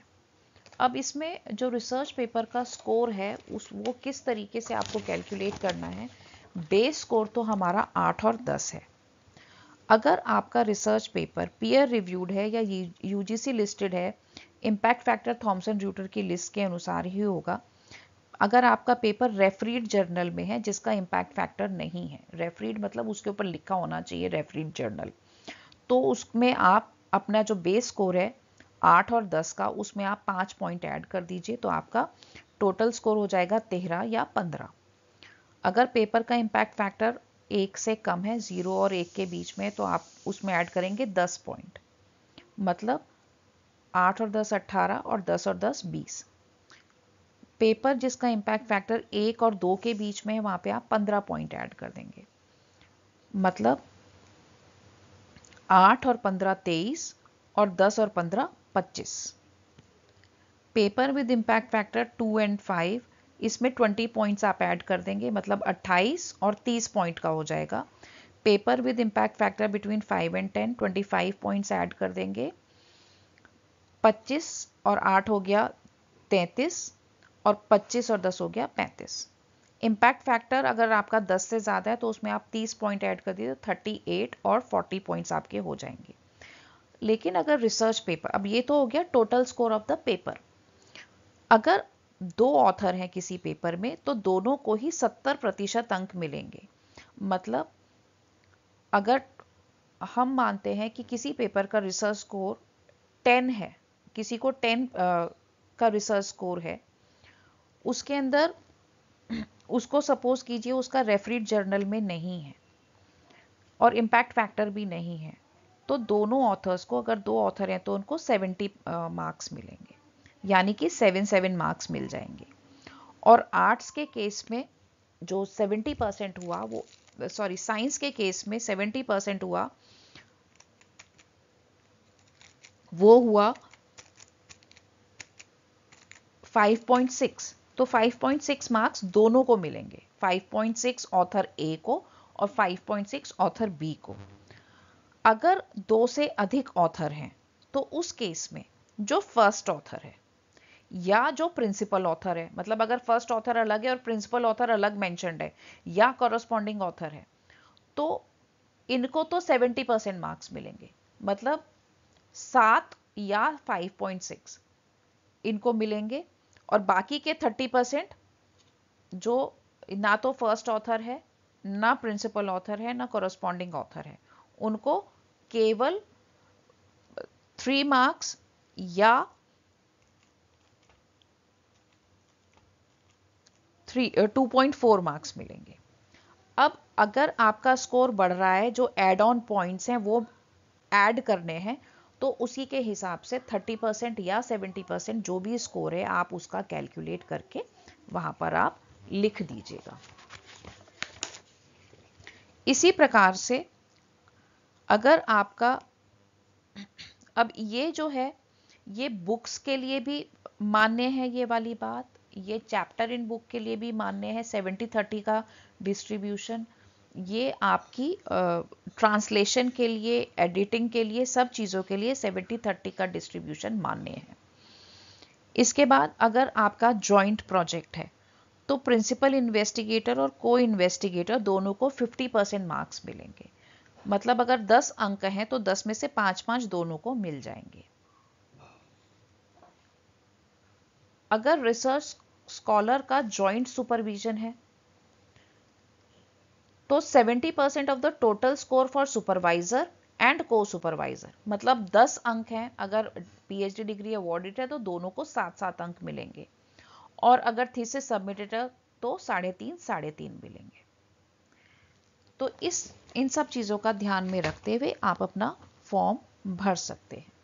अब इसमें जो रिसर्च पेपर का स्कोर है उस वो किस तरीके से आपको कैलकुलेट करना है बेस स्कोर तो हमारा आठ और दस है अगर आपका रिसर्च पेपर पीयर रिव्यूड है या यूजीसी लिस्टेड है इम्पैक्ट फैक्टर थॉमसन ड्यूटर की लिस्ट के अनुसार ही होगा अगर आपका पेपर रेफरीड जर्नल में है जिसका इम्पैक्ट फैक्टर नहीं है रेफरीड मतलब उसके ऊपर लिखा होना चाहिए रेफरीड जर्नल तो उसमें आप अपना जो बेस स्कोर है आठ और दस का उसमें आप पाँच पॉइंट ऐड कर दीजिए तो आपका टोटल स्कोर हो जाएगा तेरह या पंद्रह अगर पेपर का इम्पैक्ट फैक्टर एक से कम है ज़ीरो और एक के बीच में तो आप उसमें ऐड करेंगे दस पॉइंट मतलब आठ और दस अट्ठारह और दस और दस बीस पेपर जिसका इम्पैक्ट फैक्टर एक और दो के बीच में है वहाँ पे आप पंद्रह पॉइंट ऐड कर देंगे मतलब आठ और पंद्रह तेईस और दस और पंद्रह पच्चीस paper with impact factor two and five इसमें ट्वेंटी पॉइंट्स आप ऐड कर देंगे मतलब अट्ठाईस और तीस पॉइंट का हो जाएगा paper with impact factor between five and ten twenty five points add कर देंगे पच्चीस और आठ हो गया तैतीस और पच्चीस और दस हो गया पैंतीस इम्पैक्ट फैक्टर अगर आपका दस से ज़्यादा है तो उसमें आप तीस पॉइंट ऐड कर दीजिए थर्टी तो एट और फोर्टी पॉइंट्स आपके हो जाएंगे लेकिन अगर रिसर्च पेपर अब ये तो हो गया total score of the paper अगर दो ऑथर हैं किसी पेपर में तो दोनों को ही 70 प्रतिशत अंक मिलेंगे मतलब अगर हम मानते हैं कि किसी पेपर का रिसर्च स्कोर 10 है किसी को टेन का रिसर्च स्कोर है उसके अंदर उसको सपोज कीजिए उसका रेफरीड जर्नल में नहीं है और इम्पैक्ट फैक्टर भी नहीं है तो दोनों ऑथर्स को अगर दो ऑथर हैं तो उनको 70 मार्क्स मिलेंगे यानी कि सेवन सेवन मार्क्स मिल जाएंगे और आर्ट्स के केस में जो 70 परसेंट हुआ वो सॉरी साइंस के केस में 70 परसेंट हुआ वो हुआ 5.6 तो 5.6 मार्क्स दोनों को मिलेंगे 5.6 ऑथर ए को और 5.6 ऑथर बी को अगर दो से अधिक ऑथर हैं तो उस केस में जो फर्स्ट ऑथर है या जो प्रिंसिपल ऑथर है मतलब अगर फर्स्ट ऑथर अलग है और प्रिंसिपल ऑथर अलग मैंशनड है या कॉरस्पॉन्डिंग ऑथर है तो इनको तो 70 परसेंट मार्क्स मिलेंगे मतलब सात या 5.6 इनको मिलेंगे और बाकी के 30 परसेंट जो ना तो फर्स्ट ऑथर है ना प्रिंसिपल ऑथर है ना कॉरस्पॉन्डिंग ऑथर है उनको केवल थ्री मार्क्स या three two point four marks मिलेंगे अब अगर आपका स्कोर बढ़ रहा है जो एड ऑन पॉइंट्स हैं वो ऐड करने हैं तो उसी के हिसाब से 30 परसेंट या 70 परसेंट जो भी स्कोर है आप उसका कैलकुलेट करके वहां पर आप लिख दीजिएगा इसी प्रकार से अगर आपका अब ये जो है ये बुक्स के लिए भी मान्य है ये वाली बात ये चैप्टर इन बुक के लिए भी मान्य है सेवेंटी थर्टी का डिस्ट्रीब्यूशन ये आपकी ट्रांसलेशन के लिए एडिटिंग के लिए सब चीज़ों के लिए सेवेंटी थर्टी का डिस्ट्रीब्यूशन मान्य है इसके बाद अगर आपका जॉइंट प्रोजेक्ट है तो प्रिंसिपल इन्वेस्टिगेटर और को इन्वेस्टिगेटर दोनों को 50 परसेंट मार्क्स मिलेंगे मतलब अगर 10 अंक हैं तो 10 में से पाँच पाँच दोनों को मिल जाएंगे अगर रिसर्च स्कॉलर का जॉइंट सुपरविजन है तो 70 percent of the total score for supervisor and co supervisor मतलब 10 अंक हैं अगर पीएचडी डिग्री अवॉर्डेड है तो दोनों को सात सात अंक मिलेंगे और अगर थीसिस सबमिटेड है तो साढ़े तीन साढ़े तीन मिलेंगे तो इस इन सब चीज़ों का ध्यान में रखते हुए आप अपना फॉर्म भर सकते हैं